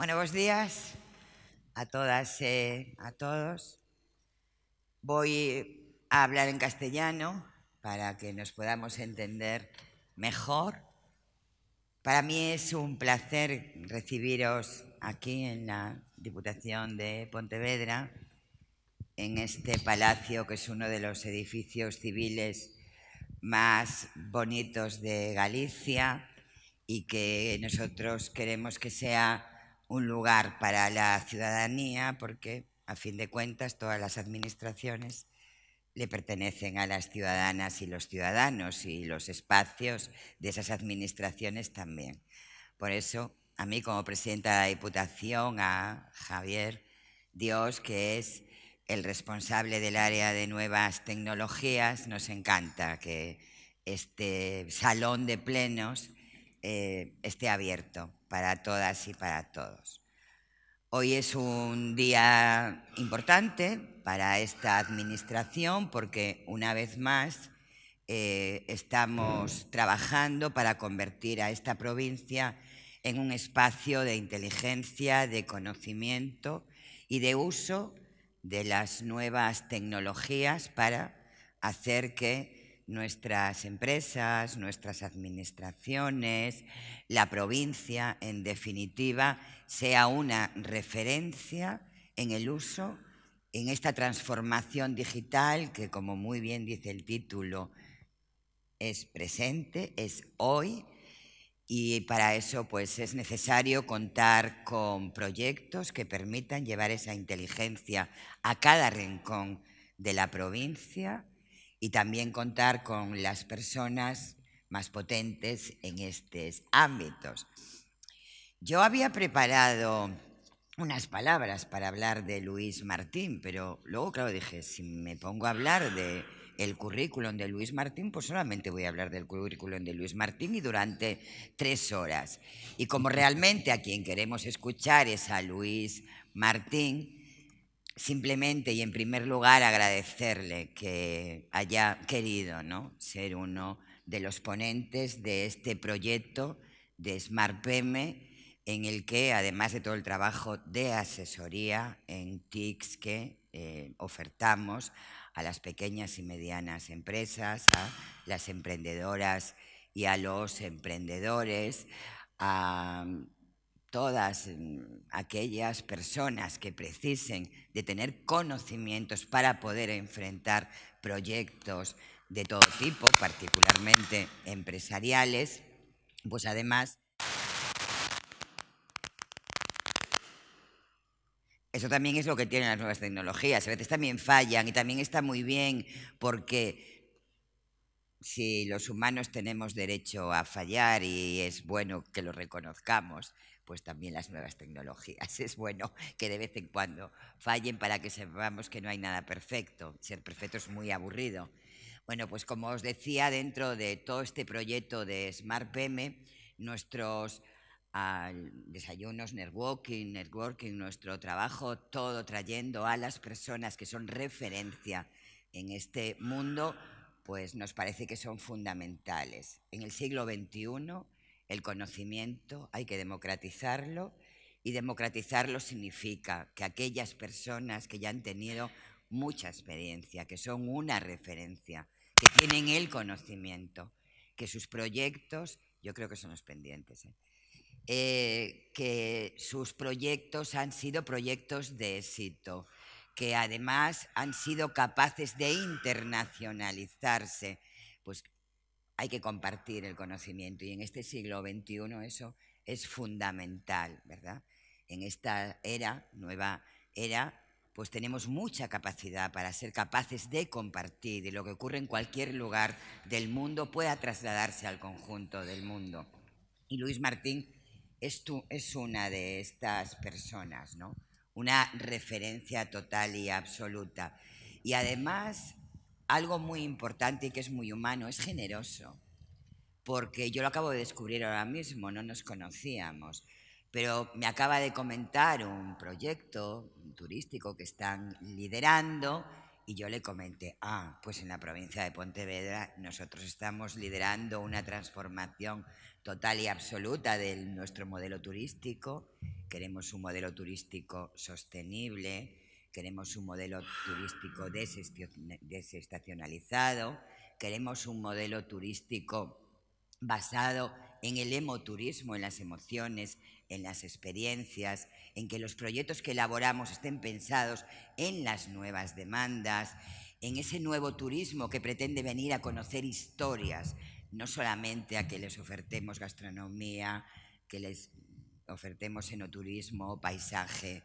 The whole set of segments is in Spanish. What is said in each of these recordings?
Buenos días a todas, y eh, a todos. Voy a hablar en castellano para que nos podamos entender mejor. Para mí es un placer recibiros aquí en la Diputación de Pontevedra, en este palacio que es uno de los edificios civiles más bonitos de Galicia y que nosotros queremos que sea un lugar para la ciudadanía, porque a fin de cuentas todas las administraciones le pertenecen a las ciudadanas y los ciudadanos y los espacios de esas administraciones también. Por eso, a mí como presidenta de la Diputación, a Javier Dios, que es el responsable del área de nuevas tecnologías, nos encanta que este salón de plenos eh, esté abierto para todas y para todos. Hoy es un día importante para esta administración porque una vez más eh, estamos trabajando para convertir a esta provincia en un espacio de inteligencia, de conocimiento y de uso de las nuevas tecnologías para hacer que nuestras empresas, nuestras administraciones, la provincia, en definitiva, sea una referencia en el uso, en esta transformación digital que, como muy bien dice el título, es presente, es hoy, y para eso pues, es necesario contar con proyectos que permitan llevar esa inteligencia a cada rincón de la provincia y también contar con las personas más potentes en estos ámbitos. Yo había preparado unas palabras para hablar de Luis Martín, pero luego, claro, dije, si me pongo a hablar de el currículum de Luis Martín, pues solamente voy a hablar del currículum de Luis Martín y durante tres horas. Y como realmente a quien queremos escuchar es a Luis Martín, simplemente y en primer lugar agradecerle que haya querido ¿no? ser uno de los ponentes de este proyecto de Smart PM, en el que, además de todo el trabajo de asesoría en TICs que eh, ofertamos a las pequeñas y medianas empresas, a las emprendedoras y a los emprendedores, a todas mm, aquellas personas que precisen de tener conocimientos para poder enfrentar proyectos de todo tipo, particularmente empresariales, pues además Eso también es lo que tienen las nuevas tecnologías. A veces también fallan y también está muy bien porque si los humanos tenemos derecho a fallar y es bueno que lo reconozcamos, pues también las nuevas tecnologías. Es bueno que de vez en cuando fallen para que sepamos que no hay nada perfecto. Ser perfecto es muy aburrido. Bueno, pues como os decía, dentro de todo este proyecto de Smart PM, nuestros ah, desayunos, networking, networking, nuestro trabajo, todo trayendo a las personas que son referencia en este mundo, pues nos parece que son fundamentales. En el siglo XXI el conocimiento hay que democratizarlo y democratizarlo significa que aquellas personas que ya han tenido mucha experiencia, que son una referencia, que tienen el conocimiento, que sus proyectos, yo creo que son los pendientes, ¿eh? Eh, que sus proyectos han sido proyectos de éxito, que además han sido capaces de internacionalizarse, hay que compartir el conocimiento y en este siglo XXI eso es fundamental, ¿verdad? En esta era, nueva era, pues tenemos mucha capacidad para ser capaces de compartir y lo que ocurre en cualquier lugar del mundo pueda trasladarse al conjunto del mundo. Y Luis Martín es, tú, es una de estas personas, ¿no? Una referencia total y absoluta. Y además algo muy importante y que es muy humano, es generoso. Porque yo lo acabo de descubrir ahora mismo, no nos conocíamos. Pero me acaba de comentar un proyecto turístico que están liderando y yo le comenté, ah, pues en la provincia de Pontevedra nosotros estamos liderando una transformación total y absoluta de nuestro modelo turístico. Queremos un modelo turístico sostenible, queremos un modelo turístico desestacionalizado, queremos un modelo turístico basado en el emoturismo, en las emociones, en las experiencias, en que los proyectos que elaboramos estén pensados en las nuevas demandas, en ese nuevo turismo que pretende venir a conocer historias, no solamente a que les ofertemos gastronomía, que les ofertemos enoturismo, paisaje,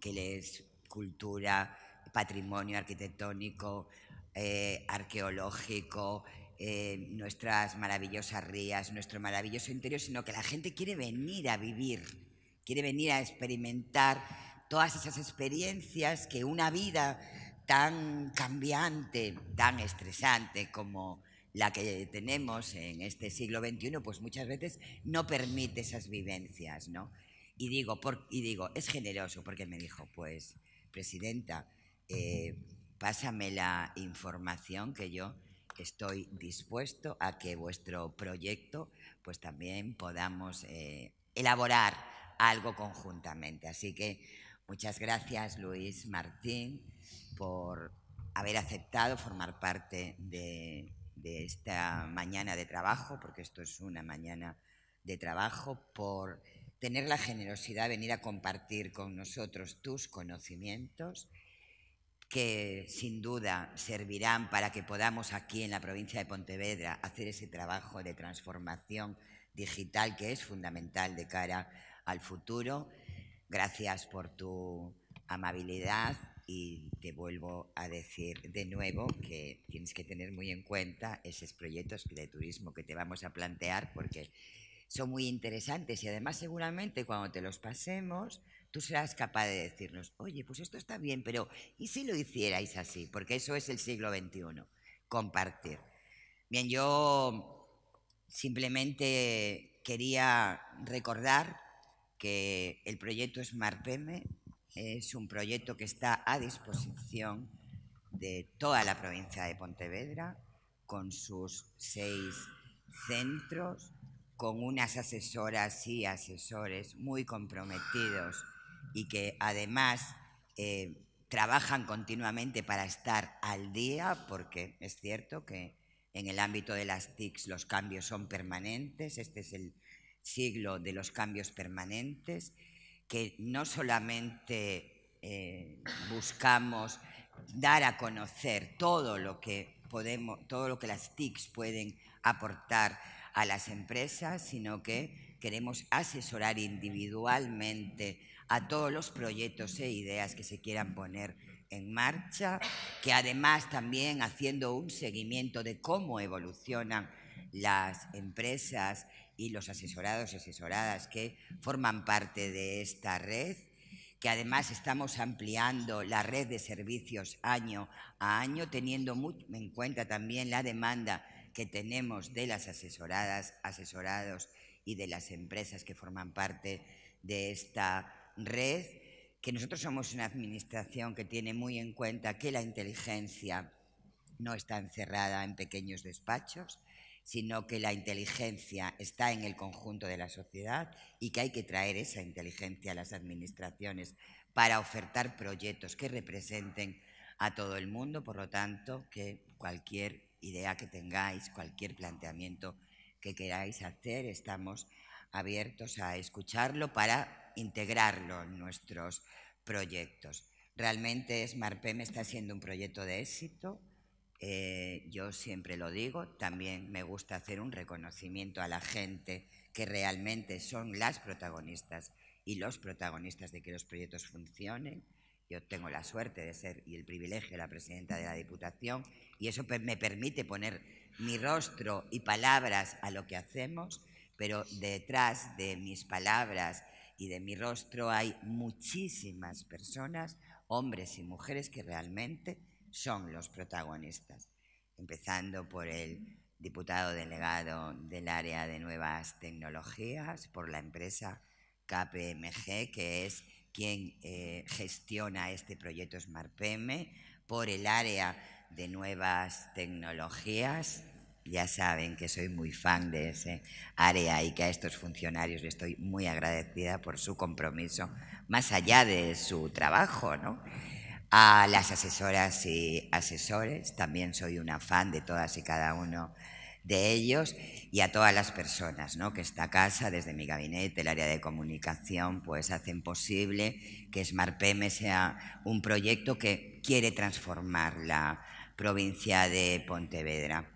que les cultura, patrimonio arquitectónico, eh, arqueológico, eh, nuestras maravillosas rías, nuestro maravilloso interior, sino que la gente quiere venir a vivir, quiere venir a experimentar todas esas experiencias que una vida tan cambiante, tan estresante como la que tenemos en este siglo XXI, pues muchas veces no permite esas vivencias, ¿no? Y digo, y digo, es generoso, porque me dijo, pues presidenta, eh, pásame la información que yo estoy dispuesto a que vuestro proyecto pues también podamos eh, elaborar algo conjuntamente. Así que muchas gracias Luis Martín por haber aceptado formar parte de, de esta mañana de trabajo, porque esto es una mañana de trabajo, por tener la generosidad de venir a compartir con nosotros tus conocimientos que sin duda servirán para que podamos aquí en la provincia de Pontevedra hacer ese trabajo de transformación digital que es fundamental de cara al futuro. Gracias por tu amabilidad y te vuelvo a decir de nuevo que tienes que tener muy en cuenta esos proyectos de turismo que te vamos a plantear porque son muy interesantes y además seguramente cuando te los pasemos tú serás capaz de decirnos, oye, pues esto está bien, pero ¿y si lo hicierais así? Porque eso es el siglo XXI, compartir. Bien, yo simplemente quería recordar que el proyecto Smart es un proyecto que está a disposición de toda la provincia de Pontevedra, con sus seis centros, con unas asesoras y asesores muy comprometidos y que además eh, trabajan continuamente para estar al día, porque es cierto que en el ámbito de las TIC los cambios son permanentes, este es el siglo de los cambios permanentes, que no solamente eh, buscamos dar a conocer todo lo que podemos, todo lo que las TICs pueden aportar a las empresas, sino que queremos asesorar individualmente a todos los proyectos e ideas que se quieran poner en marcha, que además también haciendo un seguimiento de cómo evolucionan las empresas y los asesorados y asesoradas que forman parte de esta red, que además estamos ampliando la red de servicios año a año, teniendo en cuenta también la demanda que tenemos de las asesoradas, asesorados y de las empresas que forman parte de esta red, que nosotros somos una administración que tiene muy en cuenta que la inteligencia no está encerrada en pequeños despachos, sino que la inteligencia está en el conjunto de la sociedad y que hay que traer esa inteligencia a las administraciones para ofertar proyectos que representen a todo el mundo, por lo tanto, que cualquier idea que tengáis, cualquier planteamiento que queráis hacer, estamos abiertos a escucharlo para integrarlo en nuestros proyectos. Realmente SmartPem está siendo un proyecto de éxito. Eh, yo siempre lo digo, también me gusta hacer un reconocimiento a la gente que realmente son las protagonistas y los protagonistas de que los proyectos funcionen. Yo tengo la suerte de ser y el privilegio de la presidenta de la Diputación y eso me permite poner mi rostro y palabras a lo que hacemos, pero detrás de mis palabras y de mi rostro hay muchísimas personas, hombres y mujeres, que realmente son los protagonistas, empezando por el diputado delegado del área de nuevas tecnologías, por la empresa KPMG, que es quien eh, gestiona este proyecto Smart PM por el área de nuevas tecnologías. Ya saben que soy muy fan de ese área y que a estos funcionarios les estoy muy agradecida por su compromiso, más allá de su trabajo, A las asesoras y asesores, también soy una fan de todas y cada uno de ellos y a todas las personas ¿no? que esta casa, desde mi gabinete, el área de comunicación, pues hacen posible que Smart sea un proyecto que quiere transformar la provincia de Pontevedra.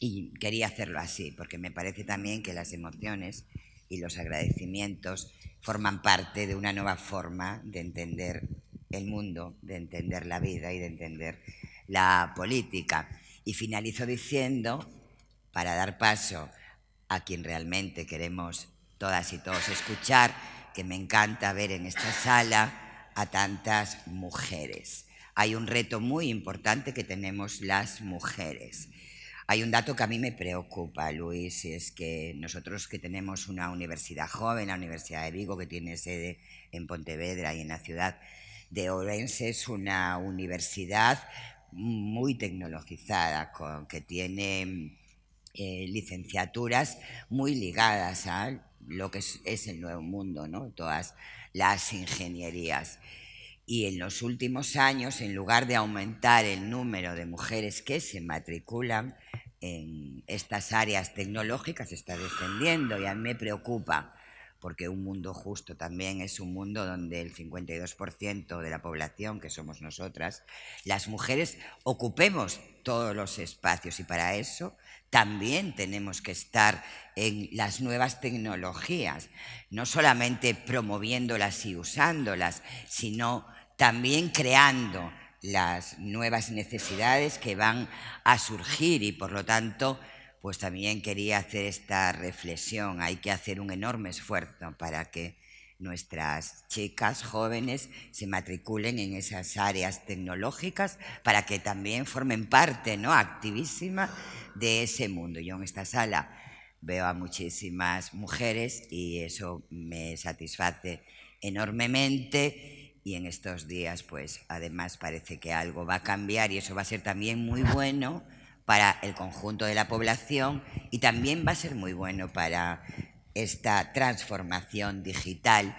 Y quería hacerlo así, porque me parece también que las emociones y los agradecimientos forman parte de una nueva forma de entender el mundo, de entender la vida y de entender la política. Y finalizo diciendo para dar paso a quien realmente queremos todas y todos escuchar, que me encanta ver en esta sala a tantas mujeres. Hay un reto muy importante que tenemos las mujeres. Hay un dato que a mí me preocupa, Luis, y es que nosotros que tenemos una universidad joven, la Universidad de Vigo, que tiene sede en Pontevedra y en la ciudad de Orense, es una universidad muy tecnologizada, con, que tiene eh, licenciaturas muy ligadas a lo que es, el nuevo mundo, ¿no? todas las ingenierías. Y en los últimos años, en lugar de aumentar el número de mujeres que se matriculan en estas áreas tecnológicas, está descendiendo y a mí me preocupa, porque un mundo justo también es un mundo donde el 52% de la población, que somos nosotras, las mujeres, ocupemos todos los espacios y para eso también tenemos que estar en las nuevas tecnologías, no solamente promoviéndolas y usándolas, sino también creando las nuevas necesidades que van a surgir y por lo tanto pues también quería hacer esta reflexión. Hay que hacer un enorme esfuerzo para que nuestras chicas jóvenes se matriculen en esas áreas tecnológicas para que también formen parte ¿no? activísima de ese mundo. Yo en esta sala veo a muchísimas mujeres y eso me satisface enormemente y en estos días pues además parece que algo va a cambiar y eso va a ser también muy bueno para el conjunto de la población y también va a ser muy bueno para esta transformación digital,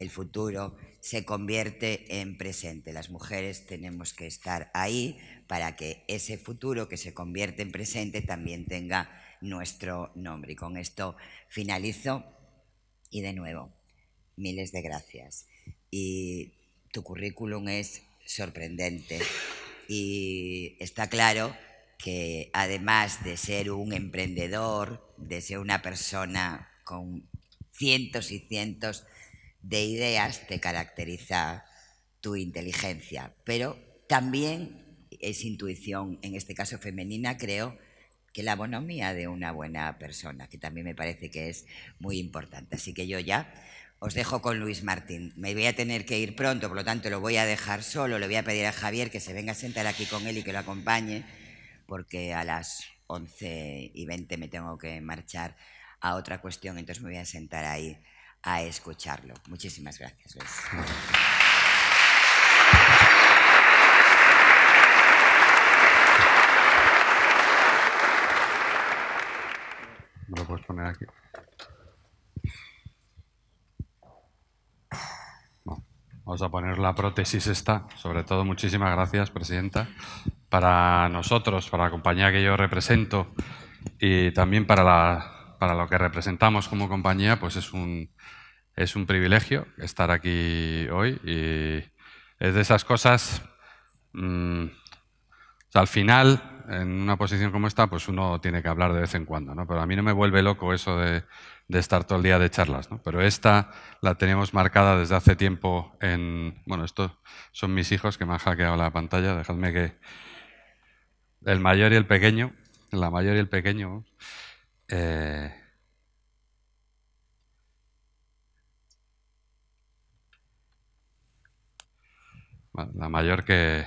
el futuro se convierte en presente. Las mujeres tenemos que estar ahí para que ese futuro que se convierte en presente también tenga nuestro nombre. Y con esto finalizo y de nuevo, miles de gracias. Y tu currículum es sorprendente y está claro que además de ser un emprendedor, de ser una persona con cientos y cientos de ideas te caracteriza tu inteligencia, pero también es intuición, en este caso femenina, creo que la bonomía de una buena persona, que también me parece que es muy importante. Así que yo ya os dejo con Luis Martín. Me voy a tener que ir pronto, por lo tanto lo voy a dejar solo. Le voy a pedir a Javier que se venga a sentar aquí con él y que lo acompañe, porque a las 11 y 20 me tengo que marchar otra cuestión, entonces me voy a sentar ahí a escucharlo. Muchísimas gracias. puedes poner aquí? Vamos a poner la prótesis esta. Sobre todo, muchísimas gracias, Presidenta. Para nosotros, para la compañía que yo represento y también para la para lo que representamos como compañía, pues es un, es un privilegio estar aquí hoy y es de esas cosas... Mm, al final, en una posición como esta, pues uno tiene que hablar de vez en cuando, ¿no? Pero a mí no me vuelve loco eso de, de estar todo el día de charlas, ¿no? Pero esta la tenemos marcada desde hace tiempo en... Bueno, estos son mis hijos que me han hackeado la pantalla, dejadme que... El mayor y el pequeño, la mayor y el pequeño. Eh, la mayor que,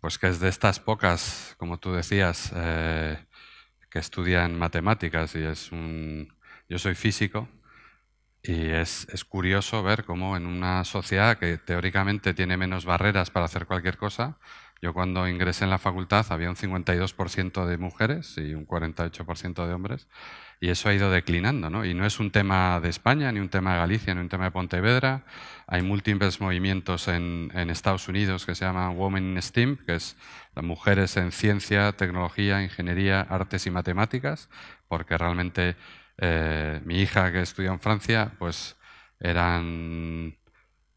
pues que es de estas pocas, como tú decías, eh, que estudian matemáticas y es un... Yo soy físico y es, es, curioso ver cómo en una sociedad que teóricamente tiene menos barreras para hacer cualquier cosa, yo cuando ingresé en la facultad había un 52% de mujeres y un 48% de hombres, y eso ha ido declinando, ¿no? Y no es un tema de España, ni un tema de Galicia, ni un tema de Pontevedra. Hay múltiples movimientos en, Estados Unidos que se llaman Women in STEAM, que es las mujeres en ciencia, tecnología, ingeniería, artes y matemáticas, porque realmente eh, mi hija que estudia en Francia, pues eran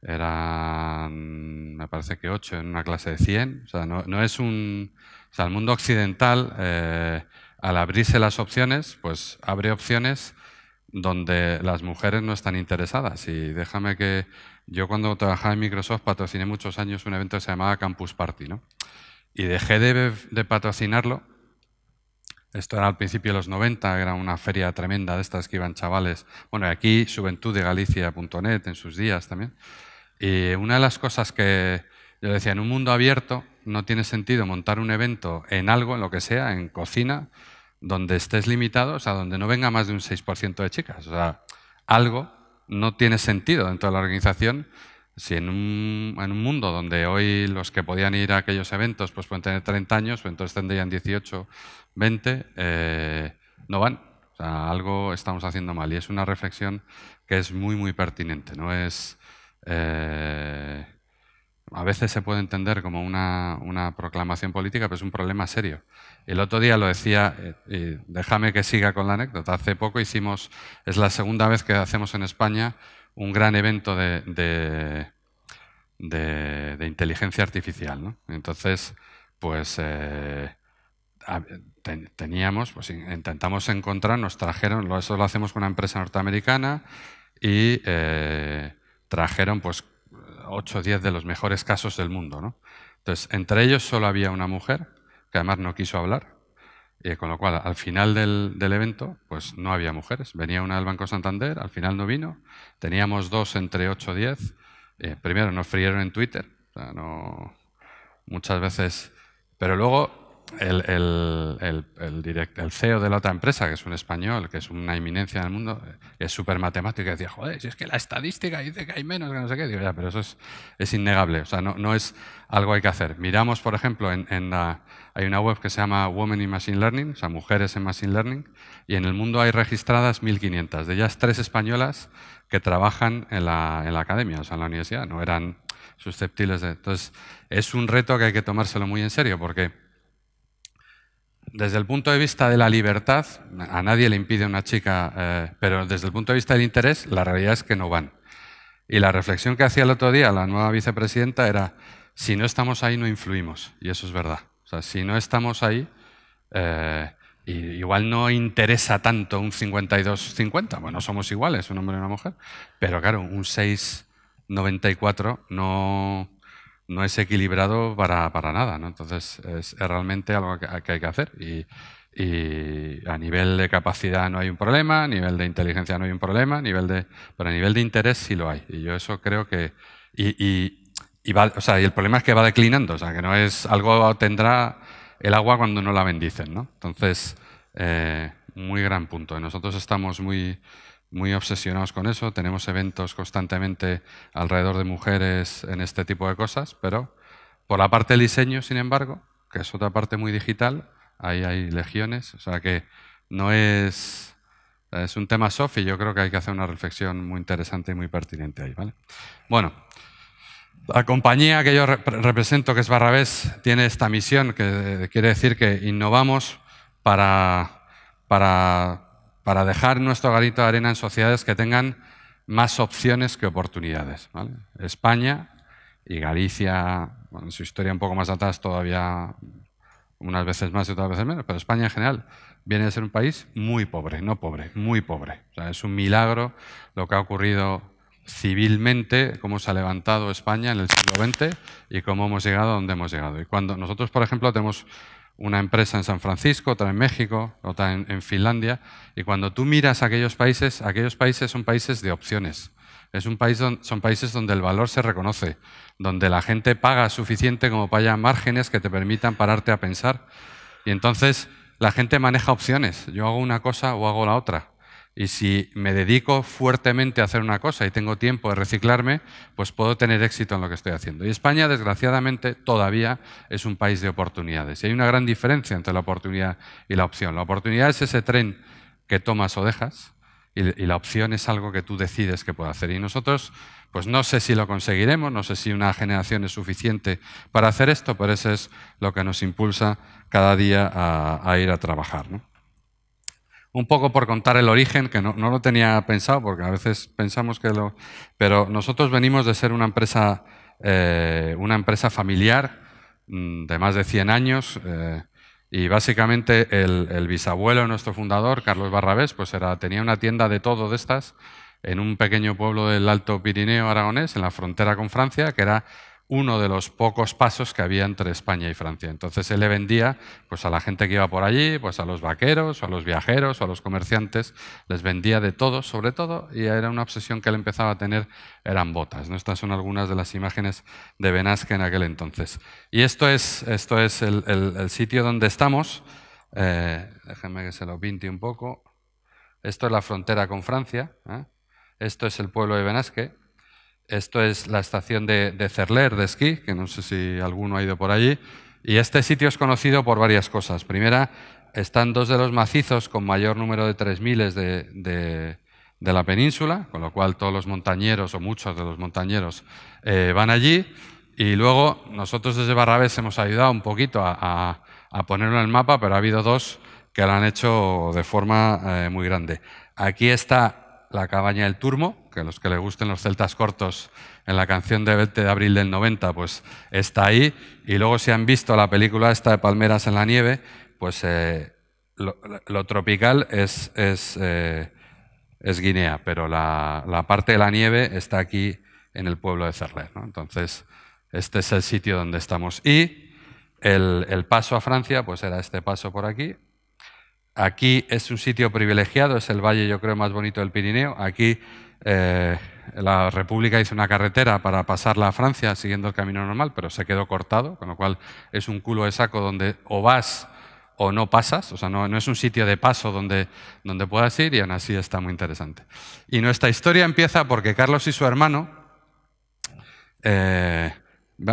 eran, me parece que 8 en una clase de 100. O sea, no, es un... O sea, el mundo occidental, eh, al abrirse las opciones, pues abre opciones donde las mujeres no están interesadas. Y déjame que yo cuando trabajaba en Microsoft patrociné muchos años un evento que se llamaba Campus Party, ¿no? Y dejé de, patrocinarlo. Esto era al principio de los 90, era una feria tremenda de estas que iban chavales. Bueno, aquí, juventuddegalicia.net en sus días también. Y una de las cosas que yo decía, en un mundo abierto no tiene sentido montar un evento en algo, en lo que sea, en cocina, donde estés limitado, o sea, donde no venga más de un 6% de chicas. O sea, algo no tiene sentido dentro de la organización si en un, en un, mundo donde hoy los que podían ir a aquellos eventos pues pueden tener 30 años, pues, entonces tendrían 18, 20, eh, no van. O sea, algo estamos haciendo mal y es una reflexión que es muy, muy pertinente. No es eh, a veces se puede entender como una, proclamación política, pero es un problema serio. El otro día lo decía, eh, déjame que siga con la anécdota, hace poco hicimos, es la segunda vez que hacemos en España un gran evento de, inteligencia artificial. Entonces, pues... Eh, teníamos, pues intentamos encontrar, nos trajeron, eso lo hacemos con una empresa norteamericana y trajeron pues 8 o 10 de los mejores casos del mundo. Entonces, entre ellos solo había una mujer, que además no quiso hablar, eh, con lo cual al final del, evento pues no había mujeres. Venía una del Banco Santander, al final no vino, teníamos dos entre 8 o 10. Eh, primero nos frieron en Twitter, muchas veces, pero luego el, el, el, direct, el, CEO de la otra empresa, que es un español, que es una eminencia en el mundo, eh, es súper matemático y decía, joder, si es que la estadística dice que hay menos, que no sé qué. ya, pero eso es, es innegable, o sea, no, no, es algo hay que hacer. Miramos, por ejemplo, en, en la, hay una web que se llama Women in Machine Learning, o sea, mujeres en Machine Learning, y en el mundo hay registradas 1.500, de ellas tres españolas que trabajan en la, en la academia, o sea, en la universidad, no eran susceptibles de... Entonces, es un reto que hay que tomárselo muy en serio, porque desde el punto de vista de la libertad, a nadie le impide una chica, eh, pero desde el punto de vista del interés, la realidad es que no van. Y la reflexión que hacía el otro día la nueva vicepresidenta era, si no estamos ahí, no influimos. Y eso es verdad. O sea, si no estamos ahí, eh, igual no interesa tanto un 52-50, bueno, somos iguales, un hombre y una mujer, pero claro, un 6-94 no no es equilibrado para, nada. Entonces, es, realmente algo que, hay que hacer. Y, a nivel de capacidad no hay un problema, a nivel de inteligencia no hay un problema, a nivel de, pero a nivel de interés sí lo hay. Y yo eso creo que... Y, y, el problema es que va declinando, o sea, que no es algo tendrá el agua cuando no la bendicen. ¿no? Entonces, eh, muy gran punto. Nosotros estamos muy muy obsesionados con eso, tenemos eventos constantemente alrededor de mujeres en este tipo de cosas, pero por la parte del diseño, sin embargo, que es otra parte muy digital, ahí hay legiones, o sea que no es, es un tema soft y yo creo que hay que hacer una reflexión muy interesante y muy pertinente ahí. ¿vale? Bueno, la compañía que yo represento, que es Barrabés, tiene esta misión que eh, quiere decir que innovamos para, para para dejar nuestro garito de arena en sociedades que tengan más opciones que oportunidades. España y Galicia, en su historia un poco más atrás todavía unas veces más y otras veces menos, pero España en general viene a ser un país muy pobre, no pobre, muy pobre. es un milagro lo que ha ocurrido civilmente, cómo se ha levantado España en el siglo XX y cómo hemos llegado a donde hemos llegado. Y cuando nosotros, por ejemplo, tenemos una empresa en San Francisco, otra en México, otra en, Finlandia. Y cuando tú miras aquellos países, aquellos países son países de opciones. Es un país son países donde el valor se reconoce, donde la gente paga suficiente como para haya márgenes que te permitan pararte a pensar. Y entonces la gente maneja opciones. Yo hago una cosa o hago la otra. Y si me dedico fuertemente a hacer una cosa y tengo tiempo de reciclarme, pues puedo tener éxito en lo que estoy haciendo. Y España, desgraciadamente, todavía es un país de oportunidades. Y hay una gran diferencia entre la oportunidad y la opción. La oportunidad es ese tren que tomas o dejas, y, la opción es algo que tú decides que puedo hacer. Y nosotros, pues no sé si lo conseguiremos, no sé si una generación es suficiente para hacer esto, pero eso es lo que nos impulsa cada día a, a ir a trabajar. Un poco por contar el origen, que no, lo tenía pensado, porque a veces pensamos que lo... Pero nosotros venimos de ser una empresa, eh, una empresa familiar mm, de más de 100 años. Eh, y básicamente el, bisabuelo nuestro fundador, Carlos Barrabés, pues era, tenía una tienda de todo de estas en un pequeño pueblo del Alto Pirineo aragonés, en la frontera con Francia, que era uno de los pocos pasos que había entre España y Francia. Entonces él le vendía pues, a la gente que iba por allí, pues a los vaqueros, a los viajeros, a los comerciantes, les vendía de todo, sobre todo, y era una obsesión que él empezaba a tener, eran botas. ¿no? Estas son algunas de las imágenes de Benasque en aquel entonces. Y esto es, esto es el, sitio donde estamos. Eh, déjenme que se lo pinte un poco. Esto es la frontera con Francia. ¿eh? Esto es el pueblo de Benasque. Esto es la estación de, Cerler de esquí, que no sé si alguno ha ido por allí. Y este sitio es conocido por varias cosas. Primera, están dos de los macizos con mayor número de 3.000 de, de, la península, con lo cual todos los montañeros o muchos de los montañeros eh, van allí. Y luego nosotros desde Barrabés hemos ayudado un poquito a, a, ponerlo en el mapa, pero ha habido dos que lo han hecho de forma eh, muy grande. Aquí está la cabaña del Turmo, que los que les gusten los celtas cortos en la canción de 20 de abril del 90, pues está ahí. Y luego si han visto la película esta de Palmeras en la Nieve, pues eh, lo, tropical es, es, eh, Guinea, pero la, parte de la nieve está aquí en el pueblo de Cerler. Entonces, este es el sitio donde estamos. Y el, el paso a Francia, pues era este paso por aquí, Aquí es un sitio privilegiado, es el valle yo creo más bonito del Pirineo. Aquí eh, la República hizo una carretera para pasarla a Francia siguiendo el camino normal, pero se quedó cortado, con lo cual es un culo de saco donde o vas o no pasas, o sea, no, es un sitio de paso donde, donde puedas ir y aún así está muy interesante. Y nuestra historia empieza porque Carlos y su hermano eh,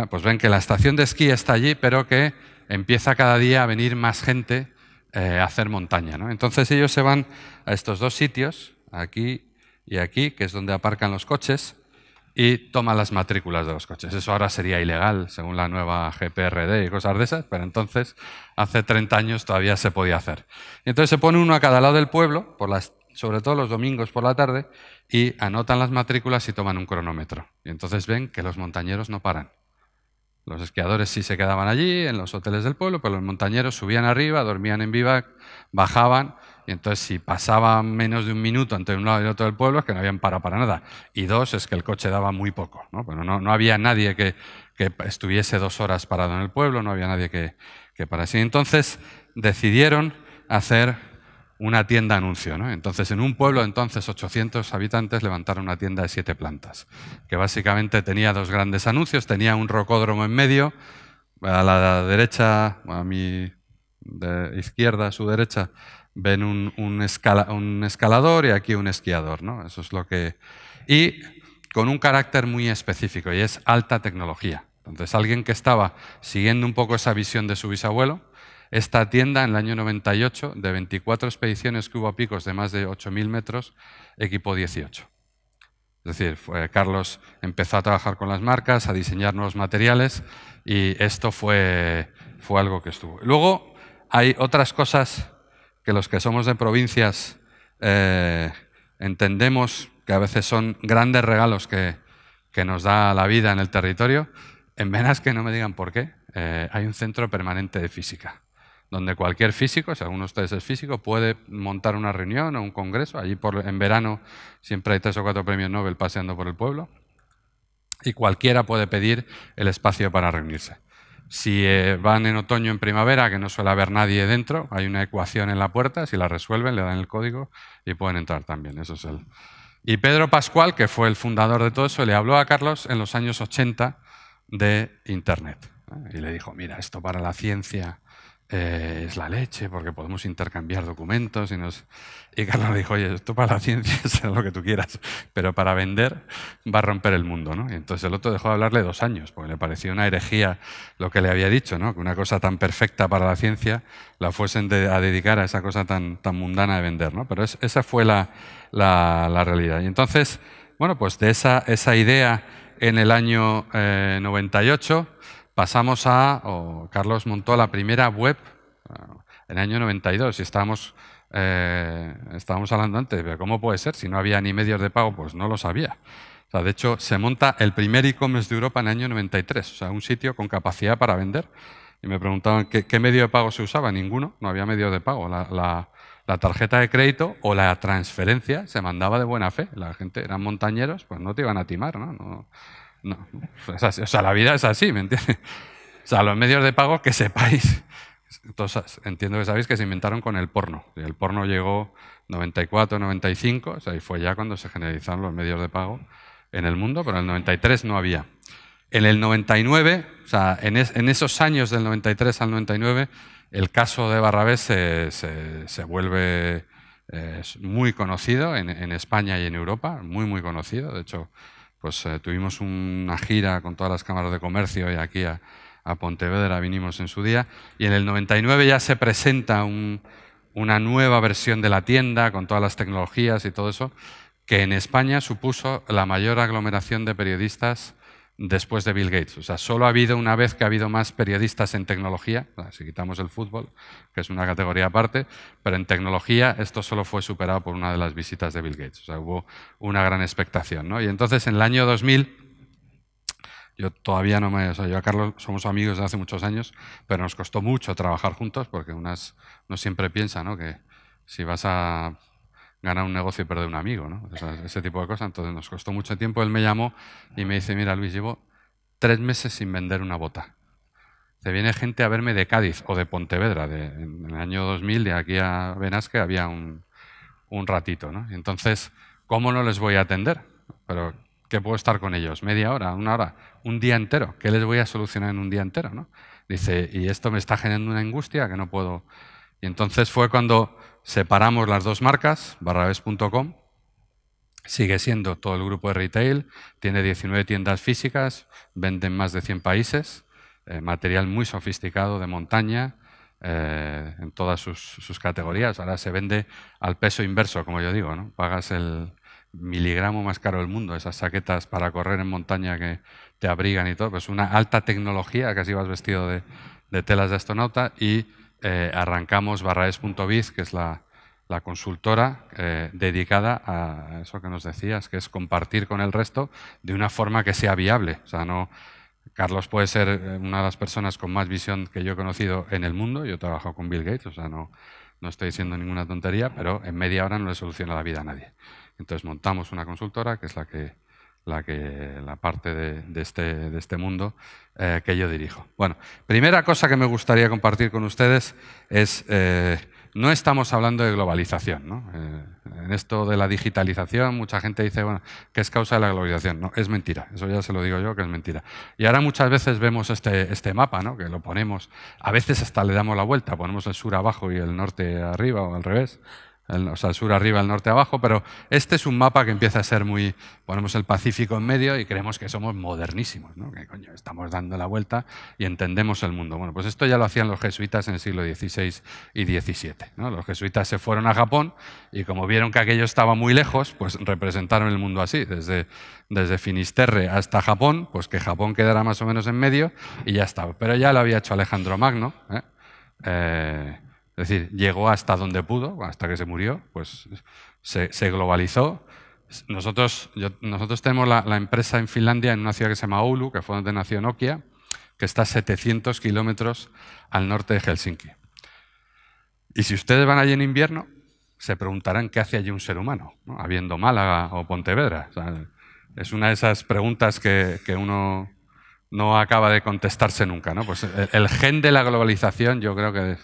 pues ven que la estación de esquí está allí, pero que empieza cada día a venir más gente eh, hacer montaña. ¿no? Entonces ellos se van a estos dos sitios, aquí y aquí, que es donde aparcan los coches, y toman las matrículas de los coches. Eso ahora sería ilegal, según la nueva GPRD y cosas de esas, pero entonces, hace 30 años todavía se podía hacer. Y entonces se pone uno a cada lado del pueblo, por las, sobre todo los domingos por la tarde, y anotan las matrículas y toman un cronómetro. Y entonces ven que los montañeros no paran. Los esquiadores sí se quedaban allí, en los hoteles del pueblo, pero los montañeros subían arriba, dormían en vivac, bajaban, y entonces si pasaban menos de un minuto entre un lado y el otro del pueblo es que no habían parado para nada. Y dos, es que el coche daba muy poco. No, no, no había nadie que, estuviese dos horas parado en el pueblo, no había nadie que, que parase. entonces decidieron hacer una tienda anuncio. ¿no? Entonces, en un pueblo, entonces 800 habitantes, levantaron una tienda de siete plantas, que básicamente tenía dos grandes anuncios, tenía un rocódromo en medio, a la derecha, a mi izquierda, a su derecha, ven un, un escalador y aquí un esquiador. ¿no? Eso es lo que... Y con un carácter muy específico, y es alta tecnología. Entonces, alguien que estaba siguiendo un poco esa visión de su bisabuelo, esta tienda, en el año 98, de 24 expediciones que hubo a picos de más de 8.000 metros, Equipo 18. Es decir, Carlos empezó a trabajar con las marcas, a diseñar nuevos materiales y esto fue, fue algo que estuvo. Luego hay otras cosas que los que somos de provincias eh, entendemos que a veces son grandes regalos que, que nos da la vida en el territorio. En venas que no me digan por qué, eh, hay un centro permanente de física donde cualquier físico, si alguno de ustedes es físico, puede montar una reunión o un congreso. Allí por, en verano siempre hay tres o cuatro premios Nobel paseando por el pueblo. Y cualquiera puede pedir el espacio para reunirse. Si eh, van en otoño, en primavera, que no suele haber nadie dentro, hay una ecuación en la puerta, si la resuelven, le dan el código y pueden entrar también. Eso es el. Y Pedro Pascual, que fue el fundador de todo eso, le habló a Carlos en los años 80 de Internet. ¿eh? Y le dijo, mira, esto para la ciencia, eh, es la leche, porque podemos intercambiar documentos y nos... Carlos dijo, oye, esto para la ciencia es lo que tú quieras, pero para vender va a romper el mundo, ¿no? Y entonces el otro dejó de hablarle dos años, porque le pareció una herejía lo que le había dicho, ¿no? Que una cosa tan perfecta para la ciencia la fuesen a dedicar a esa cosa tan, tan mundana de vender, ¿no? Pero esa fue la, realidad. Y entonces, bueno, pues de esa, esa idea en el año eh, 98 pasamos a, Carlos montó la primera web eh, en el año 92 y eh, estábamos, hablando antes, de ¿cómo puede ser? Si no había ni medios de pago, pues no lo sabía. O sea, de hecho, se monta el primer e-commerce de Europa en el año 93, o sea, un sitio con capacidad para vender. Y me preguntaban qué, medio de pago se usaba. Ninguno, no había medio de pago. La, tarjeta de crédito o la transferencia se mandaba de buena fe. La gente eran montañeros, pues no te iban a timar, ¿no? no no, es así. O sea, la vida es así, ¿me entiendes? O sea, los medios de pago que sepáis. Entonces, entiendo que sabéis que se inventaron con el porno. El porno llegó 94, 95, o sea, y fue ya cuando se generalizaron los medios de pago en el mundo, pero en el 93 no había. En el 99, o sea, en, esos años del 93 al 99, el caso de Barrabés se, se, se vuelve eh, muy conocido en, en España y en Europa, muy, muy conocido. De hecho, pues eh, tuvimos una gira con todas las cámaras de comercio y aquí a, Pontevedra vinimos en su día. Y en el 99 ya se presenta una nueva versión de la tienda con todas las tecnologías y todo eso, que en España supuso la mayor aglomeración de periodistas después de Bill Gates. O sea, solo ha habido una vez que ha habido más periodistas en tecnología, si quitamos el fútbol, que es una categoría aparte, pero en tecnología esto solo fue superado por una de las visitas de Bill Gates. O sea, hubo una gran expectación. ¿no? Y entonces en el año 2000, yo todavía no me... O sea, yo a Carlos somos amigos desde hace muchos años, pero nos costó mucho trabajar juntos porque unas, no siempre piensa ¿no? que si vas a ganar un negocio y perder un amigo, ¿no? ese tipo de cosas. Entonces nos costó mucho tiempo. Él me llamó y me dice, mira Luis, llevo tres meses sin vender una bota. Se viene gente a verme de Cádiz o de Pontevedra. De, en el año 2000, de aquí a Benasque, había un, ratito, ¿no? Entonces, ¿cómo no les voy a atender? Pero, ¿qué puedo estar con ellos? ¿Media hora? ¿Una hora? ¿Un día entero? ¿Qué les voy a solucionar en un día entero, Dice, y esto me está generando una angustia que no puedo... Y entonces fue cuando Separamos las dos marcas, barrabés.com, sigue siendo todo el grupo de retail, tiene 19 tiendas físicas, vende en más de 100 países, eh, material muy sofisticado de montaña, eh, en todas sus, categorías. Ahora se vende al peso inverso, como yo digo, ¿no? Pagas el miligramo más caro del mundo, esas saquetas para correr en montaña que te abrigan y todo, pues una alta tecnología, casi vas vestido de telas de astronauta y eh, arrancamos barraes.biz, que es la, consultora eh, dedicada a eso que nos decías, que es compartir con el resto de una forma que sea viable. O sea, no, Carlos puede ser eh, una de las personas con más visión que yo he conocido en el mundo. Yo trabajo con Bill Gates, o sea, no, no estoy diciendo ninguna tontería, pero en media hora no le soluciona la vida a nadie. Entonces montamos una consultora que es la que la, que, la parte de, este, este, mundo eh, que yo dirijo. Bueno, primera cosa que me gustaría compartir con ustedes es, eh, no estamos hablando de globalización. ¿no? Eh, en esto de la digitalización, mucha gente dice, bueno, que es causa de la globalización. No, es mentira, eso ya se lo digo yo, que es mentira. Y ahora muchas veces vemos este, este mapa, ¿no? que lo ponemos, a veces hasta le damos la vuelta, ponemos el sur abajo y el norte arriba o al revés el, sur arriba, el norte abajo, pero este es un mapa que empieza a ser muy... Ponemos el Pacífico en medio y creemos que somos modernísimos, ¿no? Que coño, estamos dando la vuelta y entendemos el mundo. Bueno, pues esto ya lo hacían los jesuitas en el siglo XVI y XVII. ¿no? Los jesuitas se fueron a Japón y como vieron que aquello estaba muy lejos, pues representaron el mundo así, desde, desde Finisterre hasta Japón, pues que Japón quedara más o menos en medio y ya estaba. Pero ya lo había hecho Alejandro Magno, ¿eh? eh es decir, llegó hasta donde pudo, hasta que se murió, pues se, globalizó. Nosotros, tenemos la, empresa en Finlandia, en una ciudad que se llama Oulu, que fue donde nació Nokia, que está a 700 kilómetros al norte de Helsinki. Y si ustedes van allí en invierno, se preguntarán qué hace allí un ser humano, habiendo Málaga o Pontevedra. es una de esas preguntas que, uno no acaba de contestarse nunca. Pues el, el gen de la globalización yo creo que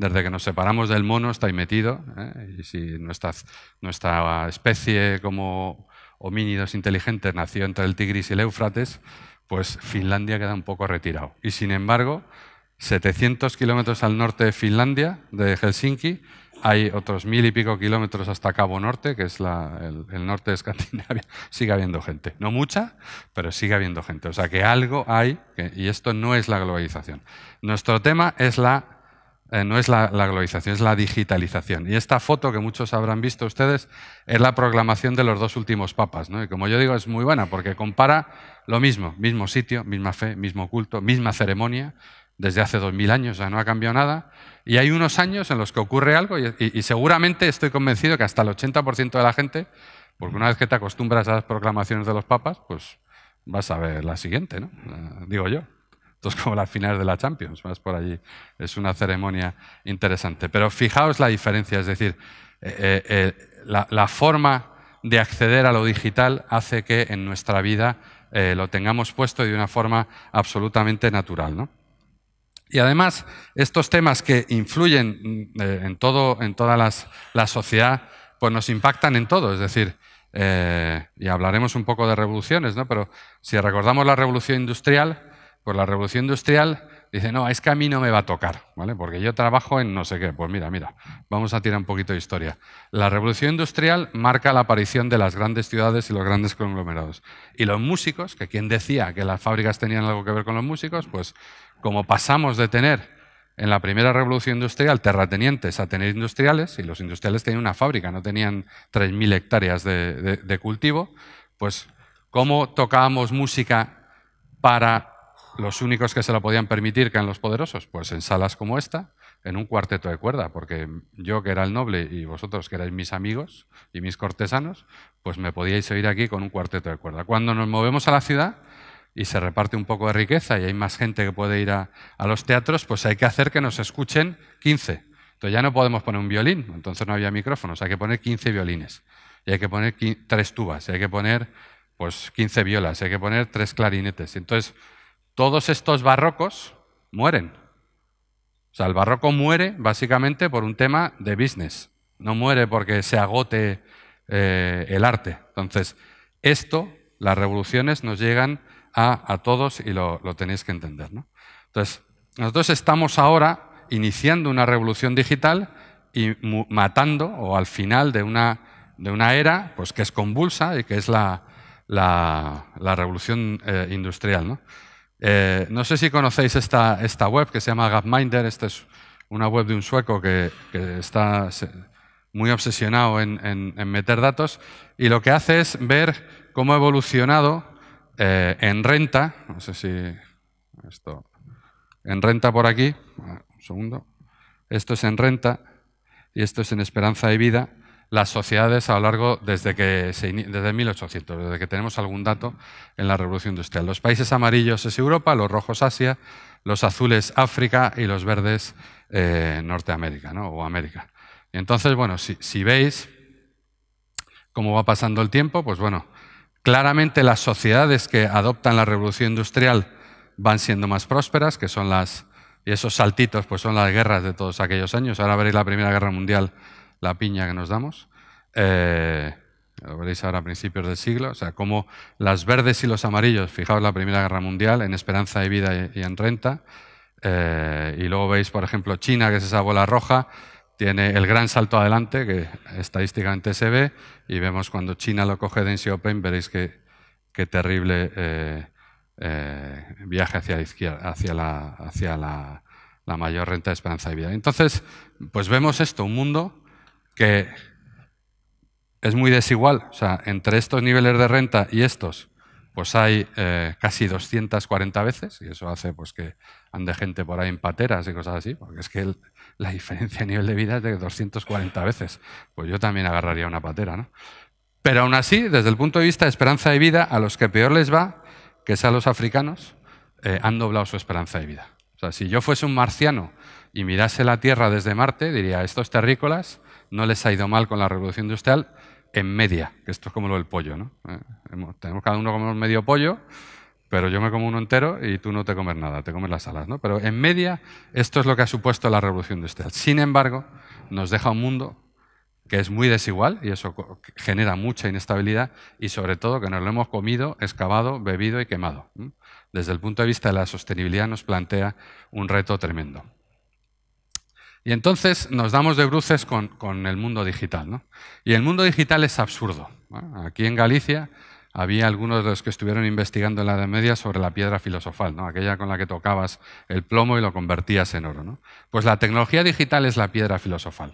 desde que nos separamos del mono está ahí metido. ¿eh? Y si nuestra, especie como homínidos inteligentes nació entre el Tigris y el Éufrates, pues Finlandia queda un poco retirado. Y sin embargo, 700 kilómetros al norte de Finlandia, de Helsinki, hay otros mil y pico kilómetros hasta Cabo Norte, que es el, norte de Escandinavia, sigue habiendo gente. No mucha, pero sigue habiendo gente. O sea que algo hay, y esto no es la globalización. Nuestro tema es la eh, no es la, globalización, es la digitalización. Y esta foto que muchos habrán visto ustedes es la proclamación de los dos últimos papas. ¿no? Y como yo digo, es muy buena porque compara lo mismo, mismo sitio, misma fe, mismo culto, misma ceremonia, desde hace dos mil años, o sea, no ha cambiado nada. Y hay unos años en los que ocurre algo y, seguramente estoy convencido que hasta el 80% de la gente, porque una vez que te acostumbras a las proclamaciones de los papas, pues vas a ver la siguiente, ¿no? Eh, digo yo. Esto es como la final de la Champions, más por allí. Es una ceremonia interesante. Pero fijaos la diferencia, es decir, eh, eh, eh, la, forma de acceder a lo digital hace que en nuestra vida lo tengamos puesto de una forma absolutamente natural. Y además, estos temas que influyen mm, en, todo, en toda la sociedad, pues nos impactan en todo. Es decir, y hablaremos un poco de revoluciones, ¿no? pero si recordamos la revolución industrial, pues la revolución industrial dice, no, es que a mí no me va a tocar, ¿vale? Porque yo trabajo en no sé qué. Pues mira, mira, vamos a tirar un poquito de historia. La revolución industrial marca la aparición de las grandes ciudades y los grandes conglomerados. Y los músicos, que quien decía que las fábricas tenían algo que ver con los músicos, pues como pasamos de tener en la primera revolución industrial terratenientes a tener industriales, y los industriales tenían una fábrica, no tenían 3.000 hectáreas de, de cultivo, pues cómo tocábamos música para los únicos que se lo podían permitir que eran los poderosos, pues en salas como esta, en un cuarteto de cuerda, porque yo que era el noble y vosotros que erais mis amigos y mis cortesanos, pues me podíais oír aquí con un cuarteto de cuerda. Cuando nos movemos a la ciudad y se reparte un poco de riqueza y hay más gente que puede ir a, los teatros, pues hay que hacer que nos escuchen 15. Entonces ya no podemos poner un violín, entonces no había micrófonos, hay que poner 15 violines, y hay que poner tres tubas, y hay que poner pues 15 violas, hay que poner tres clarinetes. Entonces todos estos barrocos mueren. O sea, el barroco muere básicamente por un tema de business. No muere porque se agote eh, el arte. Entonces, esto, las revoluciones nos llegan a, todos y lo, tenéis que entender. ¿no? Entonces, nosotros estamos ahora iniciando una revolución digital y matando, o al final de una, de una era, pues que es convulsa y que es la, revolución eh, industrial. ¿no? Eh, no sé si conocéis esta, esta web que se llama Gapminder. Esta es una web de un sueco que, está muy obsesionado en, meter datos y lo que hace es ver cómo ha evolucionado eh, en renta. No sé si esto. En renta por aquí. Un segundo. Esto es en renta y esto es en esperanza de vida las sociedades a lo largo desde, que desde 1800, desde que tenemos algún dato en la Revolución Industrial. Los países amarillos es Europa, los rojos Asia, los azules África y los verdes eh, Norteamérica o América. entonces, bueno, si, si veis cómo va pasando el tiempo, pues bueno, claramente las sociedades que adoptan la Revolución Industrial van siendo más prósperas, que son las... Y esos saltitos pues son las guerras de todos aquellos años. Ahora veréis la Primera Guerra Mundial la piña que nos damos. Eh, lo veréis ahora a principios del siglo, o sea, como las verdes y los amarillos, fijaos la Primera Guerra Mundial, en esperanza de vida y en renta, eh, y luego veis, por ejemplo, China, que es esa bola roja, tiene el gran salto adelante, que estadísticamente se ve, y vemos cuando China lo coge de Open, veréis qué terrible eh, viaje hacia la izquierda, hacia la, hacia la mayor renta de esperanza de vida. Entonces, pues vemos esto, un mundo que es muy desigual. O sea, entre estos niveles de renta y estos, pues hay eh, casi 240 veces, y eso hace pues, que ande gente por ahí en pateras y cosas así, porque es que la diferencia a nivel de vida es de 240 veces. Pues yo también agarraría una patera, ¿no? Pero aún así, desde el punto de vista de esperanza de vida, a los que peor les va, que a los africanos, eh, han doblado su esperanza de vida. O sea, si yo fuese un marciano y mirase la Tierra desde Marte, diría, estos terrícolas no les ha ido mal con la revolución industrial en media, que esto es como lo del pollo, ¿no? Eh, tenemos cada uno como medio pollo, pero yo me como uno entero y tú no te comes nada, te comes las alas, ¿no? Pero en media esto es lo que ha supuesto la revolución industrial. Sin embargo, nos deja un mundo que es muy desigual y eso genera mucha inestabilidad y sobre todo que nos lo hemos comido, excavado, bebido y quemado. Desde el punto de vista de la sostenibilidad nos plantea un reto tremendo. Y entonces nos damos de bruces con, el mundo digital. ¿no? Y el mundo digital es absurdo. Aquí en Galicia había algunos de los que estuvieron investigando en la Edad Media sobre la piedra filosofal, ¿no? aquella con la que tocabas el plomo y lo convertías en oro. ¿no? Pues la tecnología digital es la piedra filosofal.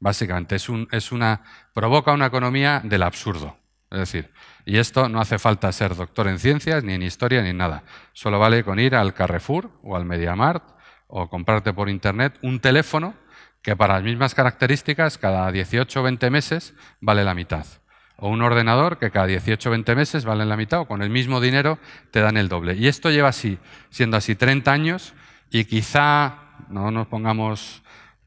Básicamente, es, un, es una, provoca una economía del absurdo. Es decir, y esto no hace falta ser doctor en ciencias, ni en historia, ni en nada. Solo vale con ir al Carrefour o al Mediamart o comprarte por internet un teléfono que para las mismas características cada 18 o 20 meses vale la mitad. O un ordenador que cada 18 o 20 meses vale la mitad o con el mismo dinero te dan el doble. Y esto lleva así, siendo así 30 años y quizá, no nos pongamos,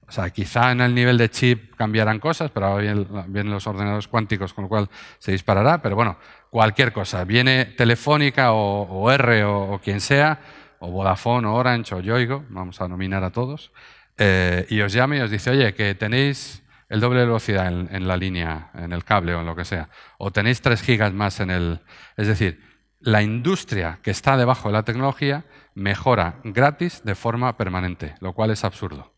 o sea, quizá en el nivel de chip cambiarán cosas, pero ahora vienen, los ordenadores cuánticos con lo cual se disparará, pero bueno, cualquier cosa, viene telefónica o, R o quien sea, o Vodafone, o Orange, o Yoigo, vamos a nominar a todos, eh, y os llama y os dice, oye, que tenéis el doble de velocidad en, la línea, en el cable o en lo que sea, o tenéis 3 gigas más en el... Es decir, la industria que está debajo de la tecnología mejora gratis de forma permanente, lo cual es absurdo.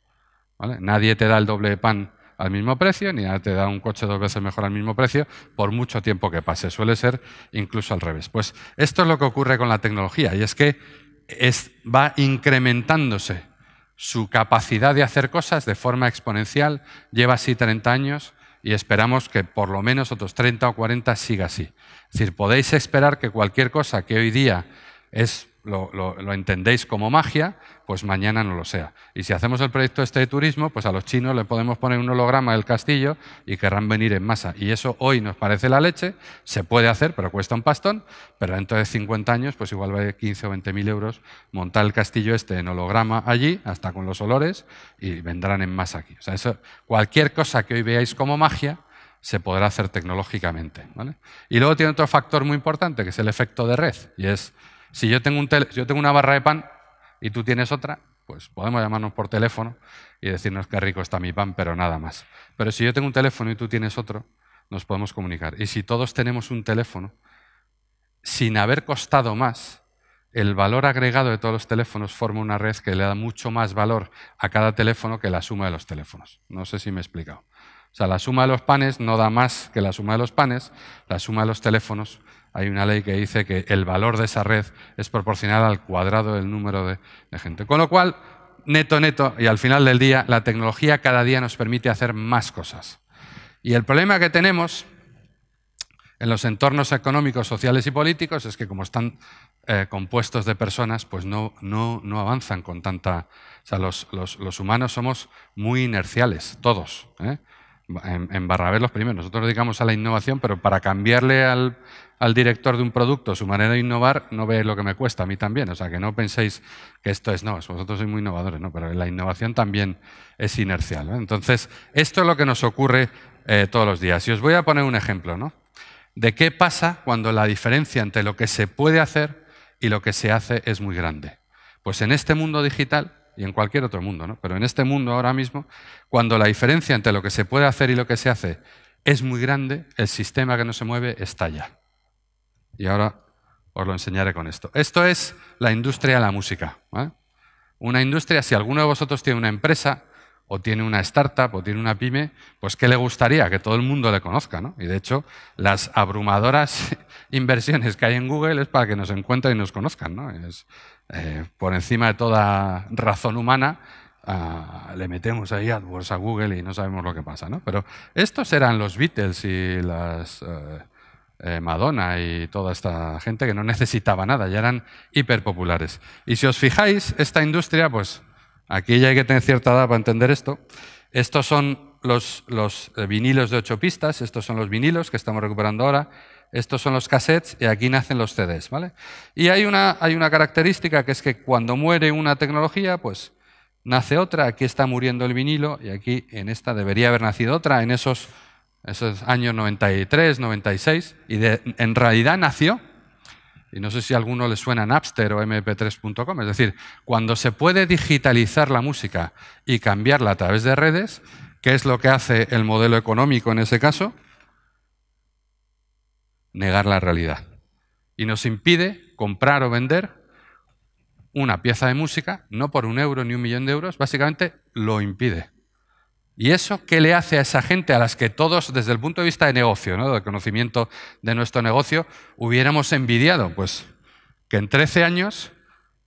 Nadie te da el doble de pan al mismo precio, ni te da un coche dos veces mejor al mismo precio, por mucho tiempo que pase. Suele ser incluso al revés. Pues esto es lo que ocurre con la tecnología, y es que va incrementándose su capacidad de hacer cosas de forma exponencial, lleva así 30 años y esperamos que por lo menos otros 30 o 40 siga así. Es decir, podéis esperar que cualquier cosa que hoy día es lo, entendéis como magia, pues mañana no lo sea. Y si hacemos el proyecto este de turismo, pues a los chinos le podemos poner un holograma del castillo y querrán venir en masa. Y eso hoy nos parece la leche, se puede hacer, pero cuesta un pastón, pero dentro de 50 años, pues igual vale 15 o 20 mil euros montar el castillo este en holograma allí, hasta con los olores, y vendrán en masa aquí. O sea, cualquier cosa que hoy veáis como magia, se podrá hacer tecnológicamente. Y luego tiene otro factor muy importante, que es el efecto de red, y es si yo tengo, un yo tengo una barra de pan y tú tienes otra, pues podemos llamarnos por teléfono y decirnos qué rico está mi pan, pero nada más. Pero si yo tengo un teléfono y tú tienes otro, nos podemos comunicar. Y si todos tenemos un teléfono, sin haber costado más, el valor agregado de todos los teléfonos forma una red que le da mucho más valor a cada teléfono que la suma de los teléfonos. No sé si me he explicado. O sea, la suma de los panes no da más que la suma de los panes, la suma de los teléfonos hay una ley que dice que el valor de esa red es proporcional al cuadrado del número de, gente. Con lo cual, neto, neto, y al final del día, la tecnología cada día nos permite hacer más cosas. Y el problema que tenemos en los entornos económicos, sociales y políticos es que como están eh, compuestos de personas, pues no, no, avanzan con tanta... O sea, los, humanos somos muy inerciales, todos. ¿eh? en, en Barrabés los primeros. Nosotros dedicamos a la innovación, pero para cambiarle al, director de un producto su manera de innovar, no ve lo que me cuesta, a mí también. O sea, que no penséis que esto es, no, vosotros sois muy innovadores, no, pero la innovación también es inercial. Entonces, esto es lo que nos ocurre eh, todos los días. Y os voy a poner un ejemplo, ¿no? De qué pasa cuando la diferencia entre lo que se puede hacer y lo que se hace es muy grande. Pues en este mundo digital, y en cualquier otro mundo, ¿no? Pero en este mundo ahora mismo, cuando la diferencia entre lo que se puede hacer y lo que se hace es muy grande, el sistema que no se mueve estalla. Y ahora os lo enseñaré con esto. Esto es la industria de la música. Una industria, si alguno de vosotros tiene una empresa, o tiene una startup o tiene una pyme, pues ¿qué le gustaría? Que todo el mundo le conozca. ¿no? Y de hecho, las abrumadoras inversiones que hay en Google es para que nos encuentren y nos conozcan. ¿no? Es, eh, por encima de toda razón humana, ah, le metemos ahí AdWords a Google y no sabemos lo que pasa. ¿no? Pero estos eran los Beatles y las... Eh, eh, Madonna y toda esta gente que no necesitaba nada, ya eran hiperpopulares. Y si os fijáis, esta industria, pues Aquí ya hay que tener cierta edad para entender esto. Estos son los, eh, vinilos de ocho pistas, estos son los vinilos que estamos recuperando ahora, estos son los cassettes y aquí nacen los CDs. ¿vale? Y hay una, hay una característica que es que cuando muere una tecnología, pues nace otra, aquí está muriendo el vinilo y aquí en esta debería haber nacido otra, en esos, esos años 93, 96, y en realidad nació y no sé si a alguno le suena Napster o mp3.com. Es decir, cuando se puede digitalizar la música y cambiarla a través de redes, ¿qué es lo que hace el modelo económico en ese caso? Negar la realidad. Y nos impide comprar o vender una pieza de música, no por un euro ni un millón de euros, básicamente lo impide. ¿Y eso qué le hace a esa gente a las que todos, desde el punto de vista de negocio, de conocimiento de nuestro negocio, hubiéramos envidiado? Pues que en 13 años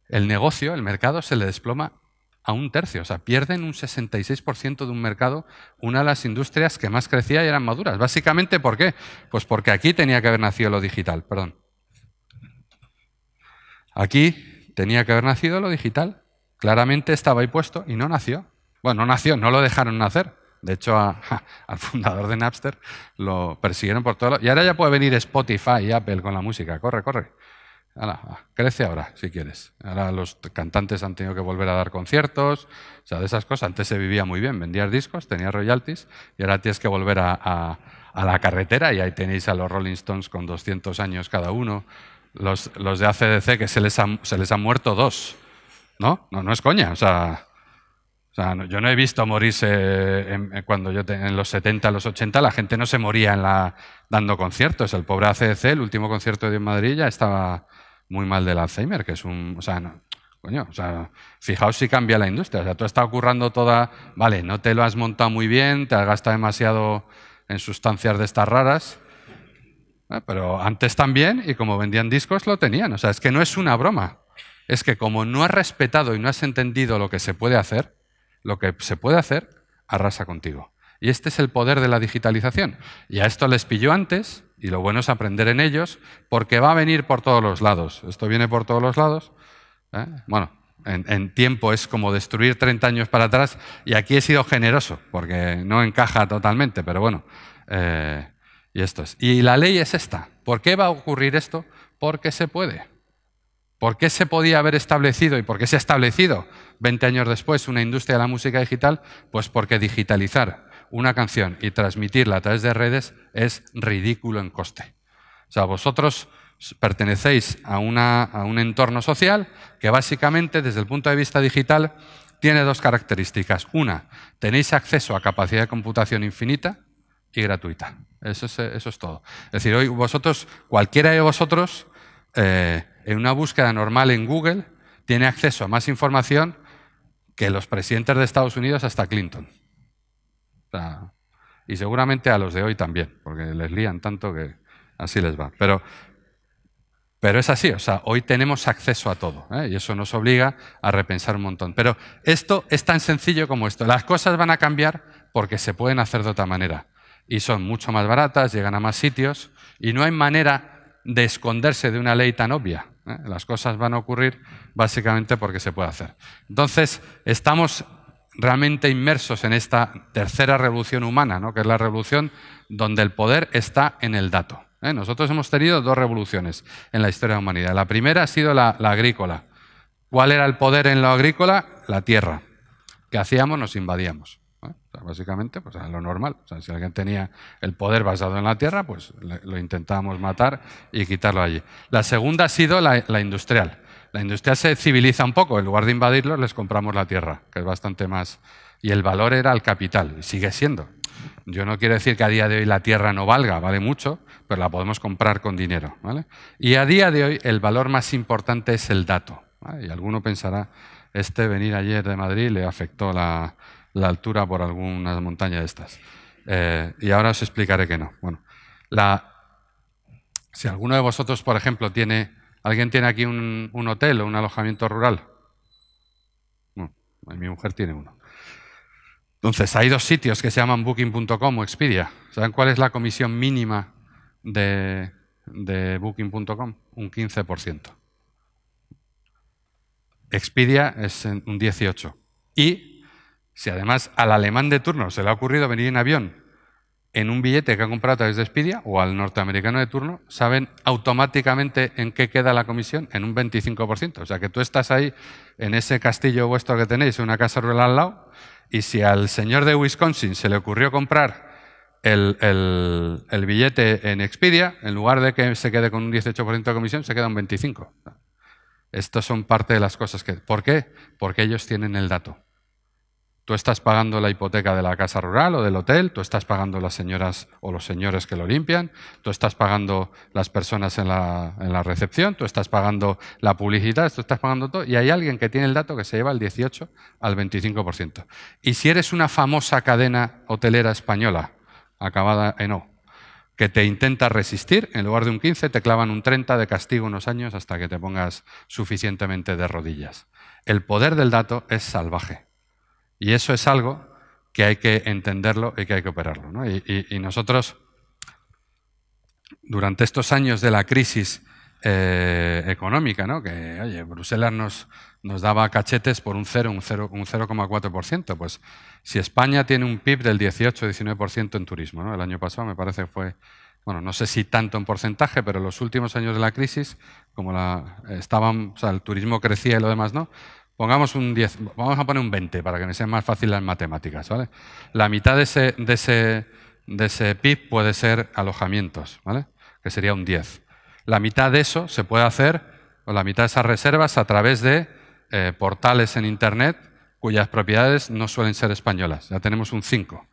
el negocio, el mercado, se le desploma a un tercio. O sea, pierden un 66% de un mercado, una de las industrias que más crecía y eran maduras. Básicamente, ¿por qué? Pues porque aquí tenía que haber nacido lo digital, perdón. Aquí tenía que haber nacido lo digital. Claramente estaba ahí puesto y no nació. Bueno, no nació, no lo dejaron nacer. De hecho, al fundador de Napster lo persiguieron por todo. Y ahora ya puede venir Spotify y Apple con la música. Corre, corre. crece ahora, si quieres. Ahora los cantantes han tenido que volver a dar conciertos, o sea, de esas cosas. Antes se vivía muy bien, vendías discos, tenías royalties, y ahora tienes que volver a, la carretera, y ahí tenéis a los Rolling Stones con 200 años cada uno, los, de ACDC que se les, les han muerto dos, ¿no? No, no es coña, o sea, yo no he visto morirse eh, en, eh, cuando yo en los 70, los 80, la gente no se moría en la, dando conciertos. El pobre ACDC, el último concierto de Madrid, ya estaba muy mal del Alzheimer, que es un... fijaos si cambia la industria. O sea, tú has toda... Vale, no te lo has montado muy bien, te has gastado demasiado en sustancias de estas raras, eh, pero antes también, y como vendían discos, lo tenían. O sea, es que no es una broma. Es que como no has respetado y no has entendido lo que se puede hacer, lo que se puede hacer arrasa contigo. Y este es el poder de la digitalización. Y a esto les pilló antes, y lo bueno es aprender en ellos, porque va a venir por todos los lados. Esto viene por todos los lados. ¿eh? Bueno, en, tiempo es como destruir 30 años para atrás, y aquí he sido generoso, porque no encaja totalmente, pero bueno. Eh, y esto es. Y la ley es esta. ¿Por qué va a ocurrir esto? Porque se puede. ¿Por qué se podía haber establecido y por qué se ha establecido 20 años después una industria de la música digital? Pues porque digitalizar una canción y transmitirla a través de redes es ridículo en coste. O sea, vosotros pertenecéis a, a un entorno social que básicamente desde el punto de vista digital tiene dos características. Una, tenéis acceso a capacidad de computación infinita y gratuita. Eso es, todo. Es decir, hoy vosotros, cualquiera de vosotros, eh, en una búsqueda normal en Google, tiene acceso a más información que los presidentes de Estados Unidos hasta Clinton. y seguramente a los de hoy también, porque les lían tanto que así les va. Pero, pero es así, o sea, hoy tenemos acceso a todo ¿eh? y eso nos obliga a repensar un montón. Pero esto es tan sencillo como esto. Las cosas van a cambiar porque se pueden hacer de otra manera y son mucho más baratas, llegan a más sitios y no hay manera de esconderse de una ley tan obvia. ¿eh? Las cosas van a ocurrir básicamente porque se puede hacer. Entonces, estamos realmente inmersos en esta tercera revolución humana, ¿no? que es la revolución donde el poder está en el dato. ¿eh? Nosotros hemos tenido dos revoluciones en la historia de la humanidad. La primera ha sido la, la agrícola. ¿Cuál era el poder en lo agrícola? La tierra. ¿Qué hacíamos? Nos invadíamos básicamente, pues era lo normal. O sea, si alguien tenía el poder basado en la tierra, pues lo intentábamos matar y quitarlo allí. La segunda ha sido la, industrial. La industria se civiliza un poco, en lugar de invadirlos les compramos la tierra, que es bastante más... Y el valor era el capital, y sigue siendo. Yo no quiero decir que a día de hoy la tierra no valga, vale mucho, pero la podemos comprar con dinero. ¿vale? Y a día de hoy el valor más importante es el dato. Y alguno pensará, este venir ayer de Madrid le afectó la, la altura por alguna montaña de estas. Eh, y ahora os explicaré que no. Bueno, si alguno de vosotros, por ejemplo, tiene, alguien tiene aquí un, hotel o un alojamiento rural. mi mujer tiene uno. Entonces, hay dos sitios que se llaman booking.com o Expedia. ¿Saben cuál es la comisión mínima de, de booking.com? Un 15%. Expedia es un 18%. Y si además al alemán de turno se le ha ocurrido venir en avión en un billete que ha comprado a través de Expedia o al norteamericano de turno, saben automáticamente en qué queda la comisión, en un 25%. O sea que tú estás ahí en ese castillo vuestro que tenéis, una casa rural al lado, y si al señor de Wisconsin se le ocurrió comprar el, el billete en Expedia, en lugar de que se quede con un 18% de comisión, se queda un 25%. Estas son parte de las cosas que... ¿Por qué? Porque ellos tienen el dato. Tú estás pagando la hipoteca de la casa rural o del hotel, tú estás pagando las señoras o los señores que lo limpian, tú estás pagando las personas en la, recepción, tú estás pagando la publicidad, tú estás pagando todo. Y hay alguien que tiene el dato que se lleva el 18 al 25%. Y si eres una famosa cadena hotelera española, acabada en O, que te intenta resistir, en lugar de un 15 te clavan un 30 de castigo unos años hasta que te pongas suficientemente de rodillas. El poder del dato es salvaje. Y eso es algo que hay que entenderlo y que hay que operarlo. Y, nosotros, durante estos años de la crisis eh, económica, que oye, Bruselas nos, daba cachetes por un 0, un 0,4%, pues si España tiene un PIB del 18-19% en turismo, el año pasado me parece que fue bueno, no sé si tanto en porcentaje, pero en los últimos años de la crisis, como la, estaban, o sea, el turismo crecía y lo demás no, Pongamos un 10, vamos a poner un 20 para que me sea más fácil las matemáticas, ¿vale? La mitad de ese, de ese, de ese PIB puede ser alojamientos, ¿vale? Que sería un 10. La mitad de eso se puede hacer, o la mitad de esas reservas, a través de eh, portales en Internet cuyas propiedades no suelen ser españolas. Ya tenemos un 5.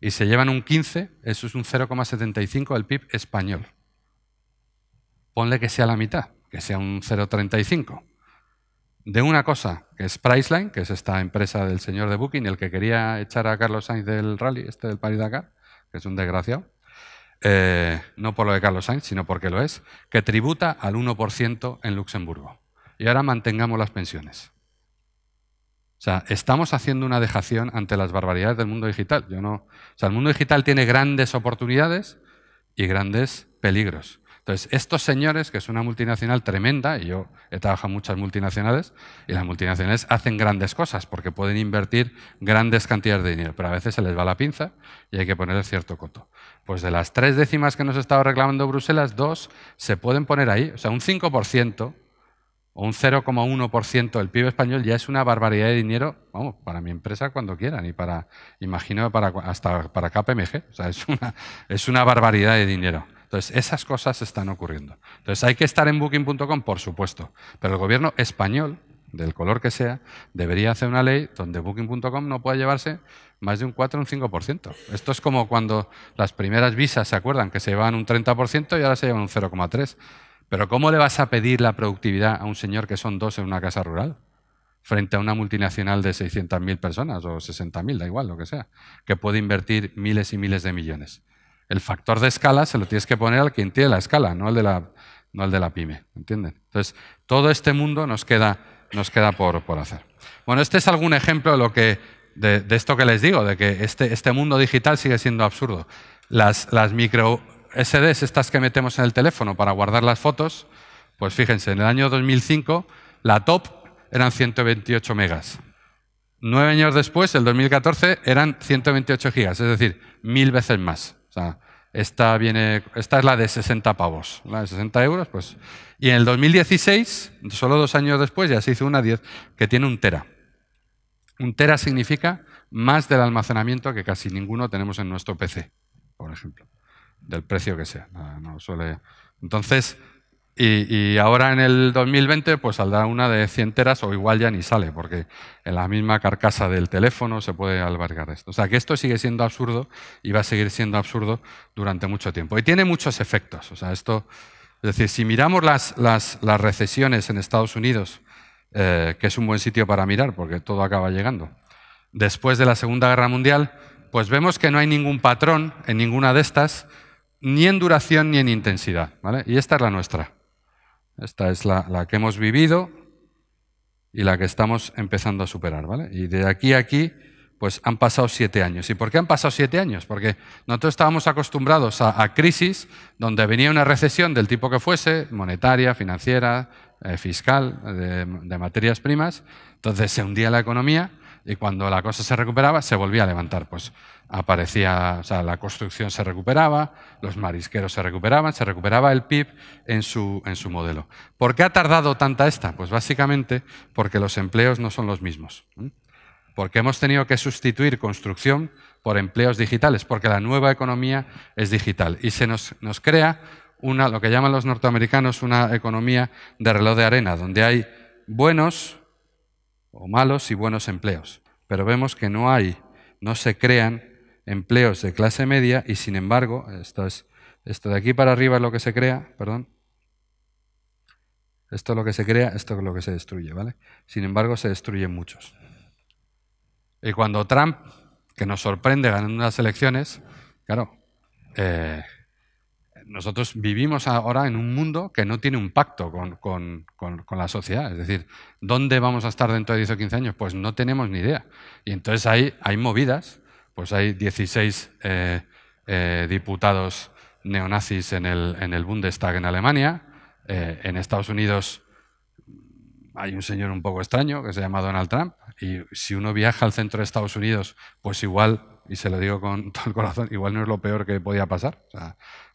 Y se llevan un 15, eso es un 0,75 del PIB español. Ponle que sea la mitad, que sea un 0,35 de una cosa, que es Priceline, que es esta empresa del señor de Booking, el que quería echar a Carlos Sainz del rally, este del Paris-Dakar, que es un desgraciado, eh, no por lo de Carlos Sainz, sino porque lo es, que tributa al 1% en Luxemburgo. Y ahora mantengamos las pensiones. O sea, estamos haciendo una dejación ante las barbaridades del mundo digital. Yo no, o sea, el mundo digital tiene grandes oportunidades y grandes peligros. Entonces, estos señores, que es una multinacional tremenda, y yo he trabajado en muchas multinacionales, y las multinacionales hacen grandes cosas porque pueden invertir grandes cantidades de dinero, pero a veces se les va la pinza y hay que poner cierto coto. Pues de las tres décimas que nos estaba reclamando Bruselas, dos se pueden poner ahí, o sea, un 5% o un 0,1% del PIB español ya es una barbaridad de dinero, vamos, para mi empresa cuando quieran y para, imagino, para, hasta para KPMG, o sea, es una, es una barbaridad de dinero. Entonces, esas cosas están ocurriendo. Entonces, hay que estar en booking.com, por supuesto, pero el gobierno español, del color que sea, debería hacer una ley donde booking.com no pueda llevarse más de un 4 o un 5%. Esto es como cuando las primeras visas, ¿se acuerdan? Que se llevaban un 30% y ahora se llevan un 0,3%. Pero ¿cómo le vas a pedir la productividad a un señor que son dos en una casa rural? frente a una multinacional de 600.000 personas o 60.000, da igual, lo que sea, que puede invertir miles y miles de millones el factor de escala se lo tienes que poner al quien tiene la escala, no al de la, no al de la pyme. ¿Entienden? Entonces, todo este mundo nos queda, nos queda por, por hacer. Bueno, este es algún ejemplo de, lo que, de, esto que les digo, de que este, este mundo digital sigue siendo absurdo. Las, las micro SDs, estas que metemos en el teléfono para guardar las fotos, pues fíjense, en el año 2005 la top eran 128 megas. Nueve años después, el 2014, eran 128 gigas, es decir, mil veces más. O sea, esta, viene, esta es la de 60 pavos, la de 60 euros. Pues. Y en el 2016, solo dos años después, ya se hizo una 10 que tiene un tera. Un tera significa más del almacenamiento que casi ninguno tenemos en nuestro PC, por ejemplo, del precio que sea. No suele... Entonces, y, ahora en el 2020 pues saldrá una de 100 teras o igual ya ni sale, porque en la misma carcasa del teléfono se puede albergar esto. O sea que esto sigue siendo absurdo y va a seguir siendo absurdo durante mucho tiempo. Y tiene muchos efectos. O sea, esto, es decir, si miramos las, recesiones en Estados Unidos, eh, que es un buen sitio para mirar porque todo acaba llegando, después de la Segunda Guerra Mundial, pues vemos que no hay ningún patrón en ninguna de estas, ni en duración ni en intensidad. ¿vale? Y esta es la nuestra. Esta es la, que hemos vivido y la que estamos empezando a superar, ¿vale? Y de aquí a aquí, pues han pasado siete años. ¿Y por qué han pasado siete años? Porque nosotros estábamos acostumbrados a, crisis donde venía una recesión del tipo que fuese, monetaria, financiera, eh, fiscal, de, de materias primas. Entonces se hundía la economía y cuando la cosa se recuperaba se volvía a levantar. Pues aparecía, o sea, la construcción se recuperaba, los marisqueros se recuperaban, se recuperaba el PIB en su, en su modelo. ¿Por qué ha tardado tanta esta? Pues básicamente porque los empleos no son los mismos. Porque hemos tenido que sustituir construcción por empleos digitales, porque la nueva economía es digital y se nos, nos crea una, lo que llaman los norteamericanos una economía de reloj de arena, donde hay buenos o malos y buenos empleos. Pero vemos que no hay, no se crean empleos de clase media y sin embargo, esto, es, esto de aquí para arriba es lo que se crea, perdón, esto es lo que se crea, esto es lo que se destruye, ¿vale? Sin embargo, se destruyen muchos. Y cuando Trump, que nos sorprende ganando las elecciones, claro, eh, nosotros vivimos ahora en un mundo que no tiene un pacto con, con, con, la sociedad. Es decir, ¿dónde vamos a estar dentro de 10 o 15 años? Pues no tenemos ni idea. Y entonces ahí hay movidas pues hay 16 eh, eh, diputados neonazis en el, Bundestag en Alemania. Eh, en Estados Unidos hay un señor un poco extraño que se llama Donald Trump. Y si uno viaja al centro de Estados Unidos, pues igual, y se lo digo con todo el corazón, igual no es lo peor que podía pasar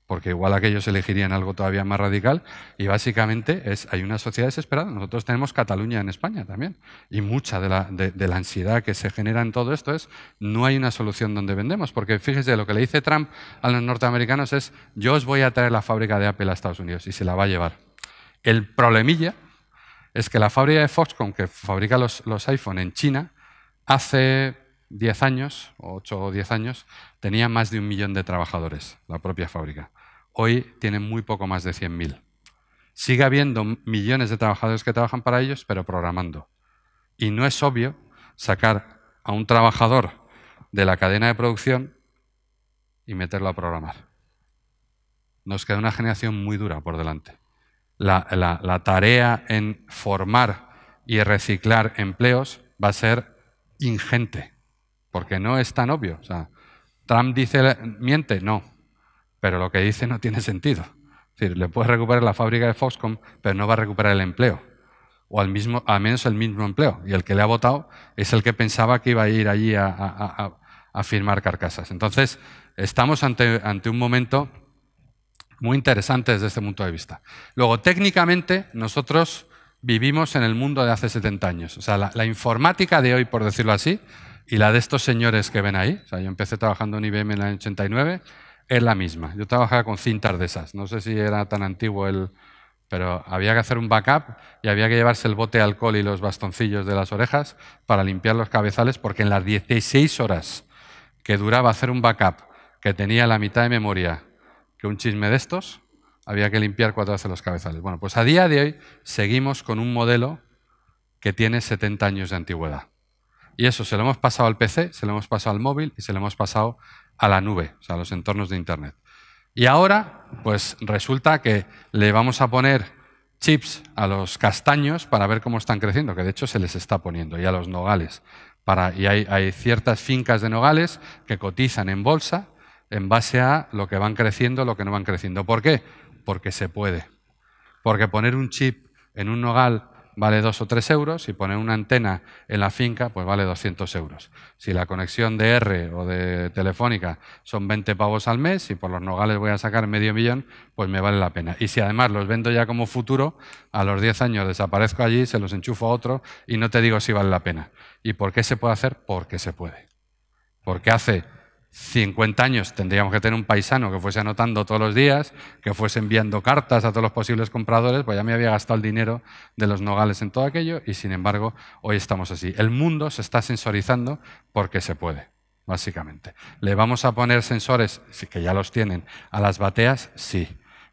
porque igual aquellos elegirían algo todavía más radical, y básicamente es, hay una sociedad desesperada. Nosotros tenemos Cataluña en España también, y mucha de la, la, ansiedad que se genera en todo esto es, no hay una solución donde vendemos, porque fíjese, lo que le dice Trump a los norteamericanos es, yo os voy a traer la fábrica de Apple a Estados Unidos, y se la va a llevar. El problemilla es que la fábrica de Foxconn, que fabrica los, los iPhone en China, hace 10 años, 8 o 10 años, tenía más de un millón de trabajadores, la propia fábrica. Hoy tiene muy poco más de 100.000. Sigue habiendo millones de trabajadores que trabajan para ellos, pero programando. Y no es obvio sacar a un trabajador de la cadena de producción y meterlo a programar. Nos queda una generación muy dura por delante. La, la tarea en formar y reciclar empleos va a ser ingente porque no es tan obvio. O sea, Trump dice, miente, no, pero lo que dice no tiene sentido. Es decir, le puede recuperar la fábrica de Foxconn, pero no va a recuperar el empleo, o al, mismo, al menos el mismo empleo. Y el que le ha votado es el que pensaba que iba a ir allí a, firmar carcasas. Entonces, estamos ante, ante un momento muy interesante desde este punto de vista. Luego, técnicamente, nosotros vivimos en el mundo de hace 70 años. O sea, la informática de hoy, por decirlo así, y la de estos señores que ven ahí, o sea, yo empecé trabajando en IBM en el año 89, es la misma. Yo trabajaba con cintas de esas. No sé si era tan antiguo el... Pero había que hacer un backup y había que llevarse el bote de alcohol y los bastoncillos de las orejas para limpiar los cabezales, porque en las 16 horas que duraba hacer un backup que tenía la mitad de memoria que un chisme de estos, había que limpiar cuatro veces los cabezales. Bueno, pues a día de hoy seguimos con un modelo que tiene 70 años de antigüedad. Y eso se lo hemos pasado al PC, se lo hemos pasado al móvil y se lo hemos pasado a la nube, o sea, a los entornos de Internet. Y ahora, pues resulta que le vamos a poner chips a los castaños para ver cómo están creciendo, que de hecho se les está poniendo, y a los nogales. y hay, hay ciertas fincas de nogales que cotizan en bolsa en base a lo que van creciendo, lo que no van creciendo. ¿Por qué? Porque se puede. Porque poner un chip en un nogal vale dos o tres euros, y poner una antena en la finca, pues vale 200 euros. Si la conexión de R o de telefónica son 20 pavos al mes, y por los nogales voy a sacar medio millón, pues me vale la pena. Y si además los vendo ya como futuro, a los 10 años desaparezco allí, se los enchufo a otro y no te digo si vale la pena. ¿Y por qué se puede hacer? Porque se puede. Porque hace 50 años tendríamos que tener un paisano que fuese anotando todos los días, que fuese enviando cartas a todos los posibles compradores, pues ya me había gastado el dinero de los nogales en todo aquello y sin embargo hoy estamos así. El mundo se está sensorizando porque se puede, básicamente. ¿Le vamos a poner sensores, que ya los tienen, a las bateas? Sí.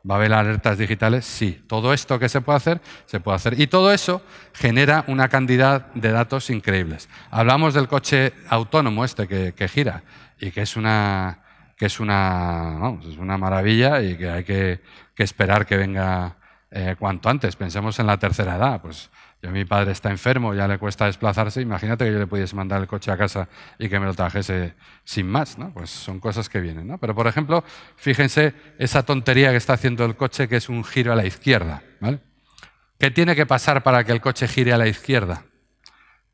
¿Va a haber alertas digitales? Sí. Todo esto que se puede hacer, se puede hacer. Y todo eso genera una cantidad de datos increíbles. Hablamos del coche autónomo este que, que gira y que es una, que es una, una maravilla y que hay que, esperar que venga eh, cuanto antes. Pensemos en la tercera edad, pues yo, mi padre está enfermo, ya le cuesta desplazarse, imagínate que yo le pudiese mandar el coche a casa y que me lo trajese sin más, ¿no? Pues son cosas que vienen, ¿no? Pero, por ejemplo, fíjense esa tontería que está haciendo el coche, que es un giro a la izquierda, ¿vale? ¿Qué tiene que pasar para que el coche gire a la izquierda?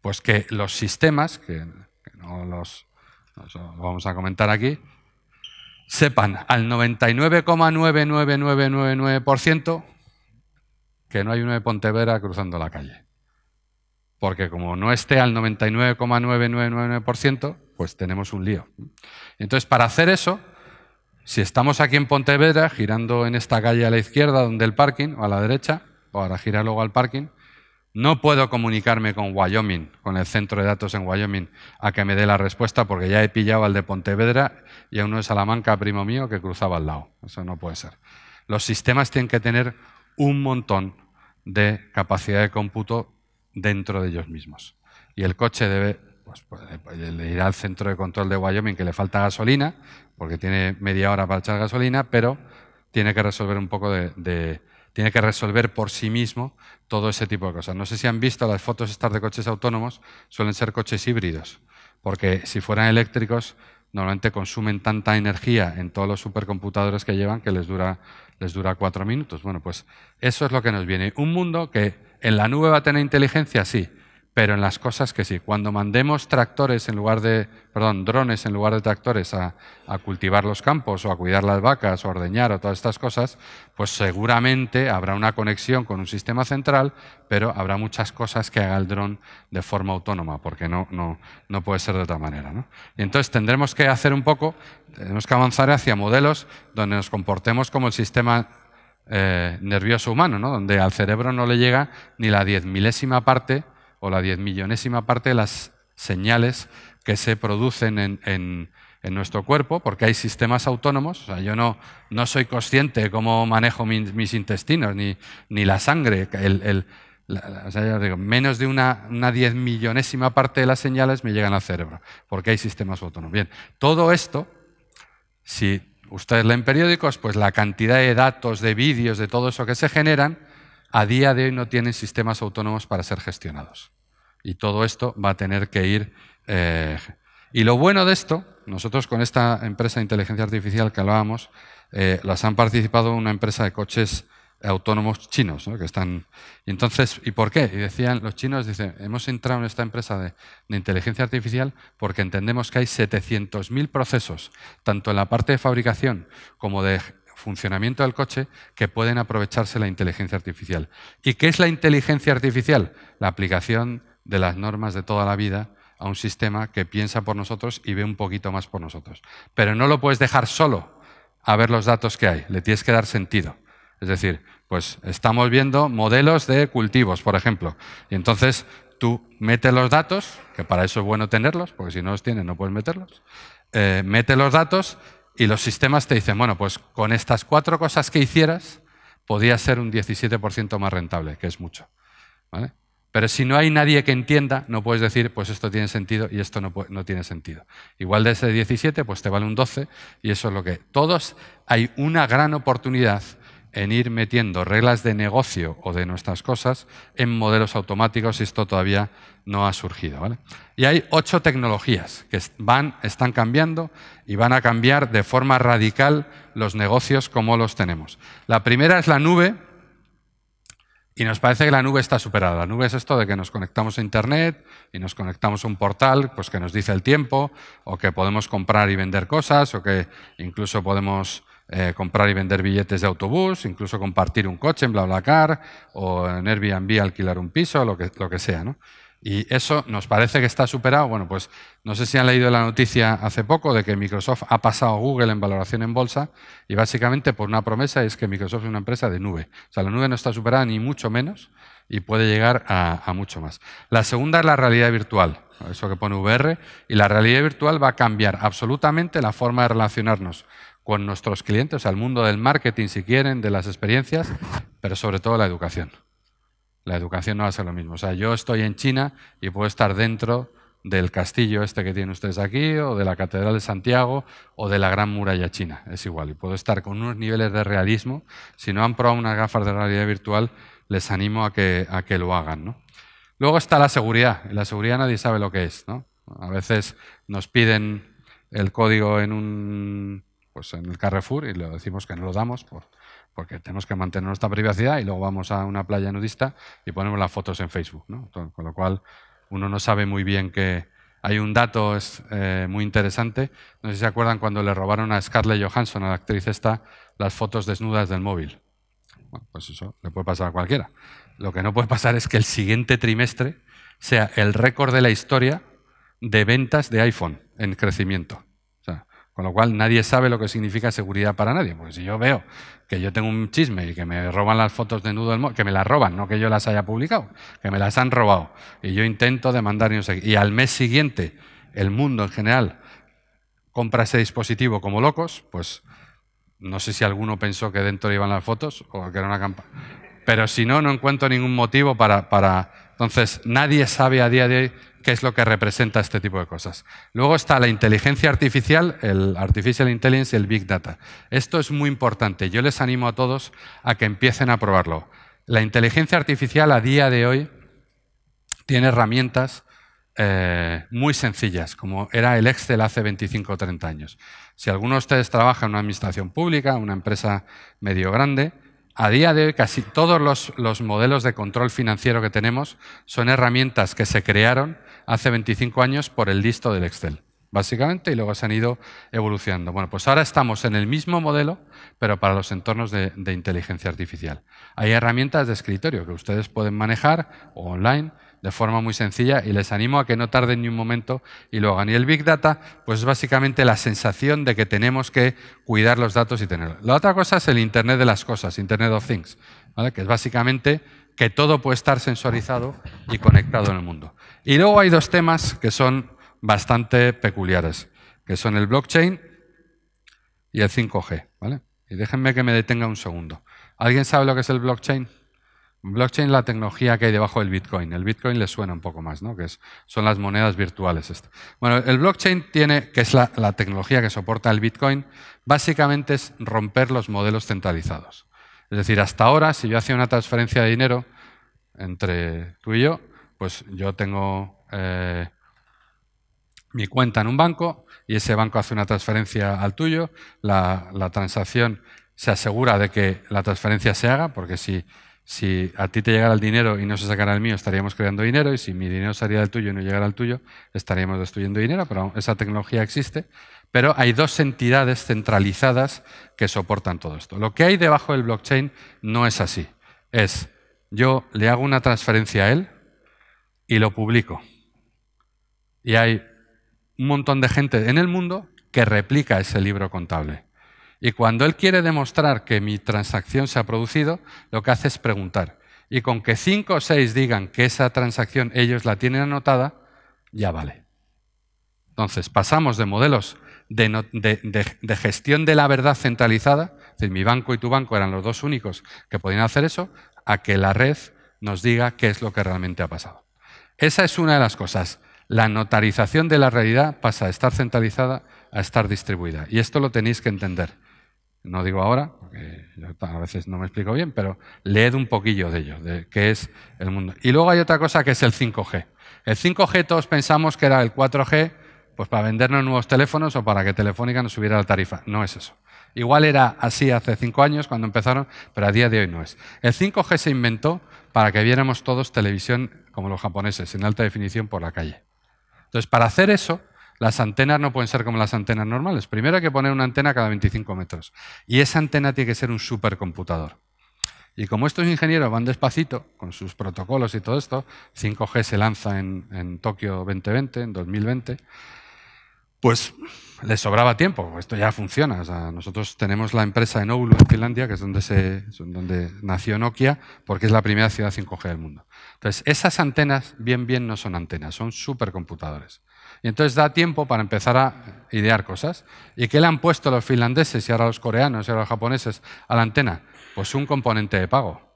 Pues que los sistemas, que no los lo vamos a comentar aquí, sepan al 99,99999% que no hay uno de Pontevedra cruzando la calle. Porque como no esté al 99,9999%, pues tenemos un lío. Entonces, para hacer eso, si estamos aquí en Pontevedra, girando en esta calle a la izquierda, donde el parking, o a la derecha, para girar luego al parking, no puedo comunicarme con Wyoming, con el centro de datos en Wyoming, a que me dé la respuesta porque ya he pillado al de Pontevedra y a uno de Salamanca, primo mío, que cruzaba al lado. Eso no puede ser. Los sistemas tienen que tener un montón de capacidad de cómputo dentro de ellos mismos. Y el coche debe pues, pues, ir al centro de control de Wyoming que le falta gasolina, porque tiene media hora para echar gasolina, pero tiene que resolver un poco de, tiene que resolver por sí mismo todo ese tipo de cosas. No sé si han visto las fotos estas de coches autónomos, suelen ser coches híbridos, porque si fueran eléctricos normalmente consumen tanta energía en todos los supercomputadores que llevan que les dura, les dura cuatro minutos. Bueno, pues eso es lo que nos viene. Un mundo que en la nube va a tener inteligencia, sí, pero en las cosas que sí. Cuando mandemos tractores en lugar de, perdón, drones en lugar de tractores a, cultivar los campos o a cuidar las vacas o a ordeñar o todas estas cosas, pues seguramente habrá una conexión con un sistema central, pero habrá muchas cosas que haga el dron de forma autónoma, porque no, no, puede ser de otra manera. Y entonces tendremos que hacer un poco, tenemos que avanzar hacia modelos donde nos comportemos como el sistema eh, nervioso humano, ¿no? donde al cerebro no le llega ni la diez milésima parte o la diez millonésima parte de las señales que se producen en, nuestro cuerpo, porque hay sistemas autónomos. O sea, yo no, no soy consciente de cómo manejo mis, intestinos, ni, ni, la sangre. El, menos de una, una, diez millonésima parte de las señales me llegan al cerebro, porque hay sistemas autónomos. Bien, todo esto, si ustedes leen periódicos, pues la cantidad de datos, de vídeos, de todo eso que se generan, a día de hoy no tienen sistemas autónomos para ser gestionados. Y todo esto va a tener que ir... Eh, y lo bueno de esto, nosotros con esta empresa de inteligencia artificial que hablábamos, eh, las han participado una empresa de coches autónomos chinos, que están... Y entonces, ¿y por qué? Y decían los chinos, dicen, hemos entrado en esta empresa de, de inteligencia artificial porque entendemos que hay 700.000 procesos, tanto en la parte de fabricación como de funcionamiento del coche que pueden aprovecharse la inteligencia artificial. ¿Y qué es la inteligencia artificial? La aplicación de las normas de toda la vida a un sistema que piensa por nosotros y ve un poquito más por nosotros. Pero no lo puedes dejar solo a ver los datos que hay, le tienes que dar sentido. Es decir, pues estamos viendo modelos de cultivos, por ejemplo, y entonces tú metes los datos, que para eso es bueno tenerlos, porque si no los tienes no puedes meterlos, eh, mete los datos y los sistemas te dicen, bueno, pues con estas cuatro cosas que hicieras, podías ser un 17% más rentable, que es mucho. Pero si no hay nadie que entienda, no puedes decir, pues esto tiene sentido y esto no, no, tiene sentido. Igual de ese 17, pues te vale un 12 y eso es lo que... Todos hay una gran oportunidad en ir metiendo reglas de negocio o de nuestras cosas en modelos automáticos y esto todavía no ha surgido. Y hay ocho tecnologías que van, están cambiando y van a cambiar de forma radical los negocios como los tenemos. La primera es la nube, y nos parece que la nube está superada. La nube es esto de que nos conectamos a Internet y nos conectamos a un portal pues, que nos dice el tiempo, o que podemos comprar y vender cosas, o que incluso podemos eh, comprar y vender billetes de autobús, incluso compartir un coche en BlaBlaCar o en Airbnb alquilar un piso, lo que, lo que sea. Y eso nos parece que está superado. Bueno, pues no sé si han leído la noticia hace poco de que Microsoft ha pasado a Google en valoración en bolsa y básicamente por una promesa es que Microsoft es una empresa de nube. O sea, la nube no está superada ni mucho menos y puede llegar a mucho más. La segunda es la realidad virtual, eso que pone VR, y la realidad virtual va a cambiar absolutamente la forma de relacionarnos con nuestros clientes, al mundo del marketing si quieren, de las experiencias, pero sobre todo la educación. La educación no va a ser lo mismo. O sea, yo estoy en China y puedo estar dentro del castillo este que tienen ustedes aquí, o de la Catedral de Santiago, o de la Gran Muralla China. Es igual. Y puedo estar con unos niveles de realismo. Si no han probado unas gafas de realidad virtual, les animo a que, a que lo hagan. Luego está la seguridad. La seguridad nadie sabe lo que es. ¿no? A veces nos piden el código en un pues, en el Carrefour y le decimos que no lo damos porque tenemos que mantener nuestra privacidad y luego vamos a una playa nudista y ponemos las fotos en Facebook. Con lo cual uno no sabe muy bien que hay un dato es, eh, muy interesante. No sé si se acuerdan cuando le robaron a Scarlett Johansson, a la actriz esta, las fotos desnudas del móvil. pues eso le puede pasar a cualquiera. Lo que no puede pasar es que el siguiente trimestre sea el récord de la historia de ventas de iPhone en crecimiento. Con lo cual nadie sabe lo que significa seguridad para nadie. Porque si yo veo que yo tengo un chisme y que me roban las fotos de nudo del que me las roban, no que yo las haya publicado, que me las han robado. Y yo intento demandar y no sé Y al mes siguiente, el mundo en general compra ese dispositivo como locos, pues no sé si alguno pensó que dentro iban las fotos o que era una campaña. Pero si no, no encuentro ningún motivo para, para... Entonces, nadie sabe a día de hoy qué es lo que representa este tipo de cosas. Luego está la inteligencia artificial, el Artificial Intelligence y el Big Data. Esto es muy importante. Yo les animo a todos a que empiecen a probarlo. La inteligencia artificial a día de hoy tiene herramientas eh, muy sencillas, como era el Excel hace 25 o 30 años. Si alguno de ustedes trabaja en una administración pública, una empresa medio grande, a día de hoy casi todos los, los modelos de control financiero que tenemos son herramientas que se crearon hace 25 años por el listo del Excel, básicamente, y luego se han ido evolucionando. Bueno, pues ahora estamos en el mismo modelo, pero para los entornos de, inteligencia artificial. Hay herramientas de escritorio que ustedes pueden manejar online de forma muy sencilla y les animo a que no tarden ni un momento y lo hagan. Y el Big Data, pues básicamente la sensación de que tenemos que cuidar los datos y tenerlos. La otra cosa es el Internet de las cosas, Internet of Things, que es básicamente que todo puede estar sensorizado y conectado en el mundo. Y luego hay dos temas que son bastante peculiares, que son el blockchain y el 5G. ¿vale? Y déjenme que me detenga un segundo. ¿Alguien sabe lo que es el blockchain? Blockchain es la tecnología que hay debajo del Bitcoin. El Bitcoin le suena un poco más, ¿no? Que es, son las monedas virtuales. Bueno, el blockchain tiene, que es la, la tecnología que soporta el Bitcoin, básicamente es romper los modelos centralizados. Es decir, hasta ahora, si yo hacía una transferencia de dinero entre tú y yo, pues yo tengo eh, mi cuenta en un banco y ese banco hace una transferencia al tuyo, la, transacción se asegura de que la transferencia se haga, porque si, si a ti te llegara el dinero y no se sacara el mío, estaríamos creando dinero, y si mi dinero salía del tuyo y no llegara al tuyo, estaríamos destruyendo dinero, pero esa tecnología existe. Pero hay dos entidades centralizadas que soportan todo esto. Lo que hay debajo del blockchain no es así. Es, yo le hago una transferencia a él, y lo publico. Y hay un montón de gente en el mundo que replica ese libro contable. Y cuando él quiere demostrar que mi transacción se ha producido, lo que hace es preguntar. Y con que cinco o seis digan que esa transacción ellos la tienen anotada, ya vale. Entonces, pasamos de modelos de, gestión de la verdad centralizada, es decir, mi banco y tu banco eran los dos únicos que podían hacer eso, a que la red nos diga qué es lo que realmente ha pasado. Esa es una de las cosas. La notarización de la realidad pasa de estar centralizada a estar distribuida. Y esto lo tenéis que entender. No digo ahora, porque yo a veces no me explico bien, pero leed un poquillo de ello, de qué es el mundo. Y luego hay otra cosa que es el 5G. El 5G todos pensamos que era el 4G, pues para vendernos nuevos teléfonos o para que Telefónica nos subiera la tarifa. No es eso. Igual era así hace cinco años cuando empezaron, pero a día de hoy no es. El 5G se inventó para que viéramos todos televisión como los japoneses, en alta definición por la calle. Entonces, para hacer eso, las antenas no pueden ser como las antenas normales. Primero hay que poner una antena cada 25 metros. Y esa antena tiene que ser un supercomputador. Y como estos ingenieros van despacito, con sus protocolos y todo esto, 5G se lanza en, Tokio 2020, en 2020, pues le sobraba tiempo. Esto ya funciona. nosotros tenemos la empresa en Oulu, en Finlandia, que es donde, se, donde nació Nokia, porque es la primera ciudad 5G del mundo. Entonces, esas antenas, bien, bien, no son antenas, son supercomputadores. Y entonces da tiempo para empezar a idear cosas. ¿Y qué le han puesto los finlandeses y ahora los coreanos y ahora los japoneses a la antena? Pues un componente de pago.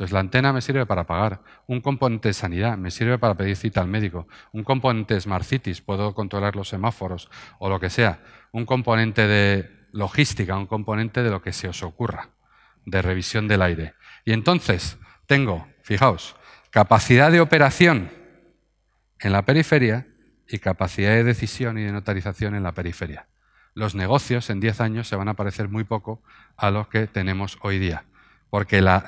Entonces la antena me sirve para pagar, un componente de sanidad me sirve para pedir cita al médico, un componente de Smart Cities, puedo controlar los semáforos o lo que sea, un componente de logística, un componente de lo que se os ocurra, de revisión del aire. Y entonces tengo, fijaos, capacidad de operación en la periferia y capacidad de decisión y de notarización en la periferia. Los negocios en 10 años se van a parecer muy poco a los que tenemos hoy día. Porque la,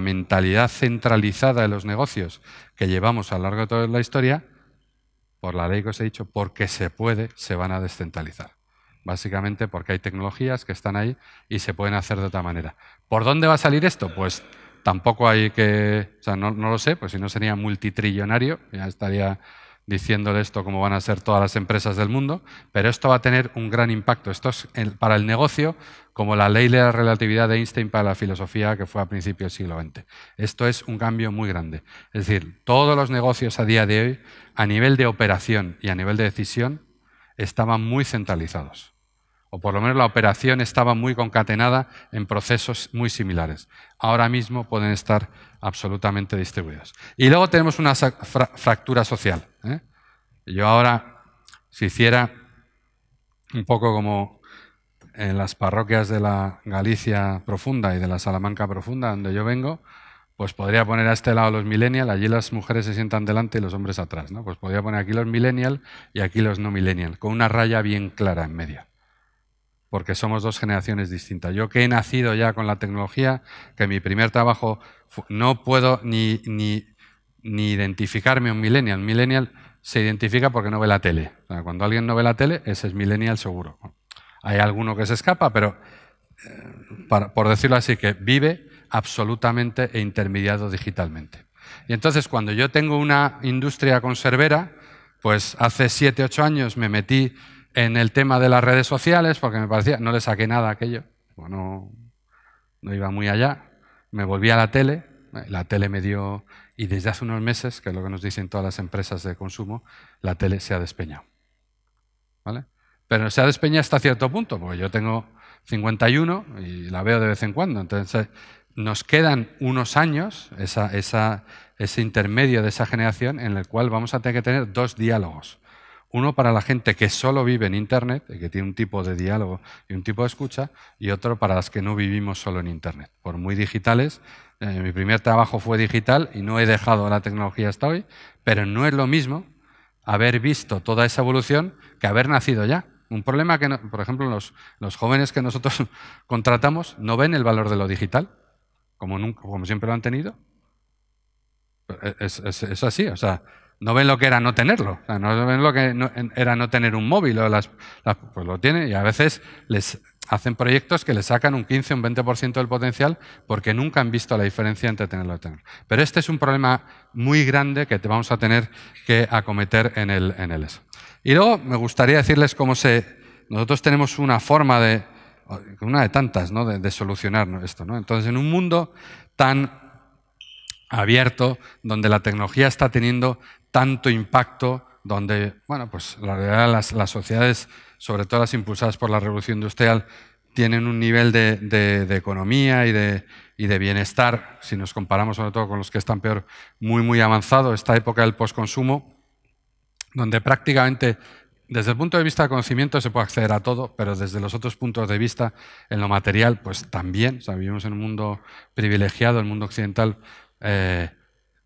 mentalidad centralizada de los negocios que llevamos a lo largo de toda la historia, por la ley que os he dicho, porque se puede, se van a descentralizar. Básicamente porque hay tecnologías que están ahí y se pueden hacer de otra manera. ¿Por dónde va a salir esto? Pues tampoco hay que, o sea, no, lo sé, pues si no sería multitrillonario, ya estaría diciéndole esto como van a ser todas las empresas del mundo, pero esto va a tener un gran impacto. Esto es para el negocio como la ley de la relatividad de Einstein para la filosofía que fue a principios del siglo XX. Esto es un cambio muy grande. Es decir, todos los negocios a día de hoy, a nivel de operación y a nivel de decisión, estaban muy centralizados o por lo menos la operación estaba muy concatenada en procesos muy similares. Ahora mismo pueden estar absolutamente distribuidos. Y luego tenemos una fractura social. ¿eh? Yo ahora, si hiciera un poco como en las parroquias de la Galicia profunda y de la Salamanca profunda, donde yo vengo, pues podría poner a este lado los millennials. allí las mujeres se sientan delante y los hombres atrás, ¿no? Pues podría poner aquí los millennial y aquí los no millennial, con una raya bien clara en medio. Porque somos dos generaciones distintas. Yo que he nacido ya con la tecnología, que mi primer trabajo no puedo ni, ni, ni identificarme un millennial. Un millennial se identifica porque no ve la tele. cuando alguien no ve la tele, ese es millennial seguro. Hay alguno que se escapa, pero eh, por decirlo así, que vive absolutamente e intermediado digitalmente. Y entonces cuando yo tengo una industria conservera, pues hace siete, ocho años me metí en el tema de las redes sociales porque me parecía, no le saqué nada a aquello, bueno, no iba muy allá, me volví a la tele, la tele me dio, y desde hace unos meses, que es lo que nos dicen todas las empresas de consumo, la tele se ha despeñado. ¿Vale? Pero se ha despeñado hasta cierto punto, porque yo tengo 51 y la veo de vez en cuando. Entonces, nos quedan unos años, ese intermedio de esa generación, en el cual vamos a tener que tener dos diálogos. Uno para la gente que solo vive en Internet, que tiene un tipo de diálogo y un tipo de escucha, y otro para las que no vivimos solo en Internet. Por muy digitales, eh, mi primer trabajo fue digital y no he dejado la tecnología hasta hoy, pero no es lo mismo haber visto toda esa evolución que haber nacido ya. Un problema que, por ejemplo, los, jóvenes que nosotros contratamos no ven el valor de lo digital, como, nunca, como siempre lo han tenido. Es, así, o sea, no ven lo que era no tenerlo, no ven lo que era no tener un móvil, o las, pues lo tienen y a veces les hacen proyectos que les sacan un 15, un 20% del potencial porque nunca han visto la diferencia entre tenerlo y tenerlo. Pero este es un problema muy grande que te vamos a tener que acometer en el, en el ESO. Y luego me gustaría decirles cómo se... Nosotros tenemos una forma de, una de tantas, De, solucionar esto, Entonces, en un mundo tan abierto, donde la tecnología está teniendo tanto impacto, donde, bueno, pues la realidad las, sociedades, sobre todo las impulsadas por la revolución industrial, tienen un nivel de, economía y de, y de, bienestar, si nos comparamos sobre todo con los que están peor, muy, muy avanzado. Esta época del posconsumo donde prácticamente desde el punto de vista del conocimiento se puede acceder a todo, pero desde los otros puntos de vista, en lo material, pues también. vivimos en un mundo privilegiado, el mundo occidental. Eh,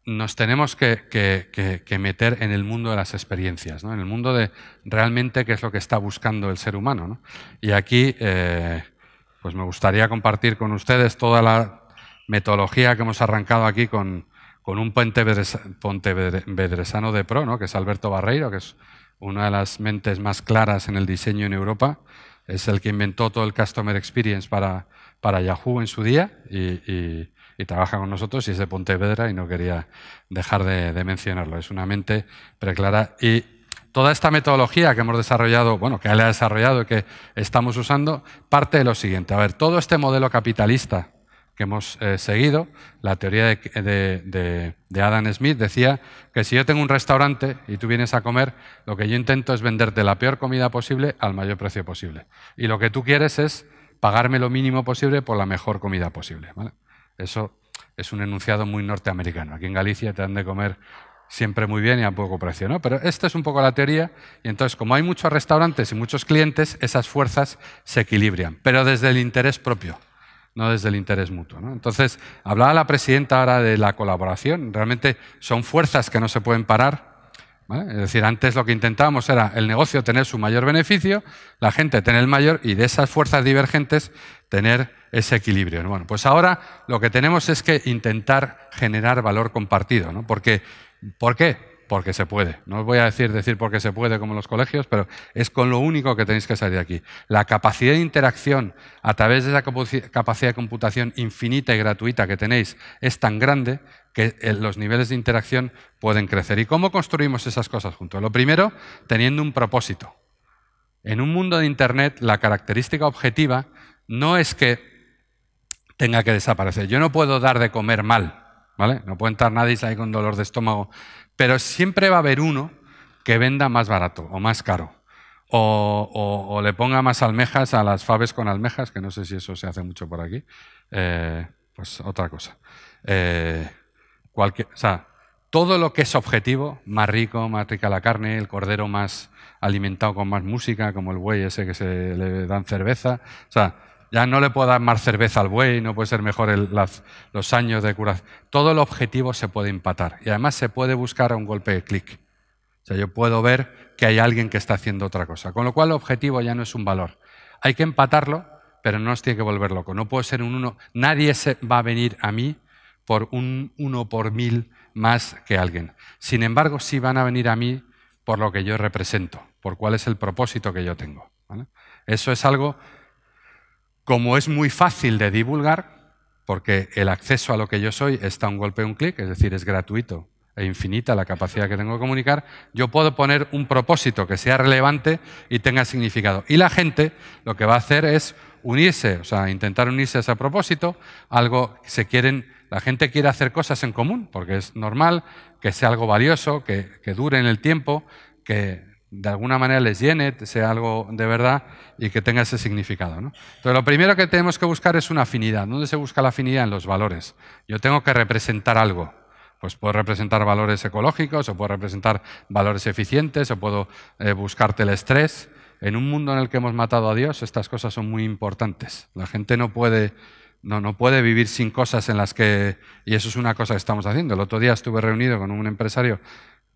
nos tenemos que, meter en el mundo de las experiencias, ¿no? en el mundo de realmente qué es lo que está buscando el ser humano. Y aquí, eh, pues me gustaría compartir con ustedes toda la metodología que hemos arrancado aquí con, con un pontevedresano de pro, que es Alberto Barreiro, que es una de las mentes más claras en el diseño en Europa. Es el que inventó todo el Customer Experience para, para Yahoo en su día y, trabaja con nosotros y es de Pontevedra y no quería dejar de, mencionarlo. Es una mente preclara y toda esta metodología que hemos desarrollado, bueno, que él ha desarrollado y que estamos usando, parte de lo siguiente. A ver, todo este modelo capitalista que hemos eh, seguido, la teoría de, Adam Smith decía que si yo tengo un restaurante y tú vienes a comer, lo que yo intento es venderte la peor comida posible al mayor precio posible. Y lo que tú quieres es pagarme lo mínimo posible por la mejor comida posible. Eso es un enunciado muy norteamericano. Aquí en Galicia te dan de comer siempre muy bien y a poco precio, ¿no? Pero esta es un poco la teoría y entonces como hay muchos restaurantes y muchos clientes, esas fuerzas se equilibran, pero desde el interés propio no desde el interés mutuo. Entonces, hablaba la presidenta ahora de la colaboración. Realmente son fuerzas que no se pueden parar. Es decir, antes lo que intentábamos era el negocio tener su mayor beneficio, la gente tener el mayor y de esas fuerzas divergentes tener ese equilibrio. Bueno, pues ahora lo que tenemos es que intentar generar valor compartido. ¿no? Porque, ¿Por qué? Porque se puede. No os voy a decir decir porque se puede como en los colegios, pero es con lo único que tenéis que salir de aquí. La capacidad de interacción a través de esa capacidad de computación infinita y gratuita que tenéis es tan grande que eh, los niveles de interacción pueden crecer. ¿Y cómo construimos esas cosas juntos? Lo primero, teniendo un propósito. En un mundo de Internet, la característica objetiva no es que tenga que desaparecer. Yo no puedo dar de comer mal, ¿vale? No puede entrar nadie ahí con dolor de estómago pero siempre va a haber uno que venda más barato o más caro. O, le ponga más almejas a las faves con almejas, que no sé si eso se hace mucho por aquí. Eh, pues otra cosa. Eh, o sea, todo lo que es objetivo, más rico, más rica la carne, el cordero más alimentado con más música, como el buey ese que se le dan cerveza. O sea, ya no le puedo dar más cerveza al buey, no puede ser mejor el, los años de curación. Todo el objetivo se puede empatar y además se puede buscar a un golpe de clic. O sea, yo puedo ver que hay alguien que está haciendo otra cosa. Con lo cual, el objetivo ya no es un valor. Hay que empatarlo, pero no nos tiene que volver loco. No puede ser un uno. Nadie se va a venir a mí por un uno por mil más que alguien. Sin embargo, sí van a venir a mí por lo que yo represento, por cuál es el propósito que yo tengo. Eso es algo como es muy fácil de divulgar, porque el acceso a lo que yo soy está a un golpe, un clic, es decir, es gratuito e infinita la capacidad que tengo de comunicar, yo puedo poner un propósito que sea relevante y tenga significado. Y la gente lo que va a hacer es unirse, o sea, intentar unirse a ese propósito, algo que se quieren, la gente quiere hacer cosas en común, porque es normal que sea algo valioso, que, que dure en el tiempo, que de alguna manera les llene, sea algo de verdad y que tenga ese significado. ¿no? Entonces, lo primero que tenemos que buscar es una afinidad. ¿Dónde se busca la afinidad? En los valores. Yo tengo que representar algo. Pues puedo representar valores ecológicos, o puedo representar valores eficientes, o puedo eh, buscarte el estrés. En un mundo en el que hemos matado a Dios, estas cosas son muy importantes. La gente no puede no, no puede vivir sin cosas en las que... Y eso es una cosa que estamos haciendo. El otro día estuve reunido con un empresario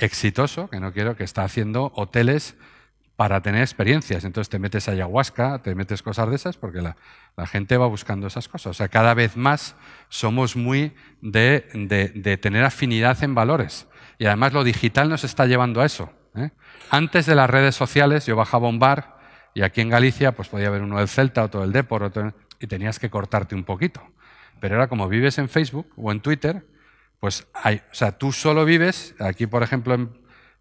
exitoso, que no quiero, que está haciendo hoteles para tener experiencias. Entonces te metes ayahuasca, te metes cosas de esas, porque la, gente va buscando esas cosas. O sea, cada vez más somos muy de, tener afinidad en valores. Y además lo digital nos está llevando a eso. ¿eh? Antes de las redes sociales, yo bajaba a un bar y aquí en Galicia pues podía haber uno del Celta, otro del Depor, y tenías que cortarte un poquito. Pero ahora como vives en Facebook o en Twitter, pues hay, o sea, tú solo vives, aquí por ejemplo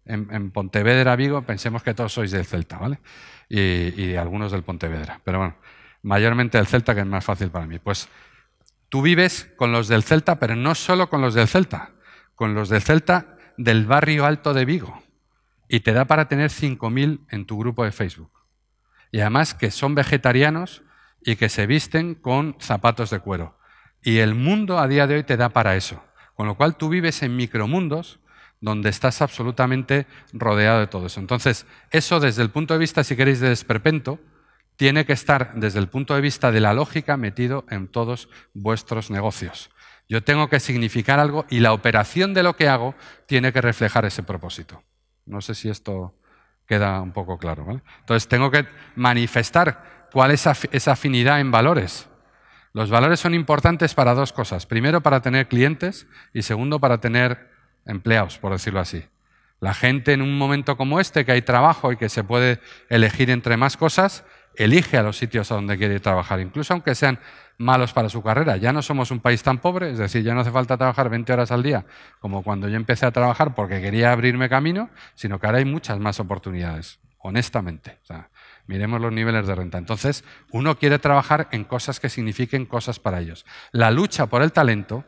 en, Pontevedra, Vigo, pensemos que todos sois del Celta, ¿vale? Y, y, algunos del Pontevedra, pero bueno, mayormente del Celta que es más fácil para mí. Pues tú vives con los del Celta, pero no solo con los del Celta, con los del Celta del barrio alto de Vigo. Y te da para tener 5.000 en tu grupo de Facebook. Y además que son vegetarianos y que se visten con zapatos de cuero. Y el mundo a día de hoy te da para eso. Con lo cual tú vives en micromundos donde estás absolutamente rodeado de todo eso. Entonces, eso desde el punto de vista, si queréis, de desperpento, tiene que estar desde el punto de vista de la lógica metido en todos vuestros negocios. Yo tengo que significar algo y la operación de lo que hago tiene que reflejar ese propósito. No sé si esto queda un poco claro. Entonces, tengo que manifestar cuál es esa afinidad en valores. Los valores son importantes para dos cosas. Primero, para tener clientes y segundo, para tener empleados, por decirlo así. La gente en un momento como este, que hay trabajo y que se puede elegir entre más cosas, elige a los sitios a donde quiere trabajar, incluso aunque sean malos para su carrera. Ya no somos un país tan pobre, es decir, ya no hace falta trabajar 20 horas al día como cuando yo empecé a trabajar porque quería abrirme camino, sino que ahora hay muchas más oportunidades, honestamente. Miremos los niveles de renta. Entonces, uno quiere trabajar en cosas que signifiquen cosas para ellos. La lucha por el talento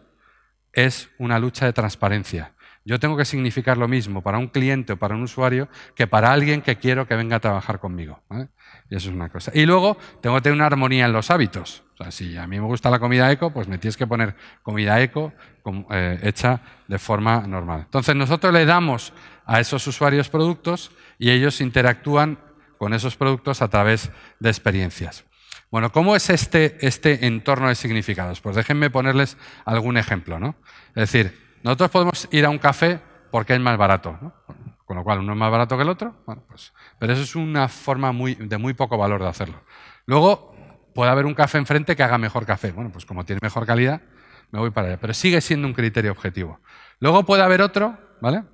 es una lucha de transparencia. Yo tengo que significar lo mismo para un cliente o para un usuario que para alguien que quiero que venga a trabajar conmigo. Y eso es una cosa. Y luego tengo que tener una armonía en los hábitos. O sea, si a mí me gusta la comida eco, pues me tienes que poner comida eco eh, hecha de forma normal. Entonces nosotros le damos a esos usuarios productos y ellos interactúan con esos productos a través de experiencias. Bueno, ¿cómo es este, este entorno de significados? Pues déjenme ponerles algún ejemplo. ¿no? Es decir, nosotros podemos ir a un café porque es más barato, ¿no? con lo cual uno es más barato que el otro, pues, pero eso es una forma muy, de muy poco valor de hacerlo. Luego puede haber un café enfrente que haga mejor café. Bueno, pues como tiene mejor calidad, me voy para allá. Pero sigue siendo un criterio objetivo. Luego puede haber otro, ¿vale?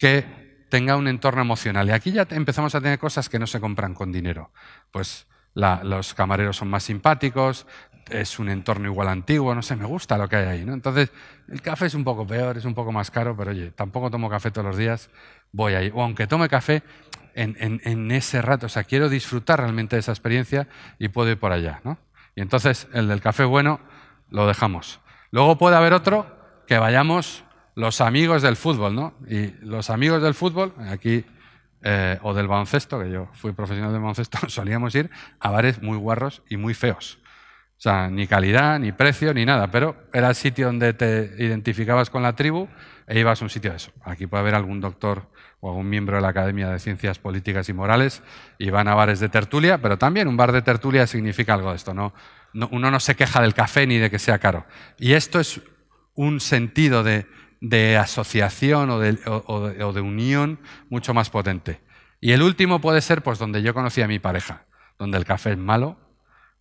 Que tenga un entorno emocional. Y aquí ya empezamos a tener cosas que no se compran con dinero. Pues los camareros son más simpáticos, es un entorno igual antiguo, no sé, me gusta lo que hay ahí. ¿no? Entonces, el café es un poco peor, es un poco más caro, pero oye, tampoco tomo café todos los días, voy ahí. O aunque tome café, en, ese rato, o sea, quiero disfrutar realmente de esa experiencia y puedo ir por allá. ¿no? Y entonces, el del café bueno, lo dejamos. Luego puede haber otro que vayamos los amigos del fútbol, ¿no? Y los amigos del fútbol, aquí, eh, o del baloncesto, que yo fui profesional de baloncesto, solíamos ir a bares muy guarros y muy feos. O sea, ni calidad, ni precio, ni nada, pero era el sitio donde te identificabas con la tribu e ibas a un sitio de eso. Aquí puede haber algún doctor o algún miembro de la Academia de Ciencias Políticas y Morales y van a bares de tertulia, pero también un bar de tertulia significa algo de esto. no uno no se queja del café ni de que sea caro. Y esto es un sentido de de asociación o de, unión mucho más potente. Y el último puede ser pues, donde yo conocí a mi pareja, donde el café es malo,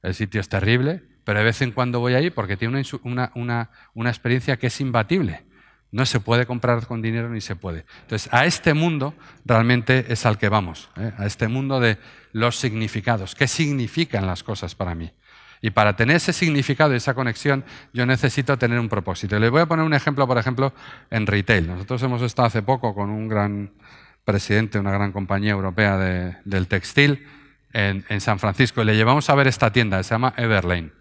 el sitio es terrible, pero de vez en cuando voy ahí porque tiene una, una, experiencia que es imbatible. No se puede comprar con dinero ni se puede. Entonces, a este mundo realmente es al que vamos, ¿eh? a este mundo de los significados. ¿Qué significan las cosas para mí? Y para tener ese significado y esa conexión, yo necesito tener un propósito. les voy a poner un ejemplo, por ejemplo, en retail. Nosotros hemos estado hace poco con un gran presidente, una gran compañía europea del textil en, San Francisco y le llevamos a ver esta tienda, se llama Everlane.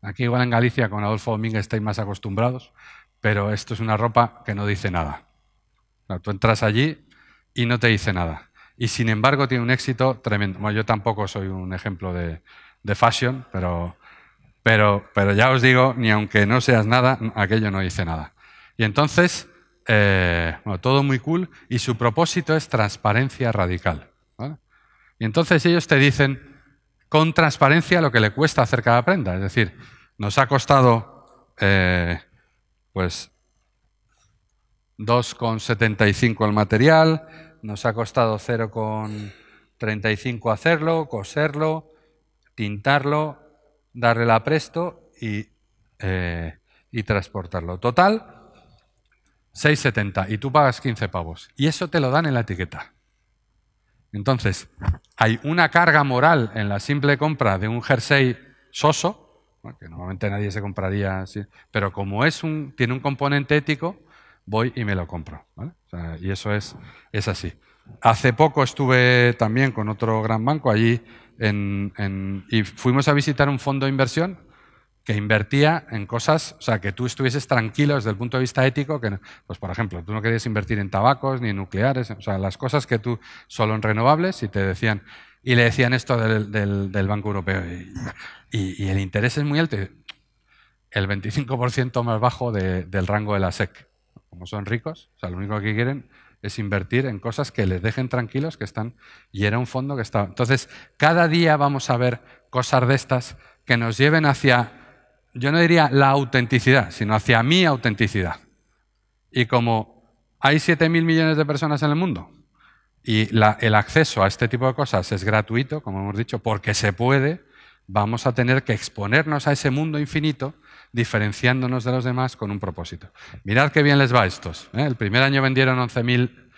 Aquí igual en Galicia con Adolfo Domínguez estáis más acostumbrados, pero esto es una ropa que no dice nada. tú entras allí y no te dice nada y sin embargo tiene un éxito tremendo. Bueno, yo tampoco soy un ejemplo de, de fashion, pero, pero, pero, ya os digo, ni aunque no seas nada, aquello no dice nada. Y entonces, eh, bueno, todo muy cool y su propósito es transparencia radical. Y entonces ellos te dicen con transparencia lo que le cuesta hacer cada prenda. Es decir, nos ha costado eh, pues 2,75 el material, nos ha costado 0,35 hacerlo, coserlo, tintarlo, darle la presto y, eh, y transportarlo. Total, 6,70 y tú pagas 15 pavos. Y eso te lo dan en la etiqueta. Entonces, hay una carga moral en la simple compra de un jersey soso, que normalmente nadie se compraría así, pero como es un, tiene un componente ético, voy y me lo compro. y eso es, es así. Hace poco estuve también con otro gran banco allí y fuimos a visitar un fondo de inversión que invertía en cosas, o sea, que tú estuvieses tranquilo desde el punto de vista ético, que, pues por ejemplo, tú no querías invertir en tabacos ni en nucleares, o sea, las cosas que tú solo en renovables y te decían, y le decían esto del, Banco Europeo, y, el interés es muy alto, el 25% más bajo del rango de la SEC como son ricos, o sea, lo único que quieren es invertir en cosas que les dejen tranquilos, que están, y era un fondo que estaba. Entonces, cada día vamos a ver cosas de estas que nos lleven hacia, yo no diría la autenticidad, sino hacia mi autenticidad. Y como hay 7.000 millones de personas en el mundo y la, el acceso a este tipo de cosas es gratuito, como hemos dicho, porque se puede, vamos a tener que exponernos a ese mundo infinito diferenciándonos de los demás con un propósito. Mirad qué bien les va a estos. ¿eh? El primer año vendieron 11.000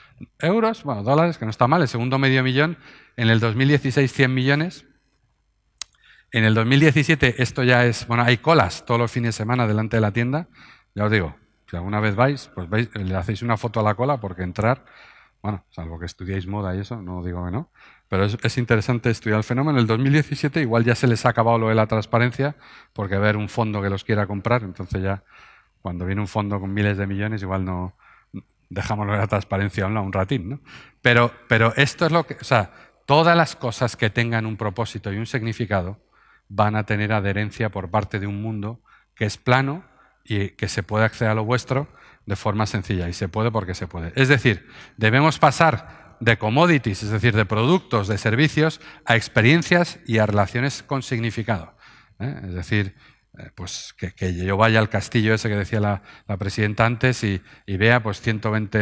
euros, bueno, dólares, que no está mal, el segundo medio millón, en el 2016 100 millones. En el 2017 esto ya es, bueno, hay colas todos los fines de semana delante de la tienda, ya os digo, si alguna vez vais, pues le hacéis una foto a la cola porque entrar, bueno, salvo que estudiéis moda y eso, no digo que no, pero es, interesante estudiar el fenómeno. En el 2017 igual ya se les ha acabado lo de la transparencia, porque haber un fondo que los quiera comprar, entonces ya cuando viene un fondo con miles de millones igual no dejamos de la transparencia un, un ratín. Pero, pero esto es lo que... O sea, todas las cosas que tengan un propósito y un significado van a tener adherencia por parte de un mundo que es plano y que se puede acceder a lo vuestro de forma sencilla. Y se puede porque se puede. Es decir, debemos pasar de commodities, es decir, de productos, de servicios, a experiencias y a relaciones con significado. ¿eh? Es decir, eh, pues que, yo vaya al castillo ese que decía la, presidenta antes y, vea pues 120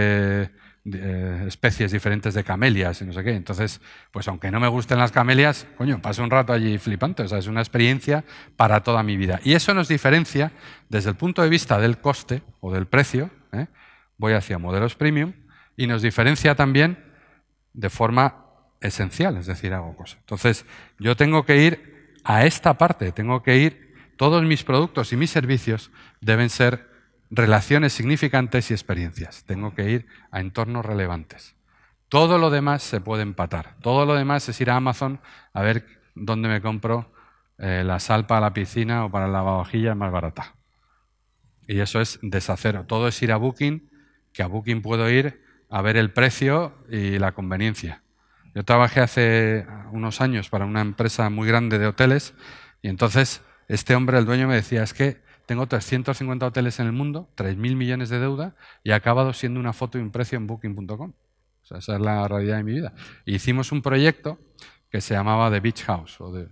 eh, especies diferentes de camelias y no sé qué. Entonces, pues aunque no me gusten las camelias, coño, paso un rato allí flipando. O es una experiencia para toda mi vida. Y eso nos diferencia desde el punto de vista del coste o del precio. Voy hacia modelos premium y nos diferencia también de forma esencial, es decir, hago cosas. Entonces, yo tengo que ir a esta parte, tengo que ir, todos mis productos y mis servicios deben ser relaciones significantes y experiencias, tengo que ir a entornos relevantes. Todo lo demás se puede empatar, todo lo demás es ir a Amazon a ver dónde me compro eh, la salpa a la piscina o para la lavavajillas más barata. Y eso es deshacer, todo es ir a Booking, que a Booking puedo ir a ver el precio y la conveniencia. Yo trabajé hace unos años para una empresa muy grande de hoteles y entonces este hombre, el dueño, me decía, es que tengo 350 hoteles en el mundo, 3.000 millones de deuda y ha acabado siendo una foto y un precio en booking.com. esa es la realidad de mi vida. E hicimos un proyecto que se llamaba The Beach House, o The,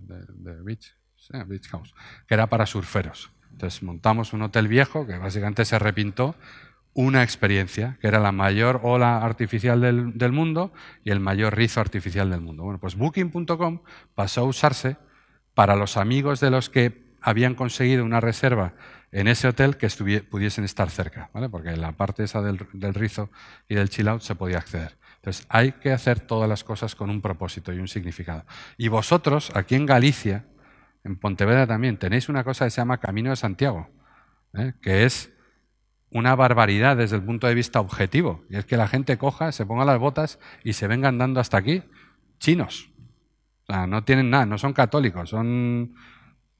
Beach House, que era para surferos. Entonces montamos un hotel viejo que básicamente se repintó una experiencia, que era la mayor ola artificial del, mundo y el mayor rizo artificial del mundo. Bueno, pues booking.com pasó a usarse para los amigos de los que habían conseguido una reserva en ese hotel que pudiesen estar cerca, porque en la parte esa del, rizo y del chill out se podía acceder. Entonces, hay que hacer todas las cosas con un propósito y un significado. Y vosotros, aquí en Galicia, en Pontevedra también, tenéis una cosa que se llama Camino de Santiago, ¿eh? que es una barbaridad desde el punto de vista objetivo. Y es que la gente coja, se ponga las botas y se vengan dando hasta aquí chinos. O sea, no tienen nada, no son católicos, son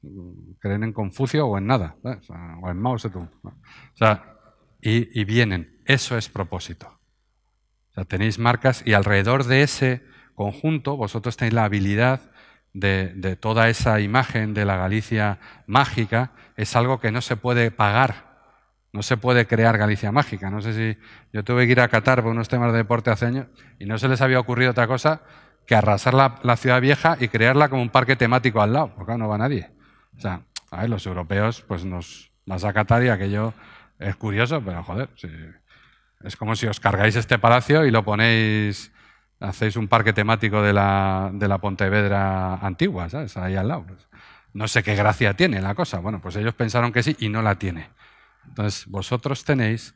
mm, creen en Confucio o en nada, o, o, en Mao Zedong. O sea, y, vienen. Eso es propósito. tenéis marcas y alrededor de ese conjunto vosotros tenéis la habilidad de, de toda esa imagen de la Galicia mágica. Es algo que no se puede pagar no se puede crear Galicia Mágica. No sé si yo tuve que ir a Qatar por unos temas de deporte hace años y no se les había ocurrido otra cosa que arrasar la, ciudad vieja y crearla como un parque temático al lado, porque no va nadie. O sea, los europeos pues nos vas a Qatar y aquello es curioso, pero joder, es como si os cargáis este palacio y lo ponéis, hacéis un parque temático de la, Pontevedra antigua, ¿sabes? Ahí al lado. no sé qué gracia tiene la cosa. Bueno, pues ellos pensaron que sí y no la tiene. Entonces, vosotros tenéis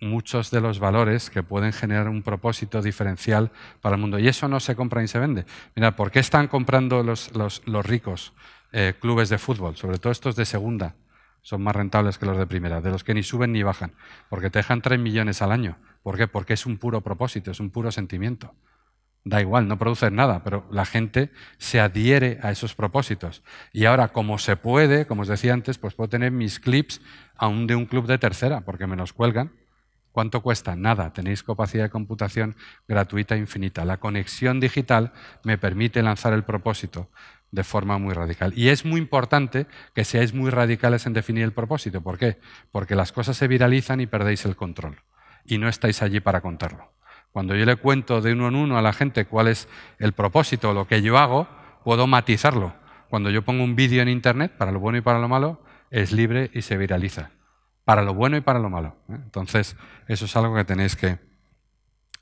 muchos de los valores que pueden generar un propósito diferencial para el mundo. Y eso no se compra ni se vende. Mira, ¿por qué están comprando los, ricos eh, clubes de fútbol? Sobre todo estos de segunda. Son más rentables que los de primera, de los que ni suben ni bajan, porque te dejan 3 millones al año. ¿Por qué? Porque es un puro propósito, es un puro sentimiento. Da igual, no produce nada, pero la gente se adhiere a esos propósitos. Y ahora, como se puede, como os decía antes, pues puedo tener mis clips aún de un club de tercera, porque me los cuelgan. ¿Cuánto cuesta? Nada. Tenéis capacidad de computación gratuita infinita. La conexión digital me permite lanzar el propósito de forma muy radical. Y es muy importante que seáis muy radicales en definir el propósito. ¿Por qué? Porque las cosas se viralizan y perdéis el control. Y no estáis allí para contarlo. Cuando yo le cuento de uno en uno a la gente cuál es el propósito, lo que yo hago, puedo matizarlo. Cuando yo pongo un vídeo en Internet, para lo bueno y para lo malo, es libre y se viraliza, para lo bueno y para lo malo. ¿eh? Entonces, eso es algo que tenéis que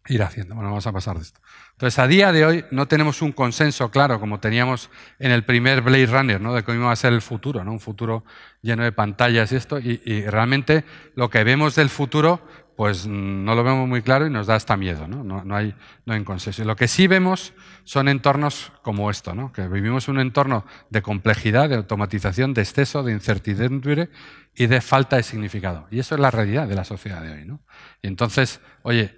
ir haciendo. Bueno, vamos a pasar de esto. Entonces, a día de hoy no tenemos un consenso claro como teníamos en el primer Blade Runner, ¿no? de cómo va a ser el futuro, ¿no? un futuro lleno de pantallas y esto, y realmente lo que vemos del futuro pues no lo vemos muy claro y nos da hasta miedo, ¿no? No, hay, no consenso. lo que sí vemos son entornos como esto, ¿no? que vivimos un entorno de complejidad, de automatización, de exceso, de incertidumbre y de falta de significado. Y eso es la realidad de la sociedad de hoy. Y entonces, oye,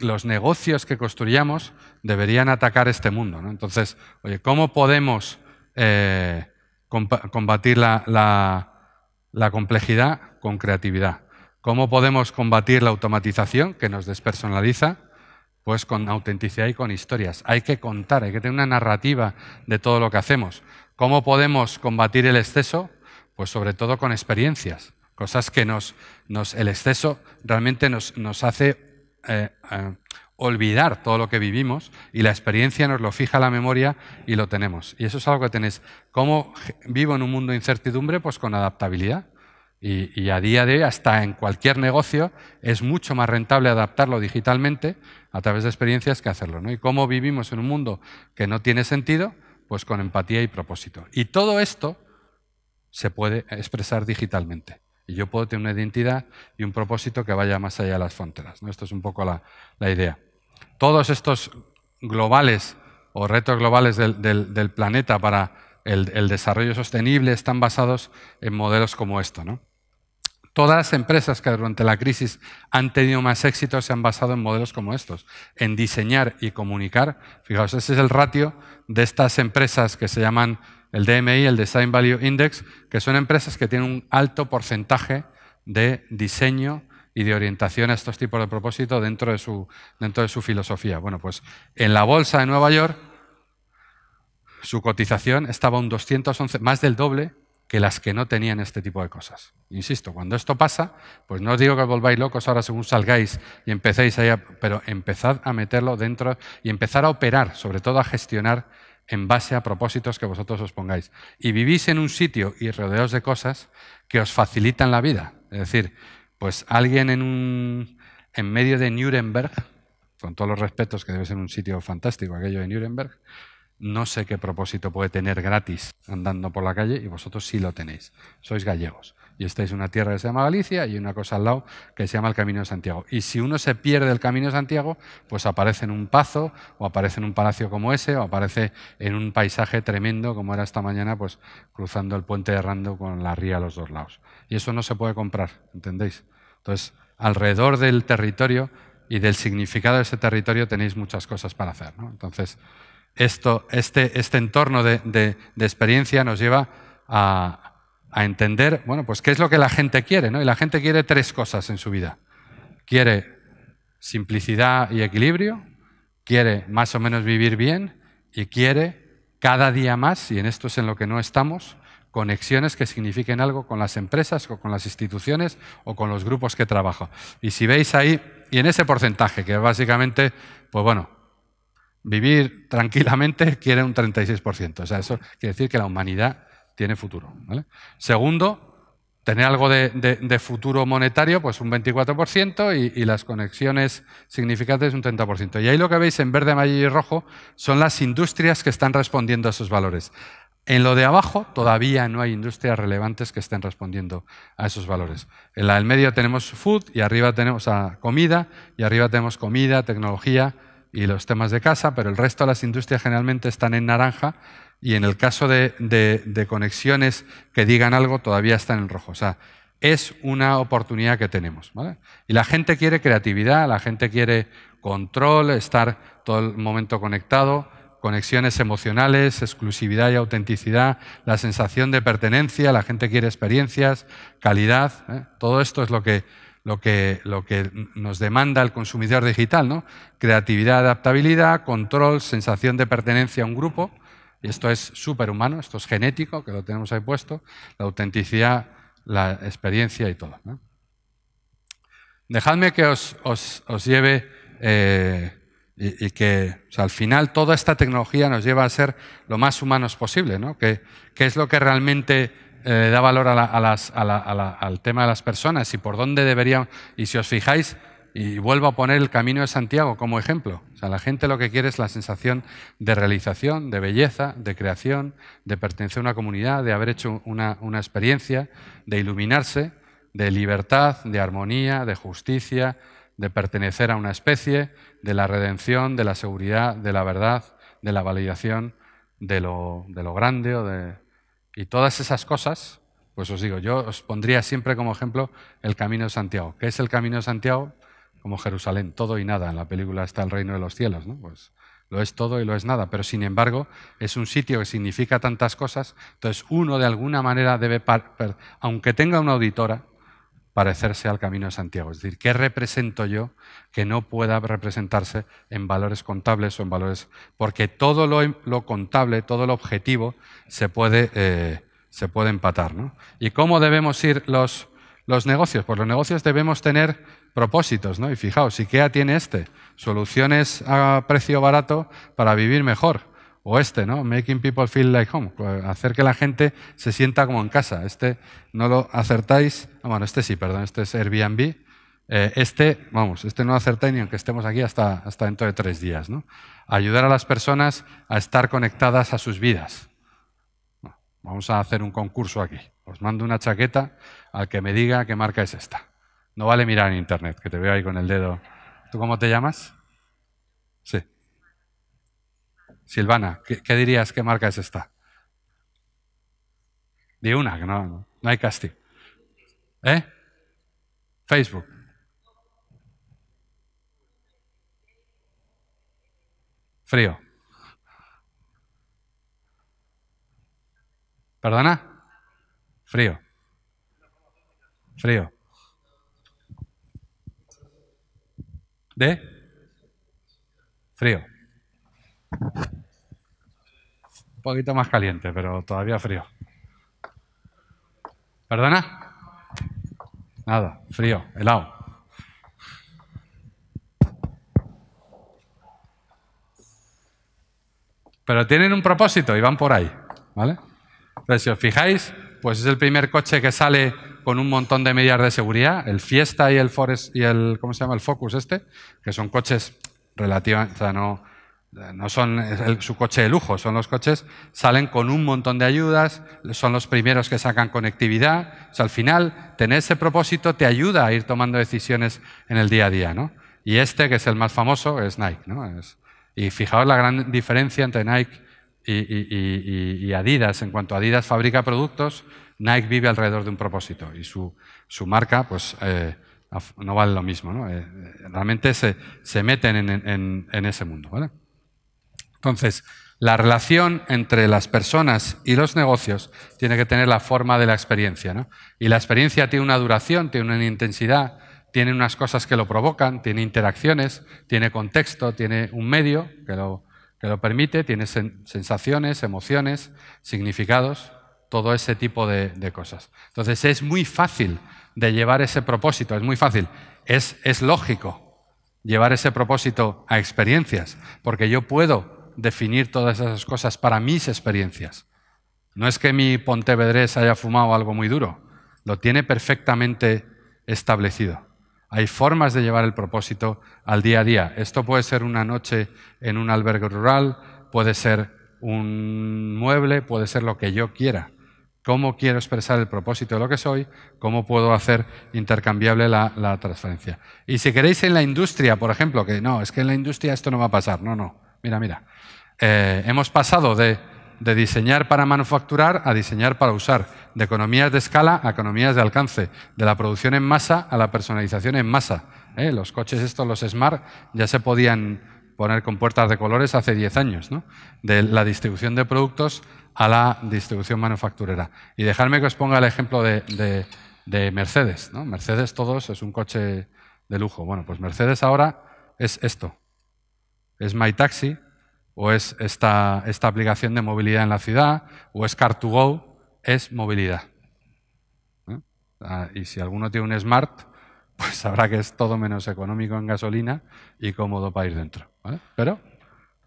los negocios que construyamos deberían atacar este mundo. Entonces, oye, ¿cómo podemos eh, combatir la complejidad con creatividad? ¿Cómo podemos combatir la automatización que nos despersonaliza? Pues con autenticidad y con historias. Hay que contar, hay que tener una narrativa de todo lo que hacemos. ¿Cómo podemos combatir el exceso? Pues sobre todo con experiencias, cosas que nos, nos el exceso realmente nos, nos hace eh, eh, olvidar todo lo que vivimos y la experiencia nos lo fija la memoria y lo tenemos. Y eso es algo que tenéis. ¿Cómo vivo en un mundo de incertidumbre? Pues con adaptabilidad. Y, a día de hoy, hasta en cualquier negocio, es mucho más rentable adaptarlo digitalmente a través de experiencias que hacerlo. Y cómo vivimos en un mundo que no tiene sentido, pues con empatía y propósito. Y todo esto se puede expresar digitalmente. Y yo puedo tener una identidad y un propósito que vaya más allá de las fronteras. Esto es un poco la, idea. Todos estos globales o retos globales del, planeta para el, el, desarrollo sostenible están basados en modelos como esto. ¿no? Todas las empresas que durante la crisis han tenido más éxito se han basado en modelos como estos, en diseñar y comunicar. Fijaos, ese es el ratio de estas empresas que se llaman el DMI, el Design Value Index, que son empresas que tienen un alto porcentaje de diseño y de orientación a estos tipos de propósito dentro de su, dentro de su filosofía. Bueno, pues en la bolsa de Nueva York su cotización estaba un 211, más del doble que las que no tenían este tipo de cosas. Insisto, cuando esto pasa, pues no os digo que os volváis locos ahora según salgáis y empecéis ahí, pero empezad a meterlo dentro y empezar a operar, sobre todo a gestionar en base a propósitos que vosotros os pongáis. Y vivís en un sitio y rodeos de cosas que os facilitan la vida. Es decir, pues alguien en, un, en medio de Nuremberg, con todos los respetos que debe ser un sitio fantástico aquello de Nuremberg, no sé qué propósito puede tener gratis andando por la calle y vosotros sí lo tenéis. Sois gallegos y estáis en una tierra que se llama Galicia y una cosa al lado que se llama el Camino de Santiago. Y si uno se pierde el Camino de Santiago, pues aparece en un pazo o aparece en un palacio como ese o aparece en un paisaje tremendo como era esta mañana, pues cruzando el puente de Rando con la ría a los dos lados. Y eso no se puede comprar, ¿entendéis? Entonces, alrededor del territorio y del significado de ese territorio tenéis muchas cosas para hacer. Entonces, esto, este, este entorno de, experiencia nos lleva a, a, entender, bueno, pues qué es lo que la gente quiere, ¿no? Y la gente quiere tres cosas en su vida. Quiere simplicidad y equilibrio, quiere más o menos vivir bien y quiere cada día más, y en esto es en lo que no estamos, conexiones que signifiquen algo con las empresas o con las instituciones o con los grupos que trabajo. Y si veis ahí, y en ese porcentaje, que básicamente, pues bueno, vivir tranquilamente quiere un 36%. O sea, eso quiere decir que la humanidad tiene futuro. Segundo, tener algo de, futuro monetario, pues un 24%, y, y, las conexiones significantes un 30%. Y ahí lo que veis en verde, amarillo y rojo son las industrias que están respondiendo a esos valores. En lo de abajo todavía no hay industrias relevantes que estén respondiendo a esos valores. En la del medio tenemos food y arriba tenemos comida y arriba tenemos comida, tecnología y los temas de casa, pero el resto de las industrias generalmente están en naranja y en el caso de, conexiones que digan algo todavía están en rojo. O sea, es una oportunidad que tenemos. Y la gente quiere creatividad, la gente quiere control, estar todo el momento conectado, conexiones emocionales, exclusividad y autenticidad, la sensación de pertenencia, la gente quiere experiencias, calidad. ¿eh? Todo esto es lo que lo que, lo que nos demanda el consumidor digital, ¿no? Creatividad, adaptabilidad, control, sensación de pertenencia a un grupo. Y Esto es súper humano, esto es genético, que lo tenemos ahí puesto, la autenticidad, la experiencia y todo. Dejadme que os, os, os lleve eh, y, que al final toda esta tecnología nos lleva a ser lo más humanos posible, ¿no? qué es lo que realmente eh, da valor al tema de las personas y por dónde deberían, y si os fijáis, y vuelvo a poner el camino de Santiago como ejemplo. O la gente lo que quiere es la sensación de realización, de belleza, de creación, de pertenecer a una comunidad, de haber hecho una, experiencia, de iluminarse, de libertad, de armonía, de justicia, de pertenecer a una especie, de la redención, de la seguridad, de la verdad, de la validación de lo grande o de, y todas esas cosas, pues os digo, yo os pondría siempre como ejemplo el Camino de Santiago. ¿Qué es el Camino de Santiago? Como Jerusalén, todo y nada. En la película está el reino de los cielos, ¿no? Pues lo es todo y lo es nada, pero sin embargo es un sitio que significa tantas cosas, entonces uno de alguna manera debe, aunque tenga una auditora, parecerse al camino de Santiago. Es decir, ¿qué represento yo que no pueda representarse en valores contables o en valores... Porque todo lo, contable, todo el objetivo se puede, eh, se puede empatar. ¿no? ¿Y cómo debemos ir los, los negocios? Pues los negocios debemos tener propósitos. ¿no? Y fijaos, IKEA tiene este, soluciones a precio barato para vivir mejor. O este, ¿no? Making people feel like home. Hacer que la gente se sienta como en casa. Este no lo acertáis. Ah, bueno, este sí, perdón. Este es Airbnb. Eh, este, vamos, este no lo acertáis ni aunque estemos aquí hasta, hasta dentro de tres días, ¿no? Ayudar a las personas a estar conectadas a sus vidas. vamos a hacer un concurso aquí. Os mando una chaqueta al que me diga qué marca es esta. No vale mirar en internet, que te veo ahí con el dedo. ¿Tú cómo te llamas? Sí. Silvana, ¿qué, dirías? ¿Qué marca es esta? De una, que no, no hay castigo. ¿Eh? Facebook. Frío. ¿Perdona? Frío. Frío. ¿De? Frío. Un poquito más caliente, pero todavía frío. ¿Perdona? Nada, frío, helado. Pero tienen un propósito y van por ahí, ¿vale? Entonces, si os fijáis, pues es el primer coche que sale con un montón de medidas de seguridad, el Fiesta y el Forest y el ¿cómo se llama? el Focus este, que son coches relativamente, no no son su coche de lujo, son los coches, salen con un montón de ayudas, son los primeros que sacan conectividad. O al final, tener ese propósito te ayuda a ir tomando decisiones en el día a día. ¿no? Y este, que es el más famoso, es Nike. ¿no? y fijaos la gran diferencia entre Nike y, Adidas. En cuanto a Adidas fabrica productos, Nike vive alrededor de un propósito y su, marca, pues... Eh, no vale lo mismo, ¿no? Eh, eh, realmente se, meten en, en ese mundo, ¿vale? Entonces, la relación entre las personas y los negocios tiene que tener la forma de la experiencia. ¿no? Y la experiencia tiene una duración, tiene una intensidad, tiene unas cosas que lo provocan, tiene interacciones, tiene contexto, tiene un medio que lo, que lo permite, tiene sensaciones, emociones, significados, todo ese tipo de, de, cosas. Entonces es muy fácil de llevar ese propósito, es muy fácil, es, es lógico llevar ese propósito a experiencias, porque yo puedo definir todas esas cosas para mis experiencias. No es que mi pontevedrés haya fumado algo muy duro, lo tiene perfectamente establecido. Hay formas de llevar el propósito al día a día. Esto puede ser una noche en un albergue rural, puede ser un mueble, puede ser lo que yo quiera. ¿Cómo quiero expresar el propósito de lo que soy? ¿Cómo puedo hacer intercambiable la, la transferencia? Y si queréis en la industria, por ejemplo, que no, es que en la industria esto no va a pasar. No, no. Mira, mira. Eh, hemos pasado de, diseñar para manufacturar a diseñar para usar, de economías de escala a economías de alcance, de la producción en masa a la personalización en masa. Eh, los coches estos, los Smart, ya se podían poner con puertas de colores hace 10 años, de la distribución de productos a la distribución manufacturera. Y dejadme que os ponga el ejemplo de, Mercedes. Mercedes todos es un coche de lujo. Bueno, pues Mercedes ahora es esto. Es My Taxi, o es esta, aplicación de movilidad en la ciudad, o es Car2Go, es movilidad. Ah, y si alguno tiene un smart, pues sabrá que es todo menos económico en gasolina y cómodo para ir dentro. Pero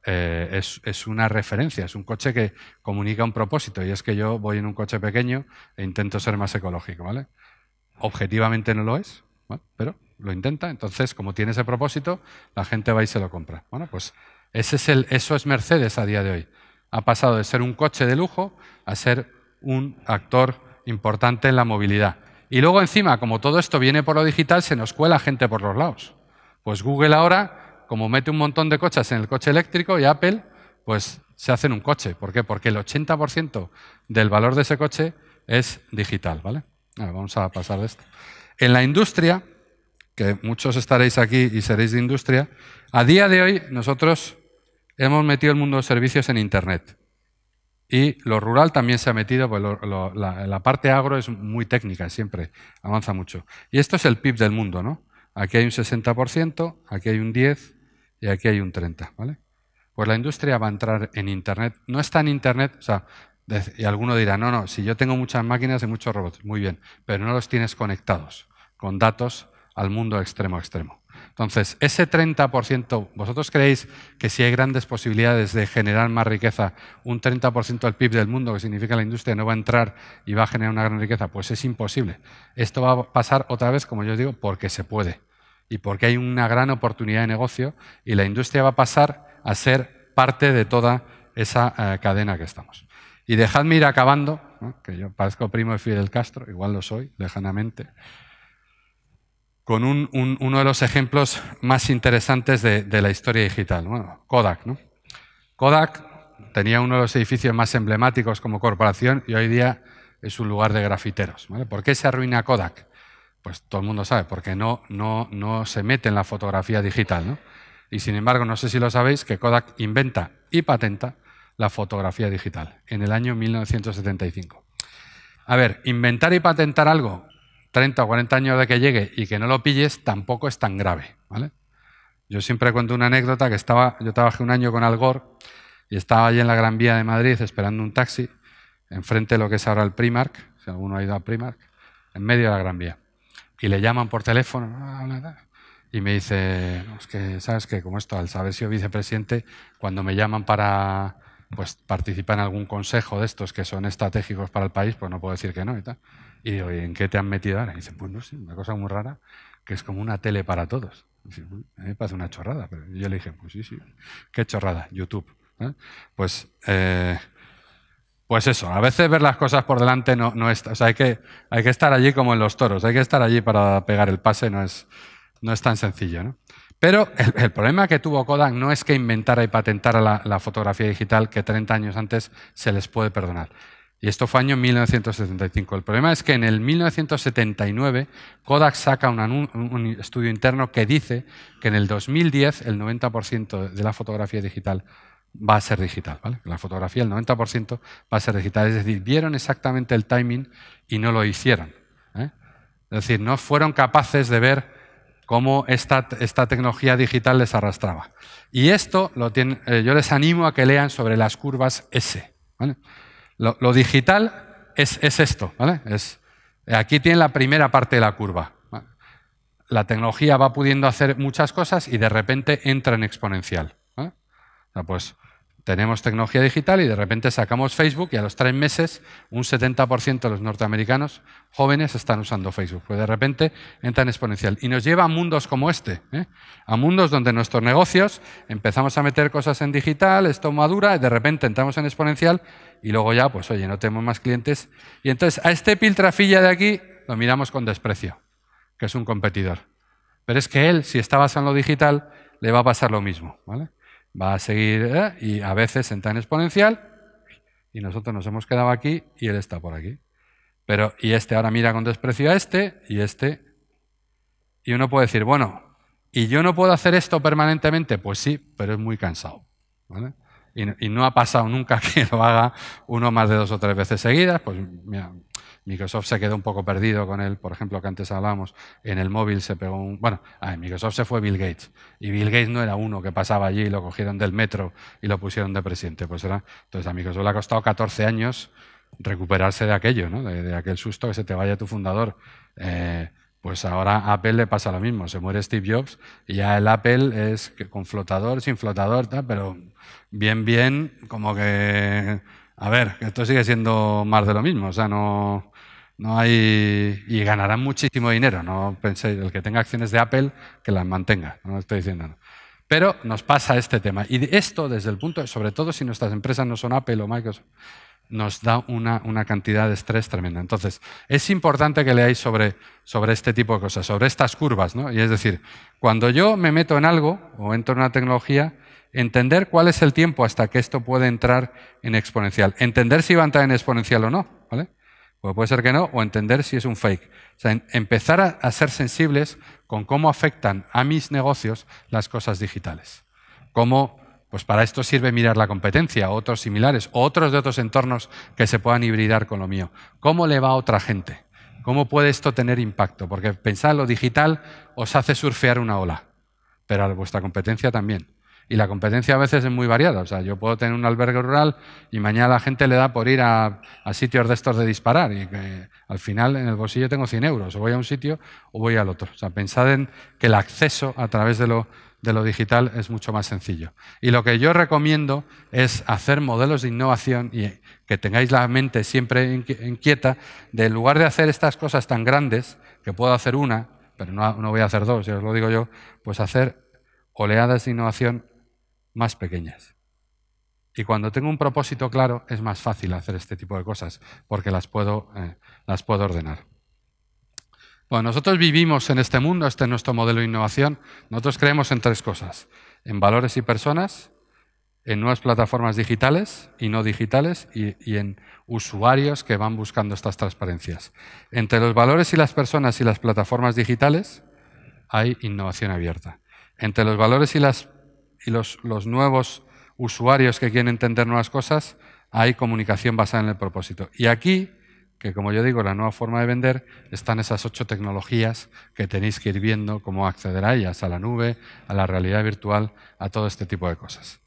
eh, es, una referencia, es un coche que comunica un propósito y es que yo voy en un coche pequeño e intento ser más ecológico. ¿vale? Objetivamente no lo es, pero lo intenta. Entonces, como tiene ese propósito, la gente va y se lo compra. Bueno, pues es el, eso es Mercedes a día de hoy. Ha pasado de ser un coche de lujo a ser un actor importante en la movilidad. Y luego encima, como todo esto viene por lo digital, se nos cuela gente por los lados. Pues Google ahora, como mete un montón de coches en el coche eléctrico y Apple, pues se hacen un coche. ¿Por qué? Porque el 80% del valor de ese coche es digital. ¿vale? vamos a pasar de esto. En la industria, que muchos estaréis aquí y seréis de industria, a día de hoy nosotros hemos metido el mundo de servicios en Internet. Y lo rural también se ha metido, pues la, parte agro es muy técnica siempre, avanza mucho. Y esto es el PIB del mundo, ¿no? Aquí hay un 60%, aquí hay un 10% y aquí hay un 30%, ¿vale? Pues la industria va a entrar en Internet. No está en Internet, o sea, y alguno dirá, no, no, si yo tengo muchas máquinas y muchos robots, muy bien, pero no los tienes conectados con datos al mundo extremo extremo. Entonces, ese 30%, ¿vosotros creéis que si hay grandes posibilidades de generar más riqueza, un 30% del PIB del mundo, que significa la industria, no va a entrar y va a generar una gran riqueza? Pues es imposible. Esto va a pasar otra vez, como yo digo, porque se puede y porque hay una gran oportunidad de negocio y la industria va a pasar a ser parte de toda esa eh, cadena que estamos. Y dejadme ir acabando, que yo parezco primo de Fidel Castro, igual lo soy, lejanamente con uno de los ejemplos más interesantes de, la historia digital, Kodak. ¿no? Kodak tenía uno de los edificios más emblemáticos como corporación y hoy día es un lugar de grafiteros. ¿Por qué se arruina Kodak? Pues todo el mundo sabe, porque no, no, no se mete en la fotografía digital. Y sin embargo, no sé si lo sabéis, que Kodak inventa y patenta la fotografía digital en el año 1975. A ver, inventar y patentar algo 30 o 40 años de que llegue y que no lo pilles, tampoco es tan grave. ¿vale? Yo siempre cuento una anécdota que estaba, yo trabajé un año con Algor y estaba allí en la Gran Vía de Madrid esperando un taxi, enfrente de lo que es ahora el Primark, si alguno ha ido al Primark, en medio de la Gran Vía. Y le llaman por teléfono ah, y me dice, ¿sabes que Como esto, al saber si yo vicepresidente, cuando me llaman para pues, participar en algún consejo de estos que son estratégicos para el país, pues no puedo decir que no y tal. Y en qué te han metido ahora? Y dicen, pues no sé, una cosa muy rara, que es como una tele para todos. a mí me parece una chorrada, pero yo le dije, pues sí, sí, qué chorrada, YouTube. ¿eh? Pues, eh, pues eso, a veces ver las cosas por delante no, no es, o sea, hay que, hay que estar allí como en los toros, hay que estar allí para pegar el pase, no es, no es tan sencillo. Pero el, problema que tuvo Kodak no es que inventara y patentara la fotografía digital que 30 años antes se les puede perdonar. Y esto fue año 1975. El problema es que en el 1979 Kodak saca un, estudio interno que dice que en el 2010 el 90% de la fotografía digital va a ser digital. La fotografía, el 90% va a ser digital. Es decir, vieron exactamente el timing y no lo hicieron. ¿eh? Es decir, no fueron capaces de ver cómo esta, esta tecnología digital les arrastraba. Y esto lo eh, yo les animo a que lean sobre las curvas S. ¿vale? Lo, digital es, esto, ¿vale? Es, aquí tiene la primera parte de la curva. La tecnología va pudiendo hacer muchas cosas y de repente entra en exponencial. pues tenemos tecnología digital y de repente sacamos Facebook y a los tres meses un 70% de los norteamericanos jóvenes están usando Facebook. Pues de repente entra en exponencial. Y nos lleva a mundos como este, ¿eh? a mundos donde nuestros negocios empezamos a meter cosas en digital, esto madura, y de repente entramos en exponencial y luego ya, pues oye, no tenemos más clientes. Y entonces a este piltrafilla de aquí lo miramos con desprecio, que es un competidor. Pero es que él, si está basado en lo digital, le va a pasar lo mismo. ¿vale? va a seguir ¿eh? y a veces en exponencial y nosotros nos hemos quedado aquí y él está por aquí. Pero y este ahora mira con desprecio a este y este y uno puede decir, bueno, ¿y yo no puedo hacer esto permanentemente? Pues sí, pero es muy cansado. Y, y, no ha pasado nunca que lo haga uno más de dos o tres veces seguidas, pues mira, Microsoft se quedó un poco perdido con él, por ejemplo, que antes hablábamos, en el móvil se pegó un... Bueno, Microsoft se fue Bill Gates, y Bill Gates no era uno que pasaba allí y lo cogieron del metro y lo pusieron de presidente, pues era... Entonces a Microsoft le ha costado 14 años recuperarse de aquello, ¿no? de, aquel susto que se te vaya tu fundador. Eh, pues ahora a Apple le pasa lo mismo, se muere Steve Jobs y ya el Apple es con flotador, sin flotador, pero bien, bien, como que, a ver, esto sigue siendo más de lo mismo, o sea, no, no hay, y ganarán muchísimo dinero. No penséis, el que tenga acciones de Apple, que las mantenga. No estoy diciendo Pero nos pasa este tema. Y esto, desde el punto, sobre todo si nuestras empresas no son Apple o Microsoft, nos da una, cantidad de estrés tremenda. Entonces, es importante que leáis sobre, sobre este tipo de cosas, sobre estas curvas. ¿no? Y es decir, cuando yo me meto en algo o entro en una tecnología, entender cuál es el tiempo hasta que esto puede entrar en exponencial. Entender si va a entrar en exponencial o no. ¿vale? Pues puede ser que no, o entender si es un fake. O sea, empezar a, ser sensibles con cómo afectan a mis negocios las cosas digitales. Cómo, pues para esto sirve mirar la competencia, otros similares, otros de otros entornos que se puedan hibridar con lo mío. ¿Cómo le va a otra gente? ¿Cómo puede esto tener impacto? Porque pensar lo digital os hace surfear una ola, pero a vuestra competencia también. Y la competencia a veces es muy variada. O sea, yo puedo tener un albergue rural y mañana la gente le da por ir a, sitios de estos de disparar y al final en el bolsillo tengo 100 euros. O voy a un sitio o voy al otro. O sea, pensad en que el acceso a través de lo, digital es mucho más sencillo. Y lo que yo recomiendo es hacer modelos de innovación y que tengáis la mente siempre inquieta de lugar de hacer estas cosas tan grandes, que puedo hacer una, pero no, no voy a hacer dos, ya os lo digo yo, pues hacer oleadas de innovación más pequeñas. Y cuando tengo un propósito claro, es más fácil hacer este tipo de cosas, porque las puedo, eh, las puedo ordenar. Bueno, nosotros vivimos en este mundo, este es nuestro modelo de innovación. Nosotros creemos en tres cosas, en valores y personas, en nuevas plataformas digitales y no digitales y, y, en usuarios que van buscando estas transparencias. Entre los valores y las personas y las plataformas digitales hay innovación abierta. Entre los valores y las y los, los nuevos usuarios que quieren entender nuevas cosas, hay comunicación basada en el propósito. Y aquí, que como yo digo, la nueva forma de vender, están esas ocho tecnologías que tenéis que ir viendo cómo acceder a ellas, a la nube, a la realidad virtual, a todo este tipo de cosas.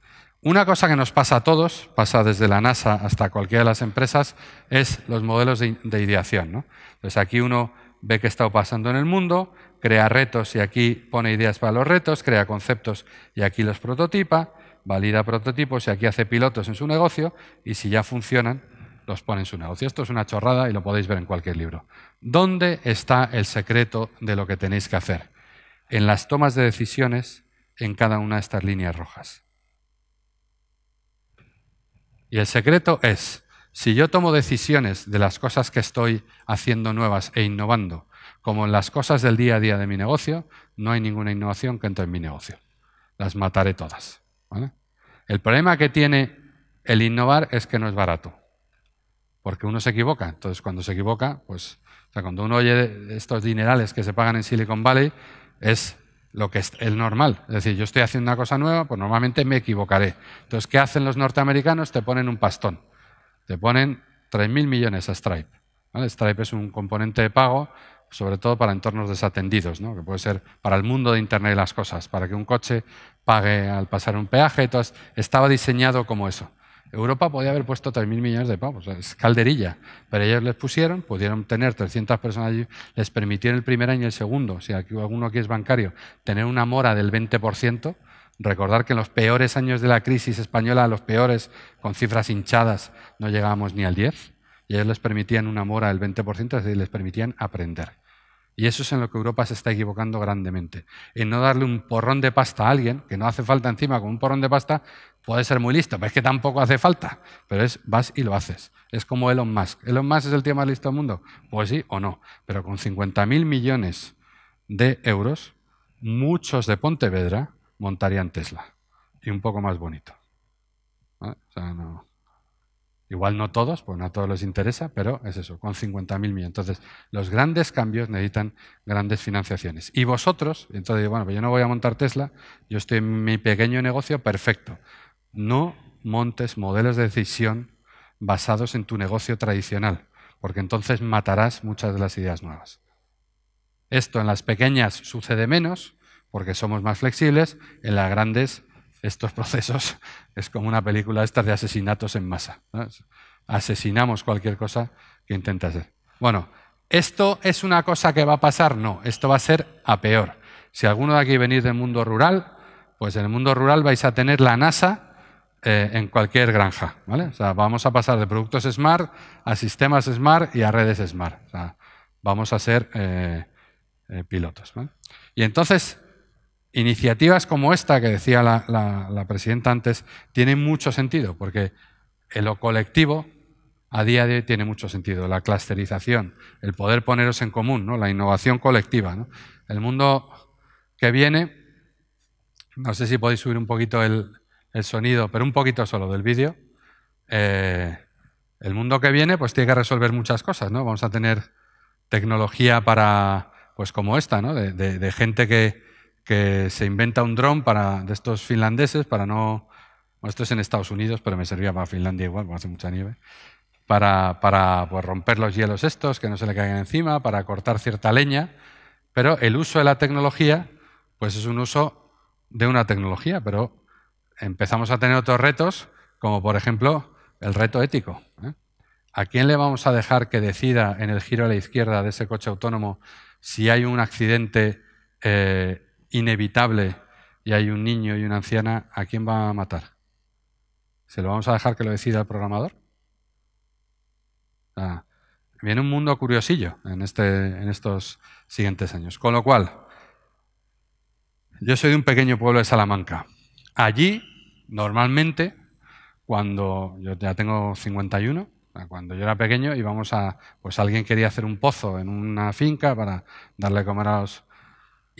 Una cosa que nos pasa a todos, pasa desde la NASA hasta cualquiera de las empresas, es los modelos de, ideación. ¿no? Entonces aquí uno ve qué está pasando en el mundo, crea retos y aquí pone ideas para los retos, crea conceptos y aquí los prototipa, valida prototipos y aquí hace pilotos en su negocio y si ya funcionan, los pone en su negocio. Esto es una chorrada y lo podéis ver en cualquier libro. ¿Dónde está el secreto de lo que tenéis que hacer? En las tomas de decisiones en cada una de estas líneas rojas. Y el secreto es, si yo tomo decisiones de las cosas que estoy haciendo nuevas e innovando, como en las cosas del día a día de mi negocio, no hay ninguna innovación que entre en mi negocio. Las mataré todas. El problema que tiene el innovar es que no es barato, porque uno se equivoca. Entonces, cuando se equivoca, pues, cuando uno oye estos dinerales que se pagan en Silicon Valley, es lo que es el normal. Es decir, yo estoy haciendo una cosa nueva, pues normalmente me equivocaré. Entonces, ¿qué hacen los norteamericanos? Te ponen un pastón. Te ponen 3.000 millones a Stripe. Stripe es un componente de pago sobre todo para entornos desatendidos, ¿no? que puede ser para el mundo de Internet y las cosas, para que un coche pague al pasar un peaje. estaba diseñado como eso. Europa podía haber puesto 3.000 millones de pavos, es calderilla, pero ellos les pusieron, pudieron tener 300 personas allí, les permitieron el primer año y el segundo, si alguno aquí es bancario, tener una mora del 20%, recordar que en los peores años de la crisis española, los peores, con cifras hinchadas, no llegábamos ni al 10%, y ellos les permitían una mora del 20%, es decir, les permitían aprender. Y eso es en lo que Europa se está equivocando grandemente. En no darle un porrón de pasta a alguien, que no hace falta encima, con un porrón de pasta puede ser muy listo, pero es que tampoco hace falta. Pero es, vas y lo haces. Es como Elon Musk. ¿Elon Musk es el tío más listo del mundo? Pues sí o no. Pero con 50.000 millones de euros, muchos de Pontevedra montarían Tesla. Y un poco más bonito. O sea, no... Igual no todos, pues no a todos les interesa, pero es eso, con 50.000 millones. Entonces, los grandes cambios necesitan grandes financiaciones. Y vosotros, entonces, bueno, pues yo no voy a montar Tesla, yo estoy en mi pequeño negocio, perfecto. No montes modelos de decisión basados en tu negocio tradicional, porque entonces matarás muchas de las ideas nuevas. Esto en las pequeñas sucede menos, porque somos más flexibles, en las grandes estos procesos es como una película estas de asesinatos en masa. Asesinamos cualquier cosa que intente hacer. Bueno, ¿esto es una cosa que va a pasar? No, esto va a ser a peor. Si alguno de aquí venís del mundo rural, pues en el mundo rural vais a tener la NASA eh, en cualquier granja. O sea, vamos a pasar de productos smart a sistemas smart y a redes smart. O sea, vamos a ser eh, eh, pilotos. Y entonces, iniciativas como esta que decía la, presidenta antes tienen mucho sentido, porque en lo colectivo a día de hoy tiene mucho sentido. La clusterización, el poder poneros en común, la innovación colectiva. El mundo que viene, no sé si podéis subir un poquito el, sonido, pero un poquito solo del vídeo. Eh, el mundo que viene pues tiene que resolver muchas cosas. ¿no? Vamos a tener tecnología para, pues como esta, ¿no? de gente que, que se inventa un dron para, de estos finlandeses para no... esto es en Estados Unidos, pero me servía para Finlandia igual, porque hace mucha nieve. Para, pues, romper los hielos estos, que no se le caigan encima, para cortar cierta leña. Pero el uso de la tecnología, pues es un uso de una tecnología, pero empezamos a tener otros retos, como por ejemplo el reto ético. ¿eh? ¿A quién le vamos a dejar que decida en el giro a la izquierda de ese coche autónomo si hay un accidente eh, inevitable y hay un niño y una anciana, ¿a quién va a matar? ¿Se lo vamos a dejar que lo decida el programador? Ah, viene un mundo curiosillo en, este, en estos siguientes años. Con lo cual, yo soy de un pequeño pueblo de Salamanca. Allí, normalmente, cuando yo ya tengo 51, cuando yo era pequeño íbamos a, pues alguien quería hacer un pozo en una finca para darle comer a los,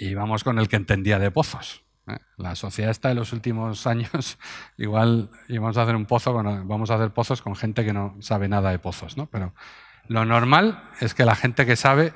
y vamos con el que entendía de pozos. ¿eh? La sociedad está de los últimos años, igual íbamos a hacer un pozo, bueno vamos a hacer pozos con gente que no sabe nada de pozos, ¿no? Pero lo normal es que la gente que sabe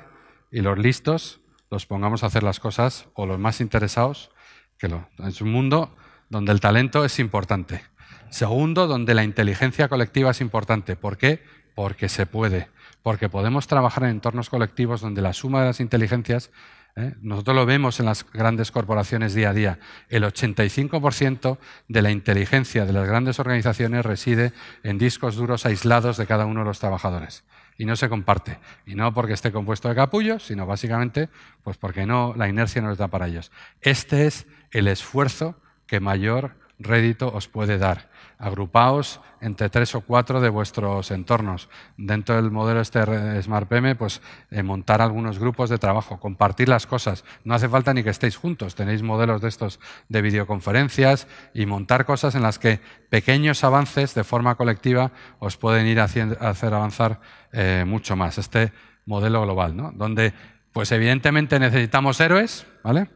y los listos los pongamos a hacer las cosas o los más interesados que lo. Es un mundo donde el talento es importante. Segundo, donde la inteligencia colectiva es importante. ¿Por qué? Porque se puede. Porque podemos trabajar en entornos colectivos donde la suma de las inteligencias ¿eh? Nosotros lo vemos en las grandes corporaciones día a día. El 85% de la inteligencia de las grandes organizaciones reside en discos duros aislados de cada uno de los trabajadores y no se comparte. Y no porque esté compuesto de capullos, sino básicamente pues porque no, la inercia no les da para ellos. Este es el esfuerzo que mayor rédito os puede dar agrupaos entre tres o cuatro de vuestros entornos. Dentro del modelo este PM pues eh, montar algunos grupos de trabajo, compartir las cosas. No hace falta ni que estéis juntos. Tenéis modelos de estos de videoconferencias y montar cosas en las que pequeños avances de forma colectiva os pueden ir a hacer avanzar eh, mucho más. Este modelo global, ¿no? Donde, pues evidentemente necesitamos héroes, ¿vale?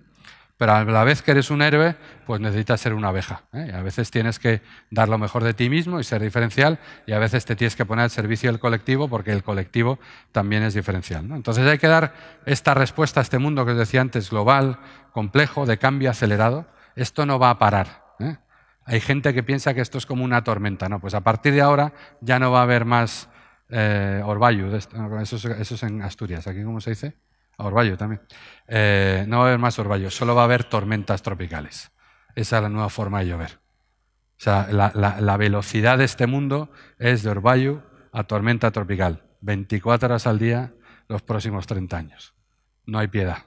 Pero a la vez que eres un héroe, pues necesitas ser una abeja. ¿eh? a veces tienes que dar lo mejor de ti mismo y ser diferencial, y a veces te tienes que poner al servicio del colectivo porque el colectivo también es diferencial. Entonces hay que dar esta respuesta a este mundo que os decía antes, global, complejo, de cambio acelerado. Esto no va a parar. ¿eh? Hay gente que piensa que esto es como una tormenta. No, pues a partir de ahora ya no va a haber más eh, Eso es, eso es en Asturias. ¿Aquí cómo se dice? A también. Eh, no va a haber más orvallo, solo va a haber tormentas tropicales. Esa es la nueva forma de llover. O sea, la, velocidad de este mundo es de orvallo a tormenta tropical. 24 horas al día los próximos 30 años. No hay piedad.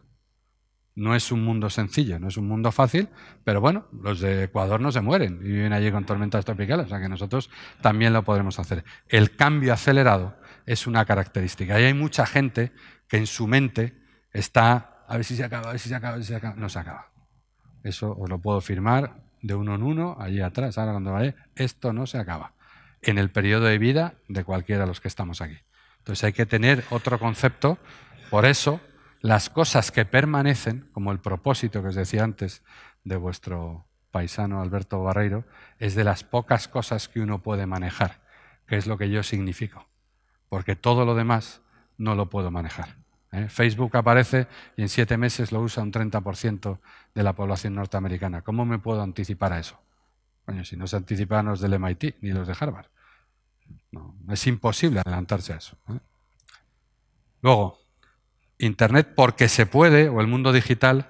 No es un mundo sencillo, no es un mundo fácil, pero bueno, los de Ecuador no se mueren y viven allí con tormentas tropicales, o sea que nosotros también lo podremos hacer. El cambio acelerado es una característica y hay mucha gente que en su mente está a ver si se acaba, a ver si se acaba, a ver si se acaba. No se acaba. Eso os lo puedo firmar de uno en uno, allí atrás, ahora cuando vaya, esto no se acaba en el periodo de vida de cualquiera de los que estamos aquí. Entonces hay que tener otro concepto, por eso las cosas que permanecen, como el propósito que os decía antes de vuestro paisano Alberto Barreiro, es de las pocas cosas que uno puede manejar, que es lo que yo significo, porque todo lo demás no lo puedo manejar. ¿eh? Facebook aparece y en siete meses lo usa un 30% de la población norteamericana. ¿Cómo me puedo anticipar a eso? si no se anticipan los del MIT ni los de Harvard. No, es imposible adelantarse a eso. ¿eh? Luego, Internet, porque se puede, o el mundo digital,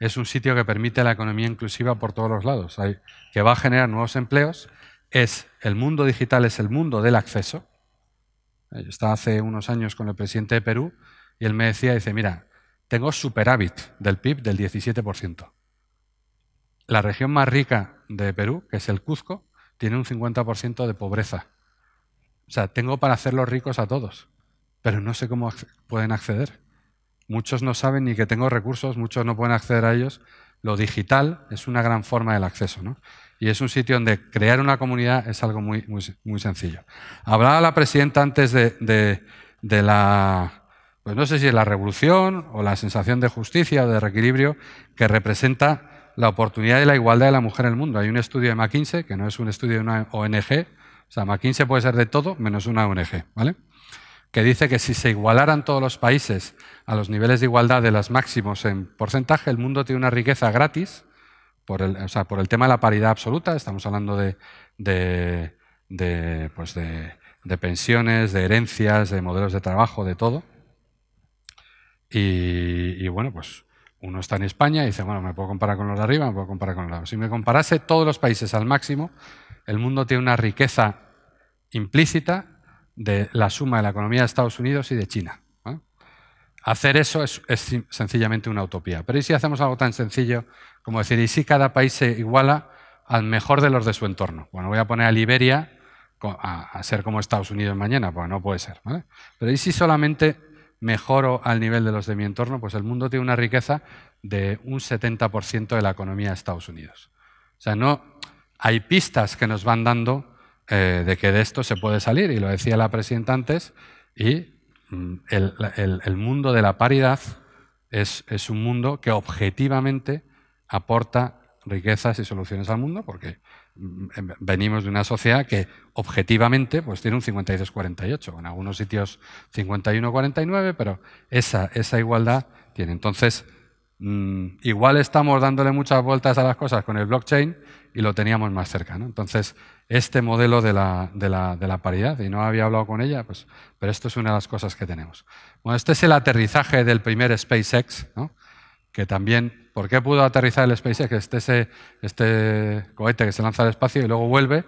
es un sitio que permite la economía inclusiva por todos los lados, que va a generar nuevos empleos. Es el mundo digital, es el mundo del acceso. Yo estaba hace unos años con el presidente de Perú y él me decía, dice, mira, tengo superávit del PIB del 17%. La región más rica de Perú, que es el Cuzco, tiene un 50% de pobreza. O sea, tengo para hacerlos ricos a todos, pero no sé cómo pueden acceder. Muchos no saben ni que tengo recursos, muchos no pueden acceder a ellos. Lo digital es una gran forma del acceso, ¿no? Y es un sitio donde crear una comunidad es algo muy, muy, sencillo. Hablaba la presidenta antes de la pues no sé si es la revolución o la sensación de justicia o de reequilibrio que representa la oportunidad y la igualdad de la mujer en el mundo. Hay un estudio de McKinsey, que no es un estudio de una ONG, o sea, McKinsey puede ser de todo menos una ONG, ¿vale? Que dice que si se igualaran todos los países a los niveles de igualdad de las máximos en porcentaje, el mundo tiene una riqueza gratis, por el, o sea, por el tema de la paridad absoluta, estamos hablando de, de, de, pues de pensiones, de herencias, de modelos de trabajo, de todo y, bueno, pues uno está en España y dice, bueno, me puedo comparar con los de arriba, me puedo comparar con los de abajo. Si me comparase todos los países al máximo, el mundo tiene una riqueza implícita de la suma de la economía de Estados Unidos y de China. Hacer eso es, sencillamente una utopía. Pero ¿y si hacemos algo tan sencillo como decir, ¿y si cada país se iguala al mejor de los de su entorno? Bueno, voy a poner a Liberia a, ser como Estados Unidos mañana, porque no puede ser. ¿vale? Pero ¿y si solamente mejoro al nivel de los de mi entorno, pues el mundo tiene una riqueza de un 70% de la economía de Estados Unidos. O sea, no hay pistas que nos van dando eh, de que de esto se puede salir, y lo decía la presidenta antes, y mm, el, mundo de la paridad es un mundo que objetivamente aporta riquezas y soluciones al mundo, porque Em, venimos de una sociedad que objetivamente pues, tiene un 52-48, en algunos sitios 51-49, pero esa, esa igualdad tiene. Entonces, mm, igual estamos dándole muchas vueltas a las cosas con el blockchain y lo teníamos más cerca. Entonces, este modelo de la, de la, paridad, y no había hablado con ella, pues, pero esto es una de las cosas que tenemos. Bueno, este es el aterrizaje del primer SpaceX, ¿no? que también, ¿por qué pudo aterrizar el SpaceX, este, este, este cohete que se lanza al espacio y luego vuelve?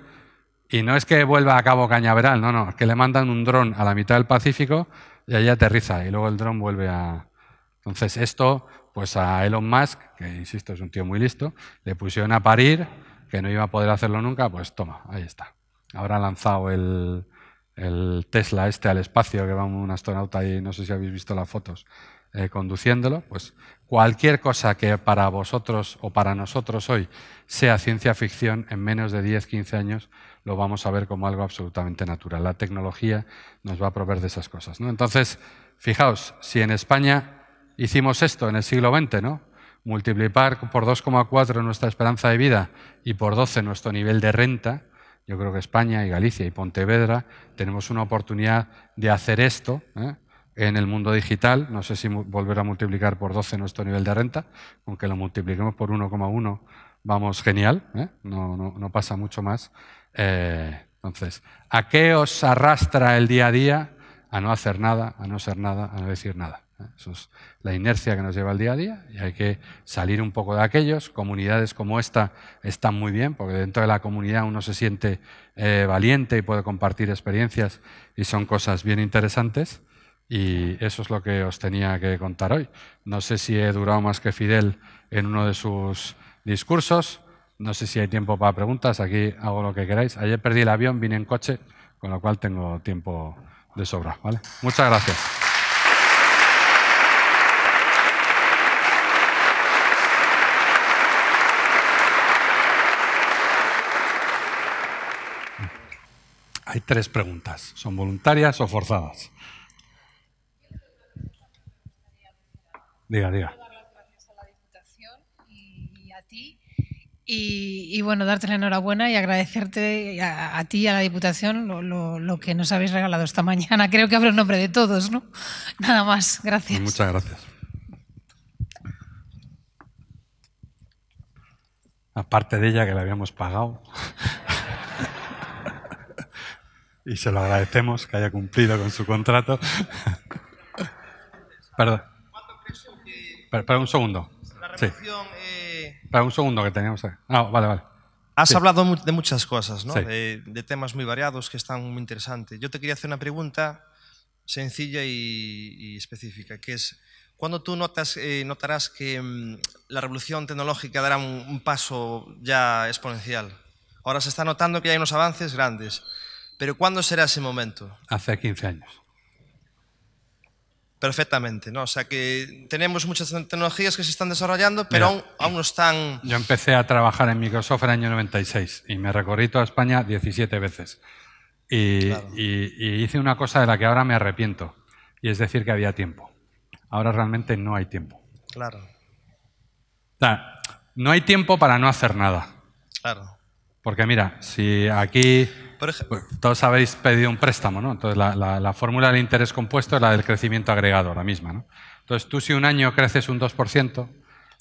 Y no es que vuelva a Cabo Cañaveral, no, no, es que le mandan un dron a la mitad del Pacífico y allí aterriza y luego el dron vuelve a... Entonces esto, pues a Elon Musk, que insisto es un tío muy listo, le pusieron a parir, que no iba a poder hacerlo nunca, pues toma, ahí está. Ahora ha lanzado el, el Tesla este al espacio, que va un astronauta ahí, no sé si habéis visto las fotos, eh, conduciéndolo, pues cualquier cosa que para vosotros o para nosotros hoy sea ciencia ficción, en menos de 10, 15 años lo vamos a ver como algo absolutamente natural. La tecnología nos va a proveer de esas cosas. Entonces, fijaos, si en España hicimos esto en el siglo XX, ¿no? multiplicar por 2,4 nuestra esperanza de vida y por 12 nuestro nivel de renta, yo creo que España y Galicia y Pontevedra tenemos una oportunidad de hacer esto. ¿eh? en el mundo digital. No sé si volver a multiplicar por 12 nuestro nivel de renta, aunque lo multipliquemos por 1,1 vamos genial, ¿eh? no, pasa mucho más. Eh, entonces, ¿a qué os arrastra el día a día? A no hacer nada, a no ser nada, a no decir nada. ¿eh? Eso es la inercia que nos lleva el día a día y hay que salir un poco de aquellos. Comunidades como esta están muy bien porque dentro de la comunidad uno se siente valiente y puede compartir experiencias y son cosas bien interesantes. Y eso es lo que os tenía que contar hoy. No sé si he durado más que Fidel en uno de sus discursos. No sé si hay tiempo para preguntas. Aquí hago lo que queráis. Ayer perdí el avión, vine en coche, con lo cual tengo tiempo de sobra. ¿vale? Muchas gracias. Hay tres preguntas. ¿Son voluntarias o forzadas? Diga, diga. Gracias a la Diputación y a ti. Y, bueno, darte la enhorabuena y agradecerte a, ti y a la Diputación lo, lo, que nos habéis regalado esta mañana. Creo que hablo en nombre de todos, ¿no? Nada más, gracias. Pues muchas gracias. Aparte de ella que la habíamos pagado. y se lo agradecemos que haya cumplido con su contrato. Perdón. Para, un segundo. revolución. Eh, Para un segundo que teníamos Ah, vale, vale. Has hablado de muchas cosas, ¿no? De, temas muy variados que están muy interesantes. Yo te quería hacer una pregunta sencilla y, específica, que es, ¿cuándo tú notas, eh, notarás que mm, la revolución tecnológica dará un, un paso ya exponencial? Ahora se está notando que hay unos avances grandes, pero ¿cuándo será ese momento? Hace 15 años perfectamente, ¿no? O sea que tenemos muchas tecnologías que se están desarrollando, pero aún, no están... Yo empecé a trabajar en Microsoft en el año 96 y me recorrí toda España 17 veces. Y, hice una cosa de la que ahora me arrepiento, y es decir que había tiempo. Ahora realmente no hay tiempo. Claro. no hay tiempo para no hacer nada. Claro. Porque mira, si aquí pues todos habéis pedido un préstamo, ¿no? Entonces, la, fórmula del interés compuesto es la del crecimiento agregado, la misma, ¿no? Entonces, tú si un año creces un 2%,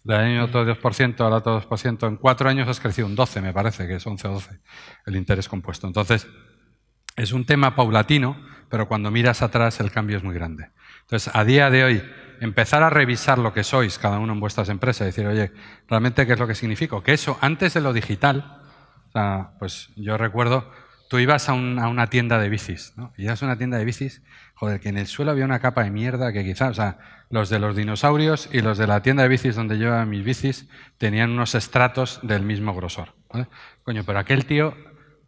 de año otro 2% al otro 2%, en cuatro años has crecido un 12, me parece, que es 11 o 12, el interés compuesto. Entonces, es un tema paulatino, pero cuando miras atrás el cambio es muy grande. Entonces, a día de hoy, empezar a revisar lo que sois cada uno en vuestras empresas, decir, oye, realmente qué es lo que significa, que eso antes de lo digital, pues yo recuerdo tú ibas a, una tienda de bicis, ¿no? Y ibas a una tienda de bicis, joder, que en el suelo había una capa de mierda que quizás, o sea, los de los dinosaurios y los de la tienda de bicis donde yo mis bicis tenían unos estratos del mismo grosor. Coño, pero aquel tío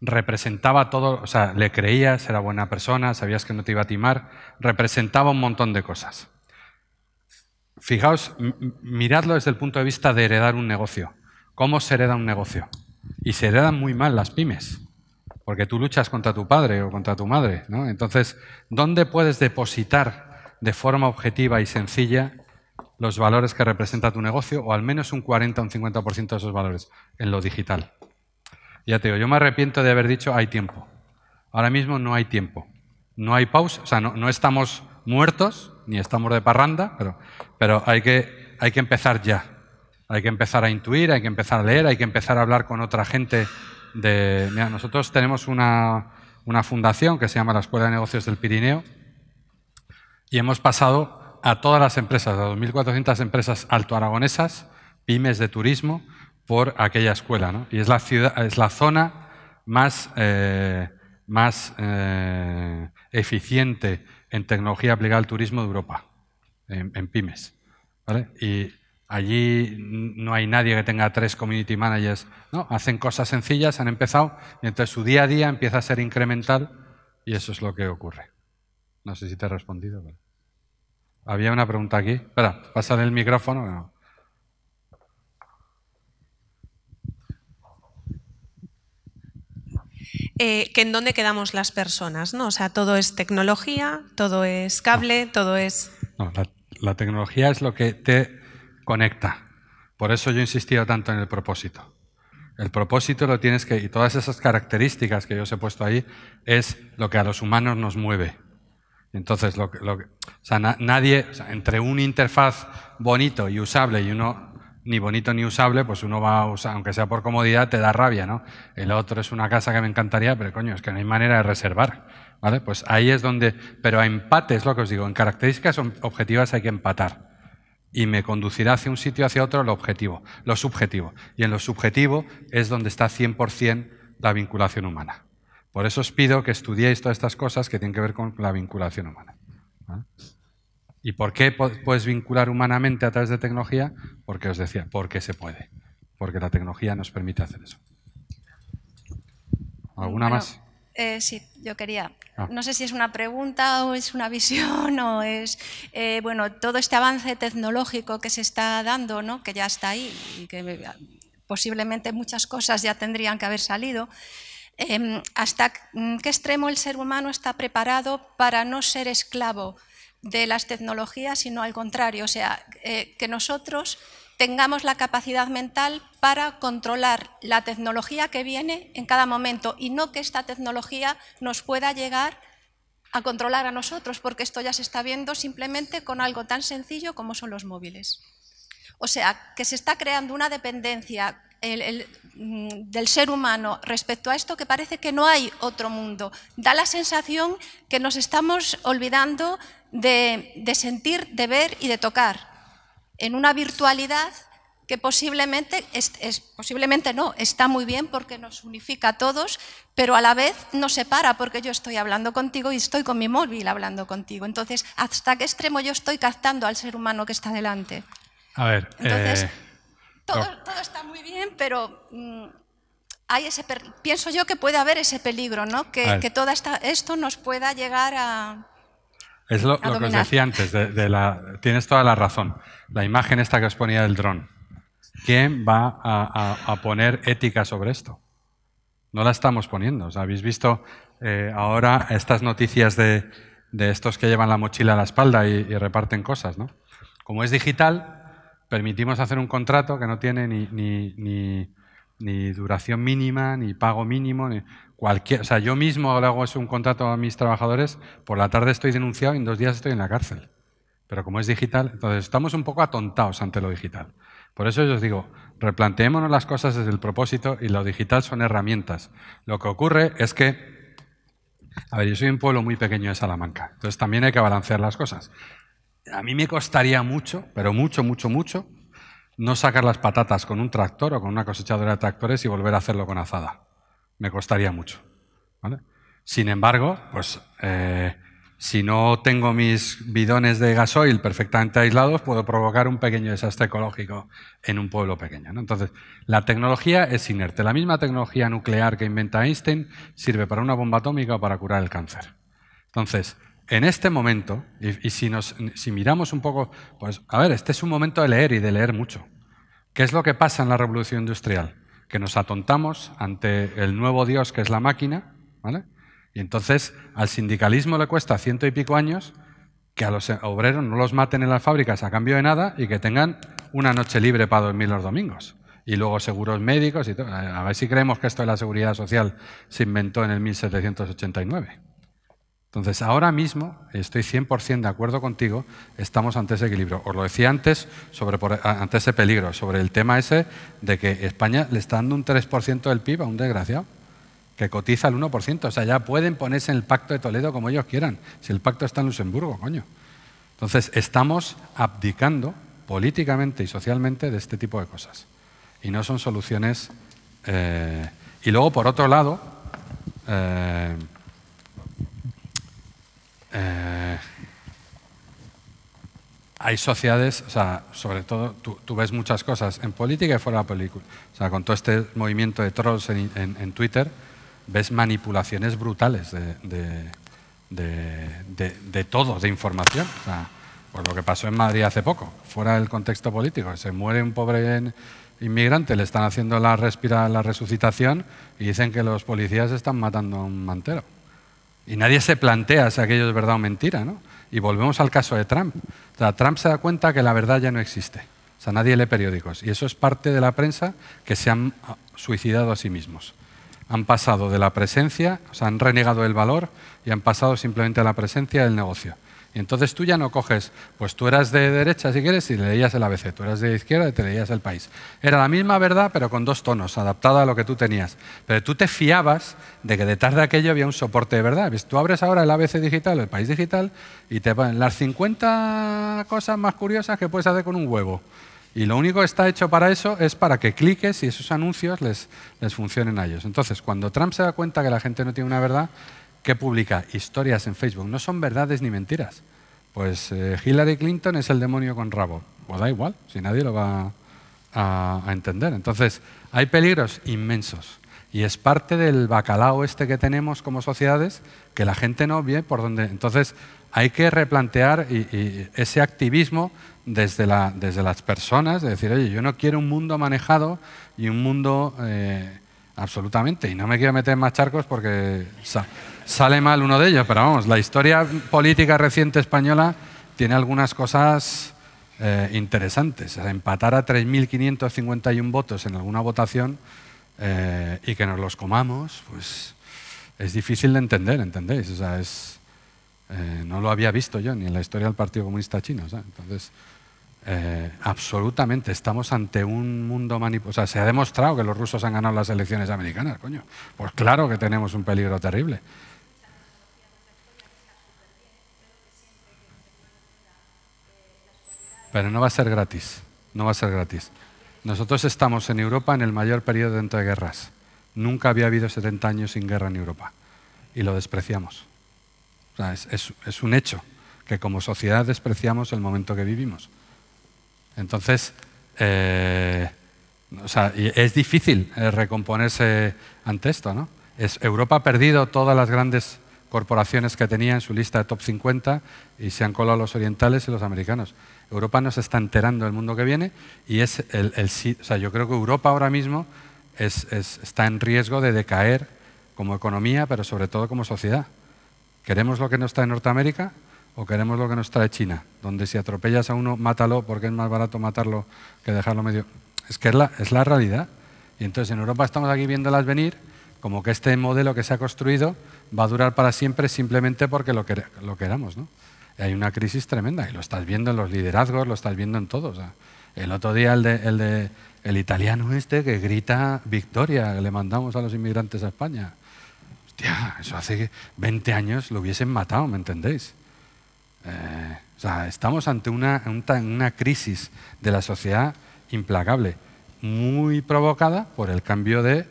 representaba todo, o sea, le creías, era buena persona, sabías que no te iba a timar, representaba un montón de cosas. Fijaos, miradlo desde el punto de vista de heredar un negocio. ¿Cómo se hereda un negocio? Y se heredan muy mal las pymes porque tú luchas contra tu padre o contra tu madre. ¿no? Entonces, ¿dónde puedes depositar de forma objetiva y sencilla los valores que representa tu negocio o al menos un 40 o un 50% de esos valores en lo digital? Ya te digo, yo me arrepiento de haber dicho hay tiempo. Ahora mismo no hay tiempo. No hay pausa, o sea, no, estamos muertos ni estamos de parranda, pero, hay que empezar ya. Hay que empezar a intuir, hay que empezar a leer, hay que empezar a hablar con otra gente nosotros tenemos una, fundación que se llama la Escuela de Negocios del Pirineo y hemos pasado a todas las empresas, a 2.400 empresas altoaragonesas, pymes de turismo, por aquella escuela. ¿no? Y es la, ciudad, es la zona más, eh, más eh, eficiente en tecnología aplicada al turismo de Europa, en, pymes. ¿vale? Y Allí no hay nadie que tenga tres community managers. No, hacen cosas sencillas, han empezado, y entonces su día a día empieza a ser incremental y eso es lo que ocurre. No sé si te he respondido. Había una pregunta aquí. Espera, pasar el micrófono. Eh, en dónde quedamos las personas, ¿no? O sea, todo es tecnología, todo es cable, todo es... la tecnología es lo que te conecta. Por eso yo he insistido tanto en el propósito. El propósito lo tienes que, y todas esas características que yo os he puesto ahí, es lo que a los humanos nos mueve. Entonces, lo, lo nadie, entre un interfaz bonito y usable y uno ni bonito ni usable, pues uno va a usar, aunque sea por comodidad, te da rabia, ¿no? El otro es una casa que me encantaría, pero coño, es que no hay manera de reservar, ¿vale? Pues ahí es donde, pero a empate es lo que os digo, en características objetivas hay que empatar y me conducirá hacia un sitio hacia otro lo objetivo, lo subjetivo. Y en lo subjetivo es donde está 100% la vinculación humana. Por eso os pido que estudiéis todas estas cosas que tienen que ver con la vinculación humana. ¿Y por qué puedes vincular humanamente a través de tecnología? Porque os decía, porque se puede. Porque la tecnología nos permite hacer eso. ¿Alguna más? Eh, sí, yo quería. Ah. No sé si es una pregunta o es una visión o es, eh, bueno, todo este avance tecnológico que se está dando, ¿no? que ya está ahí y que eh, posiblemente muchas cosas ya tendrían que haber salido. Em, ¿Hasta mm, qué extremo el ser humano está preparado para no ser esclavo de las tecnologías, sino al contrario? O sea, que nosotros tengamos la capacidad mental para controlar la tecnología que viene en cada momento y no que esta tecnología nos pueda llegar a controlar a nosotros, porque esto ya se está viendo simplemente con algo tan sencillo como son los móviles. O sea, que se está creando una dependencia mm, del ser humano respecto a esto que parece que no hay otro mundo. Da la sensación que nos estamos olvidando de sentir, de ver y de tocar en una virtualidad que posiblemente, es, posiblemente no, está muy bien porque nos unifica a todos, pero a la vez nos separa porque yo estoy hablando contigo y estoy con mi móvil hablando contigo. Entonces, ¿hasta qué extremo yo estoy captando al ser humano que está delante? A ver. Entonces, eh, todo, está muy bien, pero mm, hay ese pienso yo que puede haber ese peligro, ¿no? Que, que todo esta, esto nos pueda llegar a, es lo, que os decía antes, tienes toda la razón. La imagen esta que os ponía del dron. ¿Quién va a, poner ética sobre esto? No la estamos poniendo. Habéis visto eh, ahora estas noticias de, estos que llevan la mochila a la espalda y, reparten cosas. ¿no? Como es digital, permitimos hacer un contrato que no tiene ni, ni duración mínima, ni pago mínimo. Ni, o sea, yo mismo le hago un contrato a mis trabajadores, por la tarde estoy denunciado y en dos días estoy en la cárcel. Pero como es digital, entonces estamos un poco atontados ante lo digital. Por eso yo os digo, replanteémonos las cosas desde el propósito y lo digital son herramientas. Lo que ocurre es que, a ver, yo soy un pueblo muy pequeño de Salamanca, entonces también hay que balancear las cosas. A mí me costaría mucho, pero mucho, mucho, mucho, no sacar las patatas con un tractor o con una cosechadora de tractores y volver a hacerlo con azada me costaría mucho. Sin embargo, pues eh, si no tengo mis bidones de gasoil perfectamente aislados, puedo provocar un pequeño desastre ecológico en un pueblo pequeño. Entonces, la tecnología es inerte. La misma tecnología nuclear que inventa Einstein sirve para una bomba atómica o para curar el cáncer. Entonces, en este momento, y, si, nos, si miramos un poco, pues a ver, este es un momento de leer y de leer mucho. ¿Qué es lo que pasa en la revolución industrial? que nos atontamos ante el nuevo Dios que es la máquina, ¿vale? Y entonces al sindicalismo le cuesta ciento y pico años que a los obreros no los maten en las fábricas a cambio de nada y que tengan una noche libre para dormir los domingos. Y luego seguros médicos y todo. A ver si creemos que esto de la seguridad social se inventó en el 1789. Entonces, ahora mismo, estoy 100% de acuerdo contigo, estamos ante ese equilibrio. Os lo decía antes, sobre, ante ese peligro, sobre el tema ese de que España le está dando un 3% del PIB a un desgraciado, que cotiza el 1%. O sea, ya pueden ponerse en el pacto de Toledo como ellos quieran, si el pacto está en Luxemburgo, coño. Entonces, estamos abdicando políticamente y socialmente de este tipo de cosas. Y no son soluciones... Eh, y luego, por otro lado... Eh, eh, hay sociedades, o sea, sobre todo tú, ves muchas cosas en política y fuera de la película. O sea, con todo este movimiento de trolls en, Twitter, ves manipulaciones brutales de, de, todo, de información. O sea, lo que pasó en Madrid hace poco, fuera del contexto político. Se muere un pobre inmigrante, le están haciendo la, respira, la resucitación y dicen que los policías están matando a un mantero. Y nadie se plantea si aquello es verdad o mentira, ¿no? Y volvemos al caso de Trump. O sea, Trump se da cuenta que la verdad ya no existe. O sea, nadie lee periódicos. Y eso es parte de la prensa que se han ah, suicidado a sí mismos. Han pasado de la presencia, o sea, han renegado el valor y han pasado simplemente a la presencia del negocio. Y Entonces tú ya no coges, pues tú eras de derecha si quieres y leías el ABC, tú eras de izquierda y te leías el país. Era la misma verdad pero con dos tonos, adaptada a lo que tú tenías. Pero tú te fiabas de que detrás de aquello había un soporte de verdad. Tú abres ahora el ABC digital, el país digital, y te ponen las 50 cosas más curiosas que puedes hacer con un huevo. Y lo único que está hecho para eso es para que cliques y esos anuncios les, les funcionen a ellos. Entonces, cuando Trump se da cuenta que la gente no tiene una verdad, que publica historias en Facebook. No son verdades ni mentiras. Pues eh, Hillary Clinton es el demonio con rabo. Pues da igual, si nadie lo va a, entender. Entonces, hay peligros inmensos. Y es parte del bacalao este que tenemos como sociedades que la gente no ve por donde. Entonces, hay que replantear y, ese activismo desde, la, desde, las personas, de decir, oye, yo no quiero un mundo manejado y un mundo eh, absolutamente, y no me quiero meter en más charcos porque sale mal uno de ellos, pero vamos, la historia política reciente española tiene algunas cosas eh, interesantes. Empatar a 3.551 votos en alguna votación eh, y que nos los comamos, pues es difícil de entender, ¿entendéis? O sea, es, eh, no lo había visto yo ni en la historia del Partido Comunista Chino. Entonces, absolutamente, estamos ante un mundo manipulado. O sea, se ha demostrado que los rusos han ganado las elecciones americanas, coño. Pues claro que tenemos un peligro terrible. Pero no va a ser gratis, no va a ser gratis. Nosotros estamos en Europa en el mayor periodo de guerras. Nunca había habido 70 años sin guerra en Europa y lo despreciamos. es, un hecho que como sociedad despreciamos el momento que vivimos. Entonces, eh, es difícil eh, recomponerse ante esto. ¿no? Europa ha perdido todas las grandes corporaciones que tenía en su lista de top 50 y se han colado los orientales y los americanos. Europa nos está enterando del mundo que viene y es el, sí, o sea, yo creo que Europa ahora mismo está en riesgo de decaer como economía, pero sobre todo como sociedad. ¿Queremos lo que nos en Norteamérica o queremos lo que nos trae China? Donde si atropellas a uno, mátalo porque es más barato matarlo que dejarlo medio. Es que es la, es la realidad. Y entonces en Europa estamos aquí viéndolas venir como que este modelo que se ha construido va a durar para siempre simplemente porque lo, lo queramos. ¿no? hay una crisis tremenda y lo estás viendo en los liderazgos, lo estás viendo en todo. el otro día el, de, el, de, el italiano este que grita victoria, que le mandamos a los inmigrantes a España. Hostia, eso hace 20 años lo hubiesen matado, ¿me entendéis? Eh, o sea, estamos ante una, una crisis de la sociedad implacable, muy provocada por el cambio de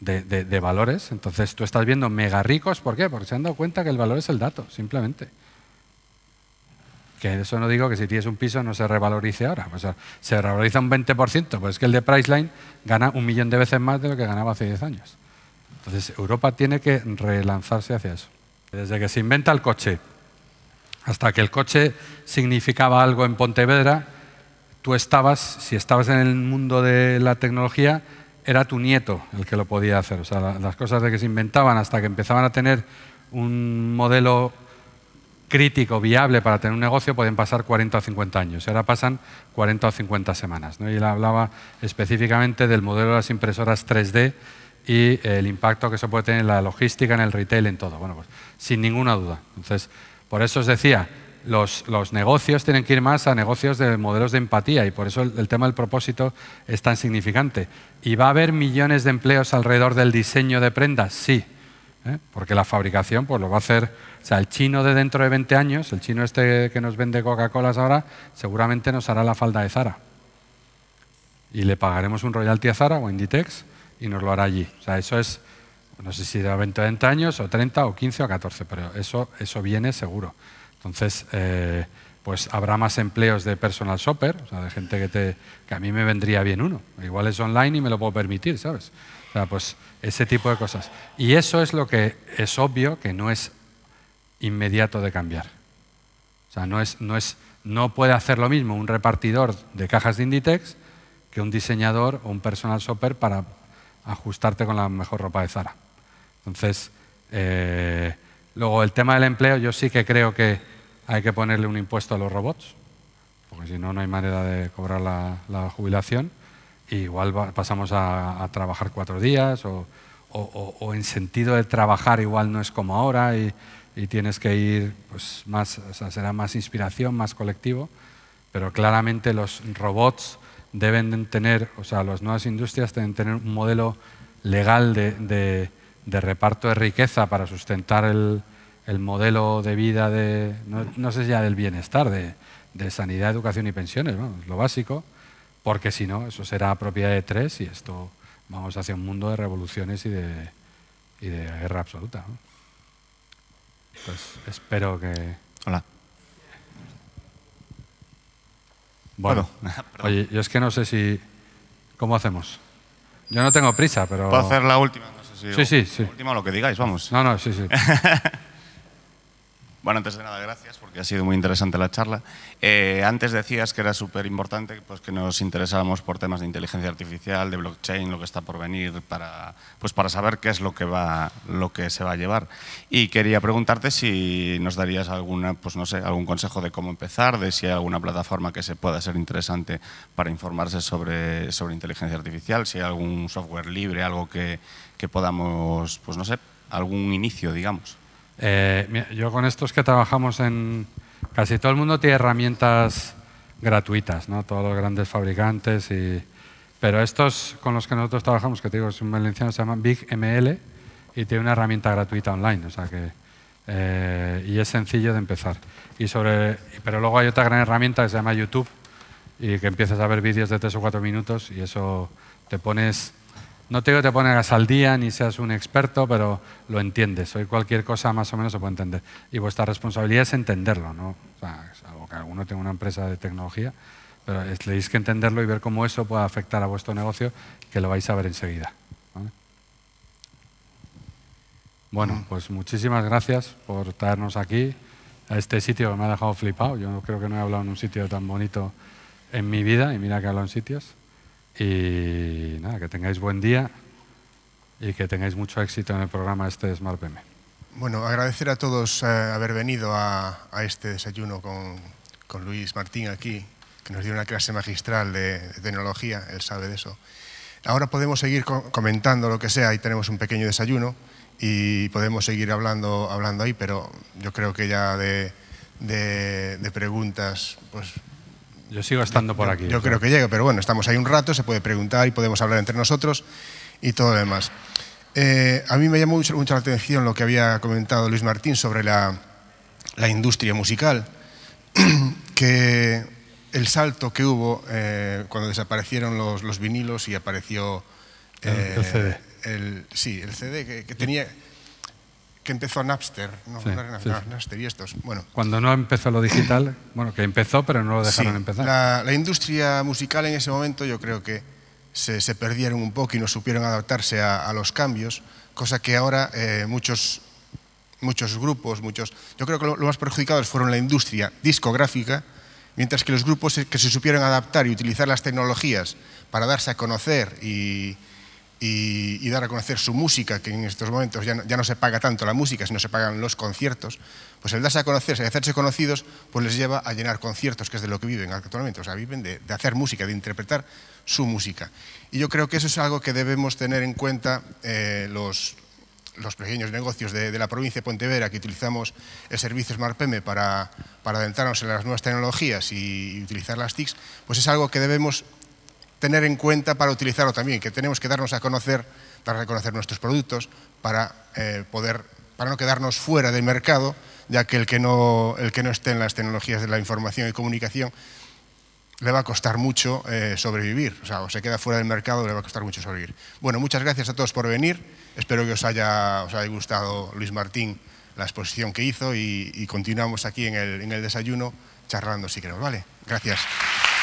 de, de, de, valores. Entonces tú estás viendo mega ricos, ¿por qué? Porque se han dado cuenta que el valor es el dato, simplemente. Que eso no digo que si tienes un piso no se revalorice ahora. O se revaloriza un 20%, pues es que el de Priceline gana un millón de veces más de lo que ganaba hace 10 años. Entonces, Europa tiene que relanzarse hacia eso. Desde que se inventa el coche hasta que el coche significaba algo en Pontevedra, tú estabas, si estabas en el mundo de la tecnología, era tu nieto el que lo podía hacer. O sea, las cosas de que se inventaban hasta que empezaban a tener un modelo crítico, viable para tener un negocio, pueden pasar 40 o 50 años. Y ahora pasan 40 o 50 semanas. Y él hablaba específicamente del modelo de las impresoras 3D y el impacto que eso puede tener en la logística, en el retail, en todo. Bueno, pues sin ninguna duda. Entonces, por eso os decía, los, negocios tienen que ir más a negocios de modelos de empatía y por eso el tema del propósito es tan significante. ¿Y va a haber millones de empleos alrededor del diseño de prendas? Sí. ¿eh? porque la fabricación pues, lo va a hacer, o sea, el chino de dentro de 20 años, el chino este que nos vende Coca-Colas ahora, seguramente nos hará la falda de Zara. Y le pagaremos un royalty a Zara o Inditex y nos lo hará allí. O sea, eso es, no sé si de 20, 20 años o 30 o 15 o 14, pero eso, eso viene seguro. Entonces, eh, pues habrá más empleos de personal shopper, o sea, de gente que, te, que a mí me vendría bien uno. Igual es online y me lo puedo permitir, ¿sabes? O sea, pues ese tipo de cosas. Y eso es lo que es obvio que no es inmediato de cambiar. O sea, no, es, no, es, no puede hacer lo mismo un repartidor de cajas de Inditex que un diseñador o un personal shopper para ajustarte con la mejor ropa de Zara. Entonces, eh, luego el tema del empleo, yo sí que creo que hay que ponerle un impuesto a los robots, porque si no, no hay manera de cobrar la jubilación igual pasamos a, trabajar cuatro días o, en sentido de trabajar igual no es como ahora y, tienes que ir, pues más, o sea, será más inspiración, más colectivo, pero claramente los robots deben tener, o sea, las nuevas industrias deben tener un modelo legal de, reparto de riqueza para sustentar el, modelo de vida de, no, sé si ya del bienestar, de, sanidad, educación y pensiones, ¿no? lo básico, porque si no, eso será propiedad de tres y esto vamos hacia un mundo de revoluciones y de, guerra absoluta. Pues espero que... Hola. Bueno, oye, yo es que no sé si... ¿Cómo hacemos? Yo no tengo prisa, pero... Puedo hacer la última, no sé si... Sí, sí, sí. La última lo que digáis, vamos. No, no, sí, sí. Bueno, antes de nada, gracias, porque ha sido muy interesante la charla. Eh, antes decías que era súper importante pues, que nos interesáramos por temas de inteligencia artificial, de blockchain, lo que está por venir, para, pues, para saber qué es lo que, va, lo que se va a llevar. Y quería preguntarte si nos darías alguna, pues, no sé, algún consejo de cómo empezar, de si hay alguna plataforma que se pueda ser interesante para informarse sobre, sobre inteligencia artificial, si hay algún software libre, algo que podamos, pues no sé, algún inicio, digamos. Eh, yo con estos que trabajamos en... Casi todo el mundo tiene herramientas gratuitas, ¿no? todos los grandes fabricantes. Y, pero estos con los que nosotros trabajamos, que te digo, es un valenciano, se llaman ML y tiene una herramienta gratuita online. O sea que, eh, y es sencillo de empezar. Y sobre, pero luego hay otra gran herramienta que se llama YouTube y que empiezas a ver vídeos de tres o cuatro minutos y eso te pones no te digo te pongas al día ni seas un experto, pero lo entiendes. Hoy cualquier cosa más o menos se puede entender. Y vuestra responsabilidad es entenderlo, ¿no? O sea, que alguno tenga una empresa de tecnología, pero tenéis que entenderlo y ver cómo eso puede afectar a vuestro negocio, que lo vais a ver enseguida. Bueno, mm. pues muchísimas gracias por traernos aquí, a este sitio que me ha dejado flipado. Yo creo que no he hablado en un sitio tan bonito en mi vida, y mira que hablo en sitios. Y nada, que tengáis buen día y que tengáis mucho éxito en el programa este Smart PM. Bueno, agradecer a todos eh, haber venido a, este desayuno con, con, Luis Martín aquí, que nos dio una clase magistral de, tecnología, él sabe de eso. Ahora podemos seguir comentando lo que sea ahí tenemos un pequeño desayuno y podemos seguir hablando, hablando ahí, pero yo creo que ya de, de, de preguntas, pues yo sigo estando por aquí. Yo, creo que llega, pero bueno, estamos ahí un rato, se puede preguntar y podemos hablar entre nosotros y todo lo demás. Eh, a mí me llamó mucho, la atención lo que había comentado Luis Martín sobre la, industria musical, que el salto que hubo eh, cuando desaparecieron los, los, vinilos y apareció... el eh, CD. sí, el CD que tenía que empezó Napster, Napster y estos. Bueno. Cuando no empezó lo digital, bueno, que empezó, pero no lo dejaron empezar. La, la, industria musical en ese momento yo creo que se, perdieron un poco y no supieron adaptarse a, los cambios, cosa que ahora eh, muchos, muchos grupos, muchos... Yo creo que lo, lo, más perjudicados fueron la industria discográfica, mientras que los grupos que se supieron adaptar y utilizar las tecnologías para darse a conocer y y, dar a conocer su música, que en estos momentos ya no, se paga tanto la música, sino se pagan los conciertos, pues el darse a conocerse, y hacerse conocidos, pues les lleva a llenar conciertos, que es de lo que viven actualmente, o sea, viven de, hacer música, de interpretar su música. Y yo creo que eso es algo que debemos tener en cuenta eh, los, los pequeños negocios de, la provincia de Pontevedra que utilizamos el servicio SmartPM para, para adentrarnos en las nuevas tecnologías y utilizar las TICs, pues es algo que debemos tener en cuenta para utilizarlo también, que tenemos que darnos a conocer, para reconocer nuestros productos, para eh, poder, para no quedarnos fuera del mercado, ya que el que, no, el que no esté en las tecnologías de la información y comunicación le va a costar mucho eh, sobrevivir, o sea, o se queda fuera del mercado, le va a costar mucho sobrevivir. Bueno, muchas gracias a todos por venir, espero que os haya, os haya gustado Luis Martín la exposición que hizo y, continuamos aquí en el, en el desayuno charlando si queremos, ¿vale? Gracias.